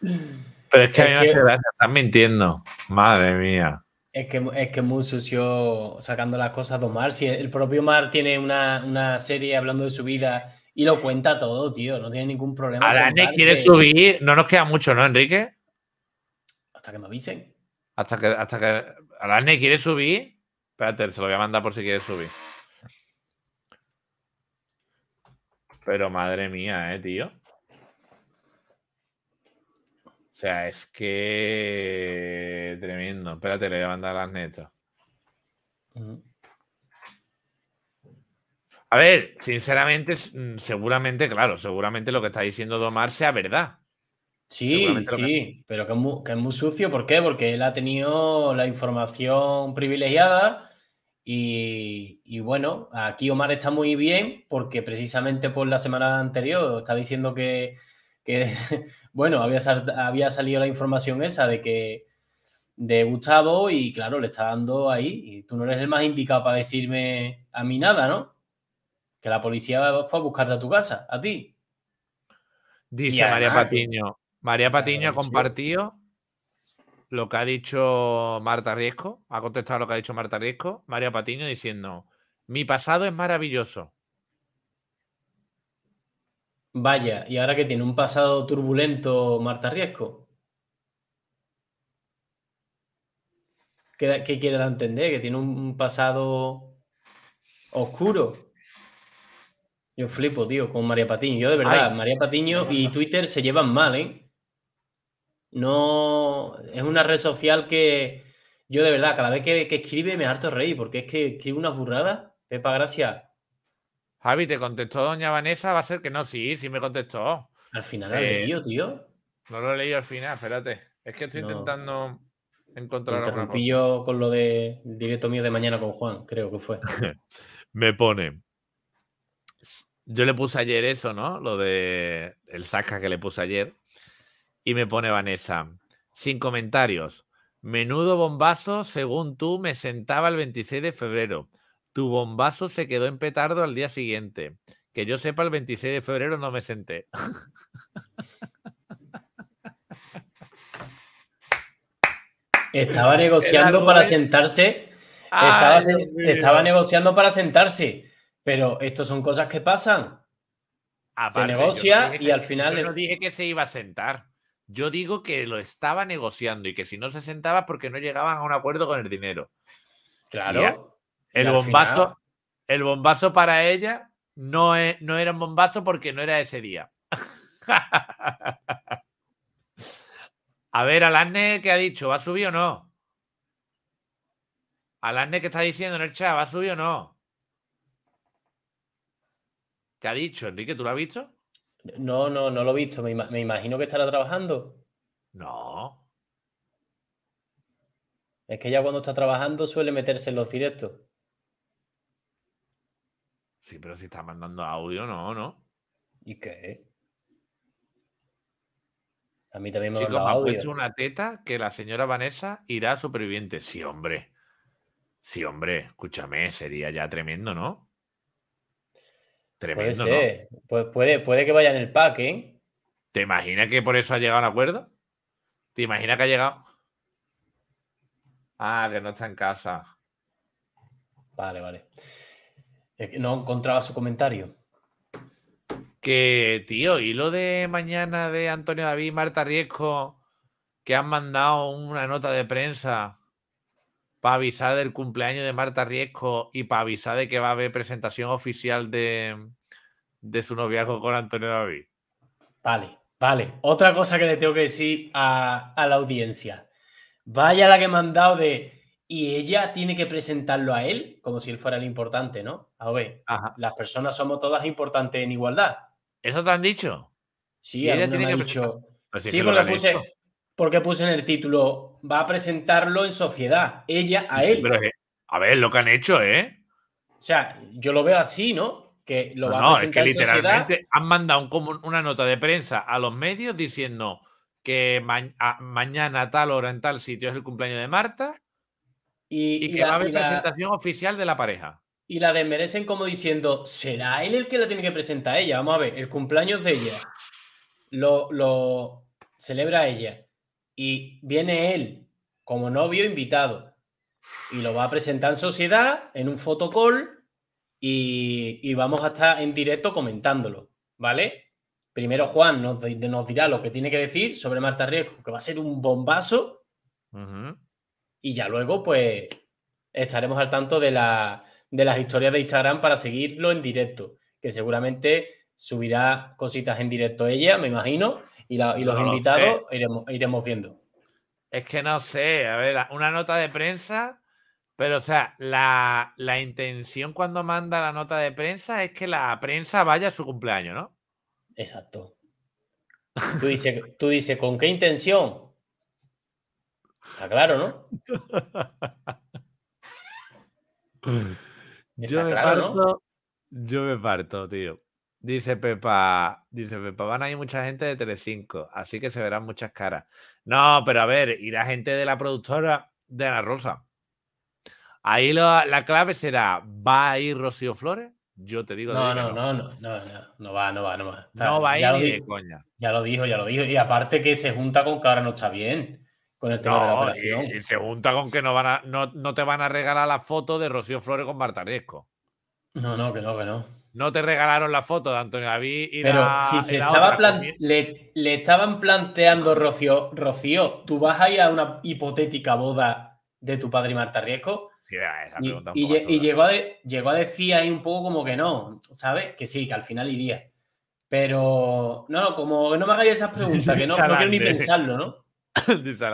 Pero es que a mí me va estás mintiendo. Madre mía. Es que es que muy sucio sacando las cosas de Omar. Si el propio Mar tiene una, serie hablando de su vida y lo cuenta todo, tío. No tiene ningún problema. quiere subir. No nos queda mucho, ¿no, Enrique? Hasta que me avisen. Hasta que, hasta que. quiere subir. Espérate, se lo voy a mandar por si quiere subir. Pero madre mía, eh, tío. O sea, es que tremendo. Espérate, le voy a mandar las netas. A ver, sinceramente, mm, seguramente, claro, seguramente lo que está diciendo Domar sea verdad. Sí, sí, pero que que es, muy, sucio. ¿Por qué? Porque él ha tenido la información privilegiada y, bueno, aquí Omar está muy bien porque precisamente por la semana anterior está diciendo que, *laughs* bueno, había, había salido la información esa de que de Gustavo y claro, le está dando ahí y tú no eres el más indicado para decirme a mí nada, ¿no? Que la policía fue a buscarte a tu casa, a ti. Dice María Patiño. María Patiño ha compartido lo que ha dicho Marta Riesco, ha contestado lo que ha dicho Marta Riesco, María Patiño diciendo, mi pasado es maravilloso. Vaya, y ahora que tiene un pasado turbulento Marta Riesco. ¿Qué, quiere dar a entender? Que tiene un pasado oscuro. Yo flipo, tío, con María Patiño. Yo de verdad, María Patiño y Twitter se llevan mal, ¿eh? No, es una red social que yo de verdad, cada vez que, escribe me harto reír, porque es que escribe una burrada. Pepa, gracias. Javi, te contestó doña Vanessa, va a ser que no, sí, sí me contestó. Al final lo he eh, leído, tío. No lo he leído al final, espérate. Es que estoy intentando encontrar te con lo de directo mío de mañana con Juan, creo que fue. *laughs* me pone. Yo le puse ayer eso, ¿no? Lo de el saca que le puse ayer. Y me pone Vanessa, sin comentarios. Menudo bombazo, según tú, me sentaba el 26 de febrero. Tu bombazo se quedó en petardo al día siguiente. Que yo sepa, el 26 de febrero no me senté. Estaba negociando para sentarse. Ah, estaba, negociando para sentarse. Pero esto son cosas que pasan. se negocia y al final. Yo no dije que se iba a sentar. Yo digo que lo estaba negociando y que si no se sentaba porque no llegaban a un acuerdo con el dinero. Claro. el bombazo, el bombazo para ella no, e, no era un bombazo porque no era ese día. *laughs* a ver, Alasne, ¿qué ha dicho? ¿Va a subir o no? Alasne, ¿qué está diciendo en el chat? ¿Va a subir o no? ¿Qué ha dicho, Enrique? ¿Tú lo has visto? No, no, no lo he visto. Me, imagino que estará trabajando. No. Es que ya cuando está trabajando suele meterse en los directos. Sí, pero si está mandando audio, no, ¿no? ¿Y qué? A mí también me, Chicos, me ha puesto una teta que la señora Vanessa irá superviviente. Sí, hombre. Sí, hombre, escúchame, sería ya tremendo, ¿no? Tremendo, puede ¿no? puede, puede que vaya en el pack, ¿eh? ¿Te imaginas que por eso ha llegado a un acuerdo? ¿Te imaginas que ha llegado? Ah, que no está en casa. Vale, vale. Es que no encontraba su comentario. Que, tío, y lo de mañana de Antonio David y Marta Riesco, que han mandado una nota de prensa para avisar del cumpleaños de Marta Riesco y para avisar de que va a haber presentación oficial de, su noviazgo con Antonio David. Vale, vale. Otra cosa que le tengo que decir a, la audiencia. Vaya la que me han dado de... Y ella tiene que presentarlo a él como si él fuera el importante, ¿no? A ver, las personas somos todas importantes en igualdad. ¿Eso te han dicho? Sí, ella dicho... sí, porque puse, porque puse en el título, va a presentarlo en sociedad, ella a él. a ver, lo que han hecho, ¿eh? O sea, yo lo veo así, ¿no? Que lo no, a presentar no, es que literalmente han mandado una nota de prensa a los medios diciendo que mañana a tal hora en tal sitio es el cumpleaños de Marta y, que va a haber presentación oficial de la pareja. Y la desmerecen como diciendo, ¿será él el que la tiene que presentar a ella? Vamos a ver, el cumpleaños de ella lo celebra ella y viene él como novio invitado y lo va a presentar en sociedad, en un fotocall y, vamos a estar en directo comentándolo, ¿vale? Primero Juan nos, dirá lo que tiene que decir sobre Marta Riesco, que va a ser un bombazo. Y ya luego, pues, estaremos al tanto de, la, de las historias de Instagram para seguirlo en directo, que seguramente subirá cositas en directo ella, me imagino y, los invitados iremos, iremos viendo. Es que no sé, a ver, una nota de prensa, pero o sea, la, intención cuando manda la nota de prensa es que la prensa vaya a su cumpleaños, ¿no? Exacto. Tú dices, tú ¿con qué intención? Está claro, ¿no? *laughs* Está ¿no? Yo me parto, tío. Dice Pepa, dice Pepa, van a ir mucha gente de Telecinco, así que se verán muchas caras. No, pero a ver, irá gente de la productora de Ana Rosa. Ahí la clave será, ¿va a ir Rocío Flores? Yo te digo. No, no, no, no, no, no, va, no va, no va. no va a ir ni de coña. Ya lo dijo, ya lo dijo. Y aparte que se junta con que ahora no está bien con el tema de la operación. Y, se junta con que no, van a, no, no te van a regalar la foto de Rocío Flores con Bartaresco. No, no, que no, que no no te regalaron la foto de Antonio David y Pero si se estaba le, le, estaban planteando, Rocío, Rocío, ¿tú vas ahí a una hipotética boda de tu padre y Marta Riesco? y, llegó, a llegó a decir ahí un poco como que no, ¿sabes? Que sí, que al final iría. Pero, no, como que no me hagáis esas preguntas, que no quiero ni pensarlo, ¿no? *laughs* Dice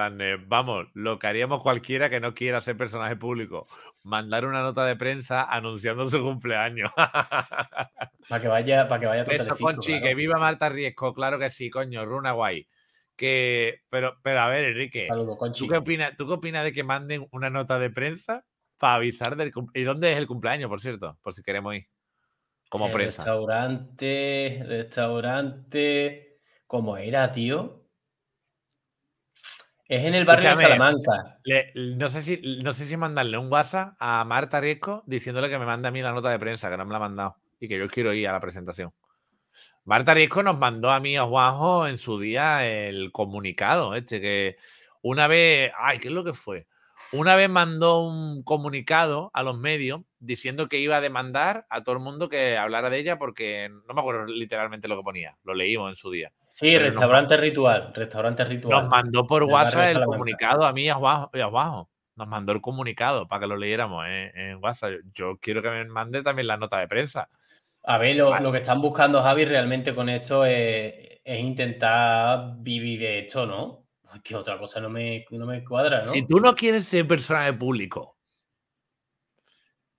vamos, lo que haríamos cualquiera que no quiera ser personaje público, mandar una nota de prensa anunciando su cumpleaños. *laughs* para que vaya, a que vaya Eso, que viva Marta Riesco, claro que sí, coño, runa guay. Que, pero, pero a ver, Enrique, ¿tú, qué opinas, ¿tú opinas de que manden una nota de prensa para avisar del cumpleaños? ¿Y dónde es el cumpleaños, por cierto? Por si queremos ir. Como prensa. Restaurante, restaurante. ¿Cómo era, tío? Es en el barrio de Salamanca. no, sé si, no sé si mandarle un WhatsApp a Marta Riesco diciéndole que me mande a mí la nota de prensa, que no me la ha mandado y que yo quiero ir a la presentación. Marta Riesco nos mandó a mí a Juanjo en su día el comunicado, este que una vez, ay, ¿qué es lo que fue? Una vez mandó un comunicado a los medios diciendo que iba a demandar a todo el mundo que hablara de ella porque no me acuerdo literalmente lo que ponía, lo leímos en su día. Sí, restaurante ritual, restaurante ritual. Nos mandó por WhatsApp el comunicado a mí y eh, a Nos mandó el comunicado para que lo leyéramos en, WhatsApp. Yo quiero que me mande también la nota de prensa. A ver, lo, que están buscando Javi realmente con esto es, intentar vivir de esto, ¿no? Que otra cosa no me, me cuadra, ¿no? Si tú no quieres ser personaje público,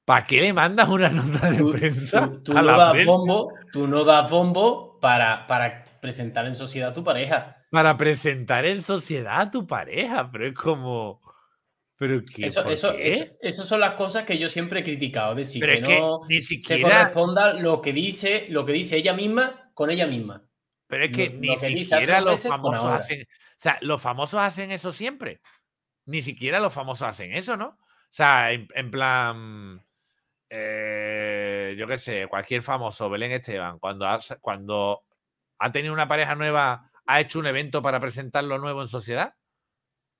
¿para qué le mandas una nota de prensa? Tú, no das bombo, tú no das bombo para, para presentar en sociedad a tu pareja. Para presentar en sociedad a tu pareja, pero es como... ¿Pero qué? Eso, eso, Esas son las cosas que yo siempre he criticado, decir que no se corresponda lo que dice, lo que dice ella misma con ella misma. Pero es que ni siquiera los famosos hacen, o sea, los famosos hacen eso siempre. Ni siquiera los famosos hacen eso, ¿no? O sea, en, plan, eh, yo qué sé, cualquier famoso, Belén Esteban, cuando, cuando ha tenido una pareja nueva, ha hecho un evento para presentar lo nuevo en sociedad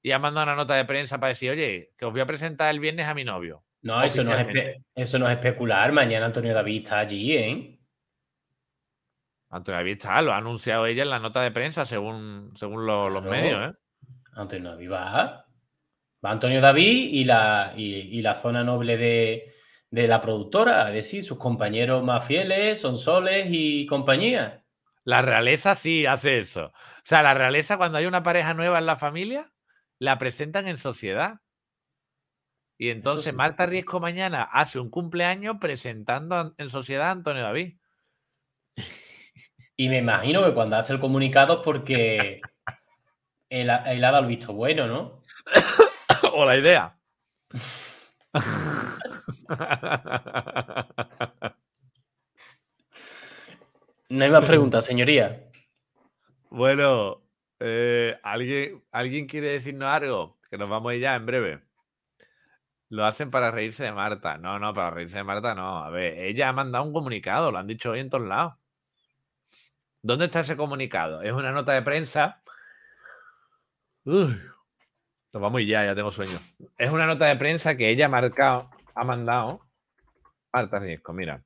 y ha mandado una nota de prensa para decir, oye, que os voy a presentar el viernes a mi novio. No, eso no, es especular. Mañana Antonio David está allí, ¿eh? Antonio David está, lo ha anunciado ella en la nota de prensa, según, según los medios, ¿eh? Antonio David va. Va Antonio David y la, la zona noble de, la productora, es decir, sus compañeros más fieles, son Soles y compañía. La realeza sí hace eso. O sea, la realeza cuando hay una pareja nueva en la familia, la presentan en sociedad. Y entonces Marta Riesco mañana hace un cumpleaños presentando en sociedad a Antonio David. Y me imagino que cuando hace el comunicado es porque él, él ha dado el visto bueno, ¿no? *coughs* o la idea. *laughs* *laughs* No hay más preguntas, señoría. Bueno, eh, ¿alguien, ¿alguien quiere decirnos algo? Que nos vamos ya en breve. Lo hacen para reírse de Marta. No, no, para reírse de Marta no. A ver, ella ha mandado un comunicado, lo han dicho hoy en todos lados. ¿Dónde está ese comunicado? Es una nota de prensa. Uy, nos vamos ya, ya tengo sueño. Es una nota de prensa que ella ha marcado, ha mandado. Marta Riesco, mira.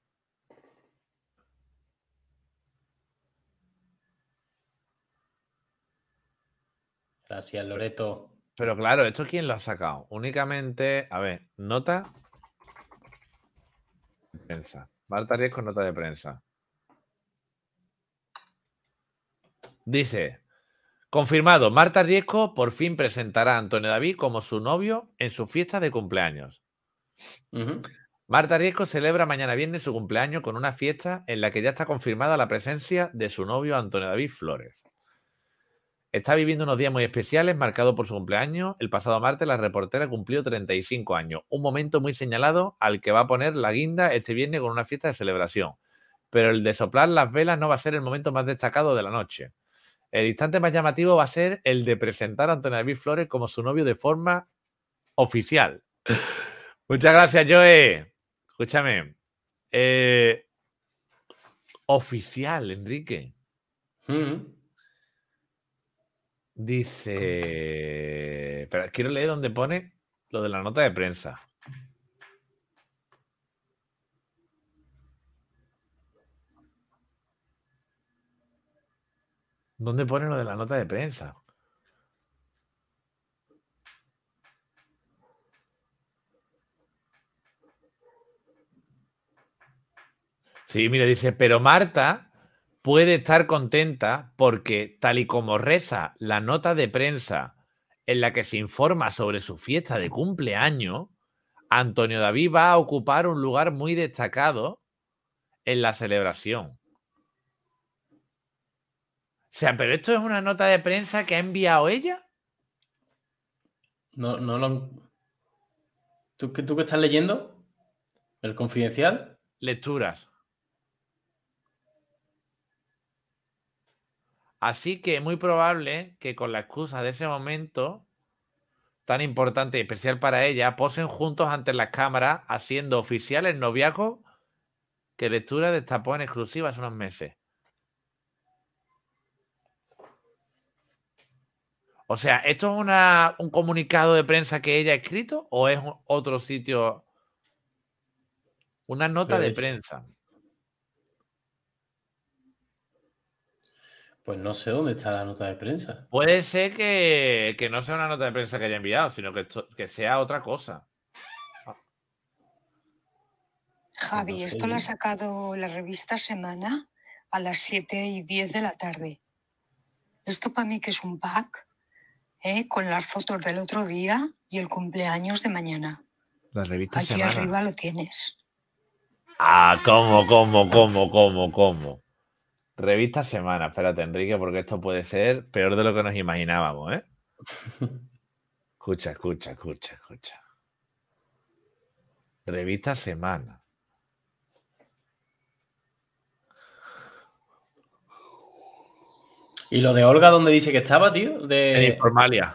Gracias, Loreto. Pero claro, ¿esto quién lo ha sacado? Únicamente, a ver, nota prensa. Marta Riesco, nota de prensa. Dice, confirmado, Marta Riesco por fin presentará a Antonio David como su novio en su fiesta de cumpleaños. Marta Riesco celebra mañana viernes su cumpleaños con una fiesta en la que ya está confirmada la presencia de su novio Antonio David Flores. Está viviendo unos días muy especiales, marcado por su cumpleaños. El pasado martes la reportera cumplió 35 años, un momento muy señalado al que va a poner la guinda este viernes con una fiesta de celebración. Pero el de soplar las velas no va a ser el momento más destacado de la noche. El instante más llamativo va a ser el de presentar a Antonio David Flores como su novio de forma oficial. Muchas gracias, Joe. Escúchame. Eh, oficial, Enrique. Mm. Dice. Pero quiero leer dónde pone lo de la nota de prensa. ¿Dónde pone lo de la nota de prensa? Sí, mira, dice, pero Marta puede estar contenta porque tal y como reza la nota de prensa en la que se informa sobre su fiesta de cumpleaños, Antonio David va a ocupar un lugar muy destacado en la celebración. O sea, pero esto es una nota de prensa que ha enviado ella. No, no lo. ¿Tú, ¿Tú qué estás leyendo? ¿El confidencial? Lecturas. Así que es muy probable que con la excusa de ese momento tan importante y especial para ella, posen juntos ante las cámaras haciendo oficial el noviazgo que Lectura destapó en exclusiva hace unos meses. O sea, ¿esto es una, un comunicado de prensa que ella ha escrito o es otro sitio? Una nota de pues prensa. Pues no sé dónde está la nota de prensa. Puede ser que, no sea una nota de prensa que haya enviado, sino que, sea otra cosa. Javi, esto lo ha sacado la revista Semana a las 7 y 10 de la tarde. Esto para mí que es un pack ¿eh? con las fotos del otro día y el cumpleaños de mañana. La revista Aquí arriba lo tienes. Ah, ¿cómo, cómo, cómo, cómo, cómo? Revista Semana, espérate, Enrique, porque esto puede ser peor de lo que nos imaginábamos, ¿eh? escucha, escucha, escucha, escucha. Revista Semana. ¿Y lo de Olga dónde dice que estaba, tío? De... En Informalia.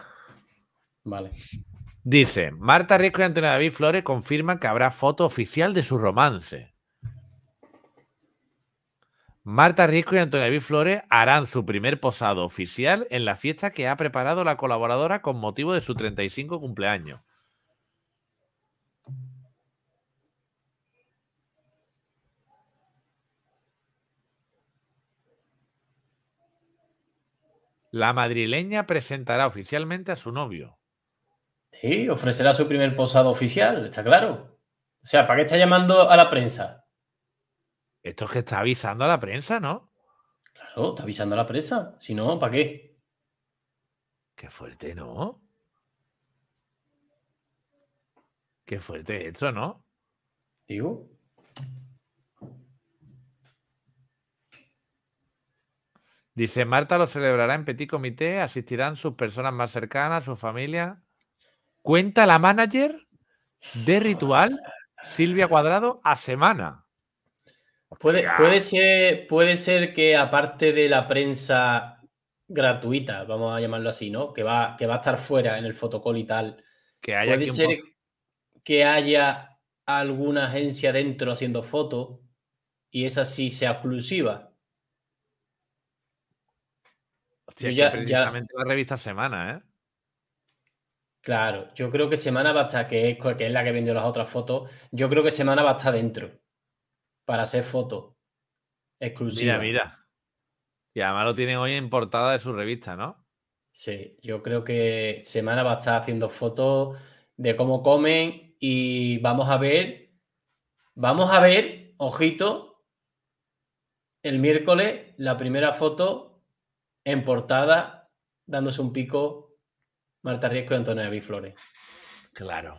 Vale. Dice, Marta Riesco y Antonio David Flores confirman que habrá foto oficial de su romance. Marta Risco y Antonio David Flores harán su primer posado oficial en la fiesta que ha preparado la colaboradora con motivo de su 35 cumpleaños. La madrileña presentará oficialmente a su novio. Sí, ofrecerá su primer posado oficial, está claro. O sea, ¿para qué está llamando a la prensa? Esto es que está avisando a la prensa, ¿no? Claro, está avisando a la prensa. Si no, ¿para qué? Qué fuerte, ¿no? Qué fuerte esto, ¿no? Digo. Dice, Marta lo celebrará en Petit Comité, asistirán sus personas más cercanas, su familia. Cuenta la manager de ritual, Silvia Cuadrado, a semana. Puede, ser, puede ser que aparte de la prensa gratuita, vamos a llamarlo así, ¿no? Que va, que va a estar fuera en el fotocall y tal. puede ser que haya alguna agencia dentro haciendo fotos y esa sí sea exclusiva. yo precisamente la revista Semana, ¿eh? Claro, yo creo que Semana va a estar, que es, que es la que vendió las otras fotos, yo creo que Semana va a estar dentro para hacer fotos exclusiva Mira, mira. Y además lo tiene hoy en portada de su revista, ¿no? Sí, yo creo que Semana va a estar haciendo fotos de cómo comen y vamos a ver, vamos a ver, ojito, el miércoles la primera foto en portada dándose un pico Marta Riesco y Antonio David Flores. Claro.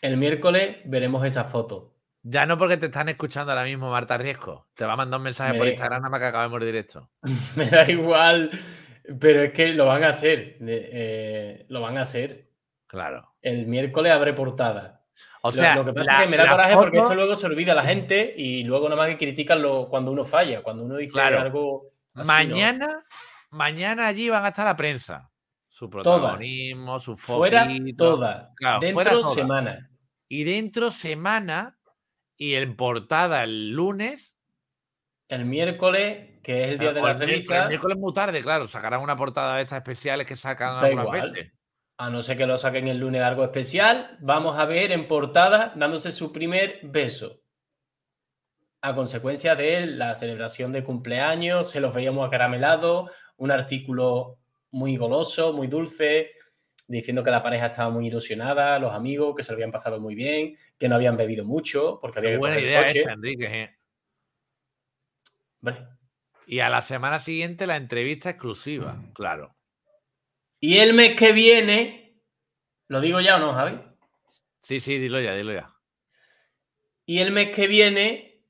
El miércoles veremos esa foto. Ya no porque te están escuchando ahora mismo, Marta Riesco. Te va a mandar un mensaje por Instagram nada más que acabemos directo. *laughs* Me da igual, pero es que lo van a hacer. Eh, eh, lo van a hacer. Claro. El miércoles abre portada. O sea, lo, que pasa es que me da coraje porque esto luego se olvida a la gente y luego nada más que critican cuando uno falla, cuando uno dice algo. mañana, mañana allí van a estar la prensa. Su protagonismo, su foto. Fuera toda. dentro semana. Y dentro semana y en portada el lunes. El miércoles, que es el día de la revista. El miércoles muy tarde, claro, sacarán una portada de estas especiales que sacan A no ser que lo saquen el lunes algo especial, vamos a ver en portada dándose su primer beso. A consecuencia de la celebración de cumpleaños, se los veíamos acaramelados, un artículo muy goloso, muy dulce, diciendo que la pareja estaba muy ilusionada, los amigos, que se lo habían pasado muy bien, que no habían bebido mucho, porque había buena Enrique. ¿eh? Y a la semana siguiente la entrevista exclusiva, claro. Y el mes que viene, ¿lo digo ya o no, Javi? Sí, sí, dilo ya, dilo ya. Y el mes que viene,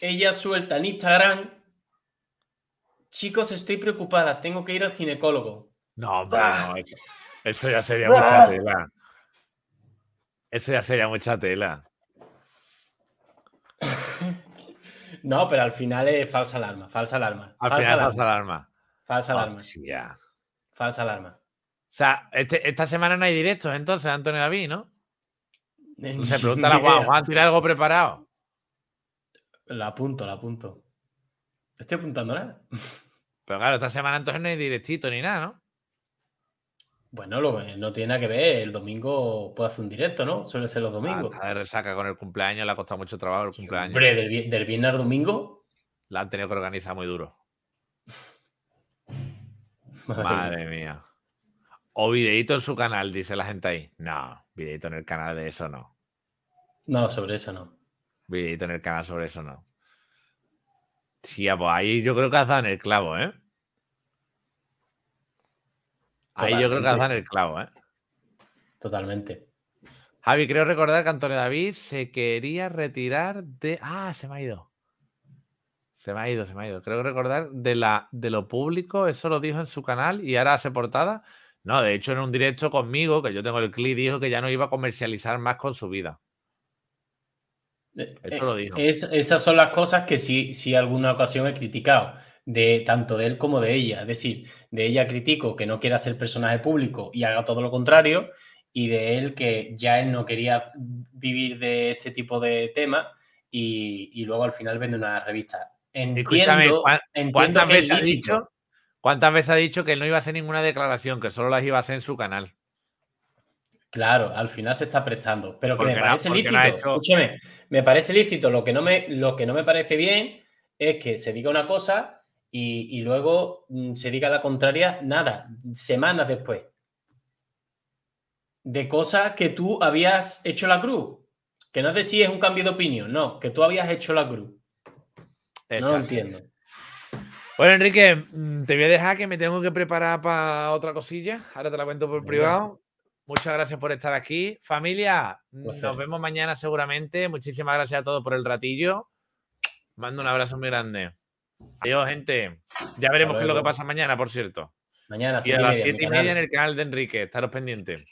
ella suelta en Instagram, chicos, estoy preocupada, tengo que ir al ginecólogo. No, no, ah. Eso ya sería *laughs* mucha tela. Eso ya sería mucha tela. No, pero al final es falsa alarma, falsa alarma. Al final es falsa alarma. Falsa alarma. Falsa alarma. O sea, este, esta semana no hay directos entonces, Antonio David, ¿no? Eh, Se pregunta la Juan, Juan, ¿tiene algo preparado? La apunto, la apunto. Estoy apuntando nada. Pero claro, esta semana entonces no hay directito ni nada, ¿no? Bueno, lo, no tiene nada que ver. El domingo puede hacer un directo, ¿no? Suele ser los ah, domingos. Ah, ver, saca con el cumpleaños, le ha costado mucho trabajo el cumpleaños. Hombre, del, viernes al domingo. La han tenido que organizar muy duro. *laughs* Madre, mía. O videito en su canal, dice la gente ahí. No, videito en el canal de eso no. No, sobre eso no. Videito en el canal sobre eso no. Sí, pues ahí yo creo que ha dado en el clavo, ¿eh? Ahí yo creo que dan el clavo, ¿eh? Totalmente. Javi, creo recordar que Antonio David se quería retirar de. Ah, se me ha ido. Se me ha ido, se me ha ido. Creo recordar de, la, de lo público, eso lo dijo en su canal y ahora hace portada. No, de hecho, en un directo conmigo, que yo tengo el clip, dijo que ya no iba a comercializar más con su vida. Eh, eso lo dijo. Eh, es, esas son las cosas que sí, sí alguna ocasión he criticado de tanto de él como de ella. Es decir, de ella critico que no quiera ser personaje público y haga todo lo contrario, y de él que ya él no quería vivir de este tipo de tema y, luego al final vende una revista. Entiendo, Escúchame, ¿cuántas veces ha dicho? ¿Cuántas veces ha dicho que no iba a hacer ninguna declaración, que solo las iba a hacer en su canal? Claro, al final se está prestando. Pero que me parece lícito. Escúchame, me parece lícito. Lo que, no me, lo que no me parece bien es que se diga una cosa y, luego mm, se diga la contraria, nada, semanas después. De cosas que tú habías hecho la cruz. Que no es si es un cambio de opinión, no, que tú habías hecho la cruz. No lo entiendo. Bueno, Enrique, mm, te voy a dejar que me tengo que preparar para otra cosilla. Ahora te la cuento por privado. Muchas gracias por estar aquí. Familia, mm, nos vemos mañana seguramente. Muchísimas gracias a todos por el ratillo. Mando un abrazo muy grande. Adiós, gente. Ya veremos qué es lo que pasa mañana, por cierto. Mañana, y a las siete y media, en el canal de Enrique. Estaros pendientes.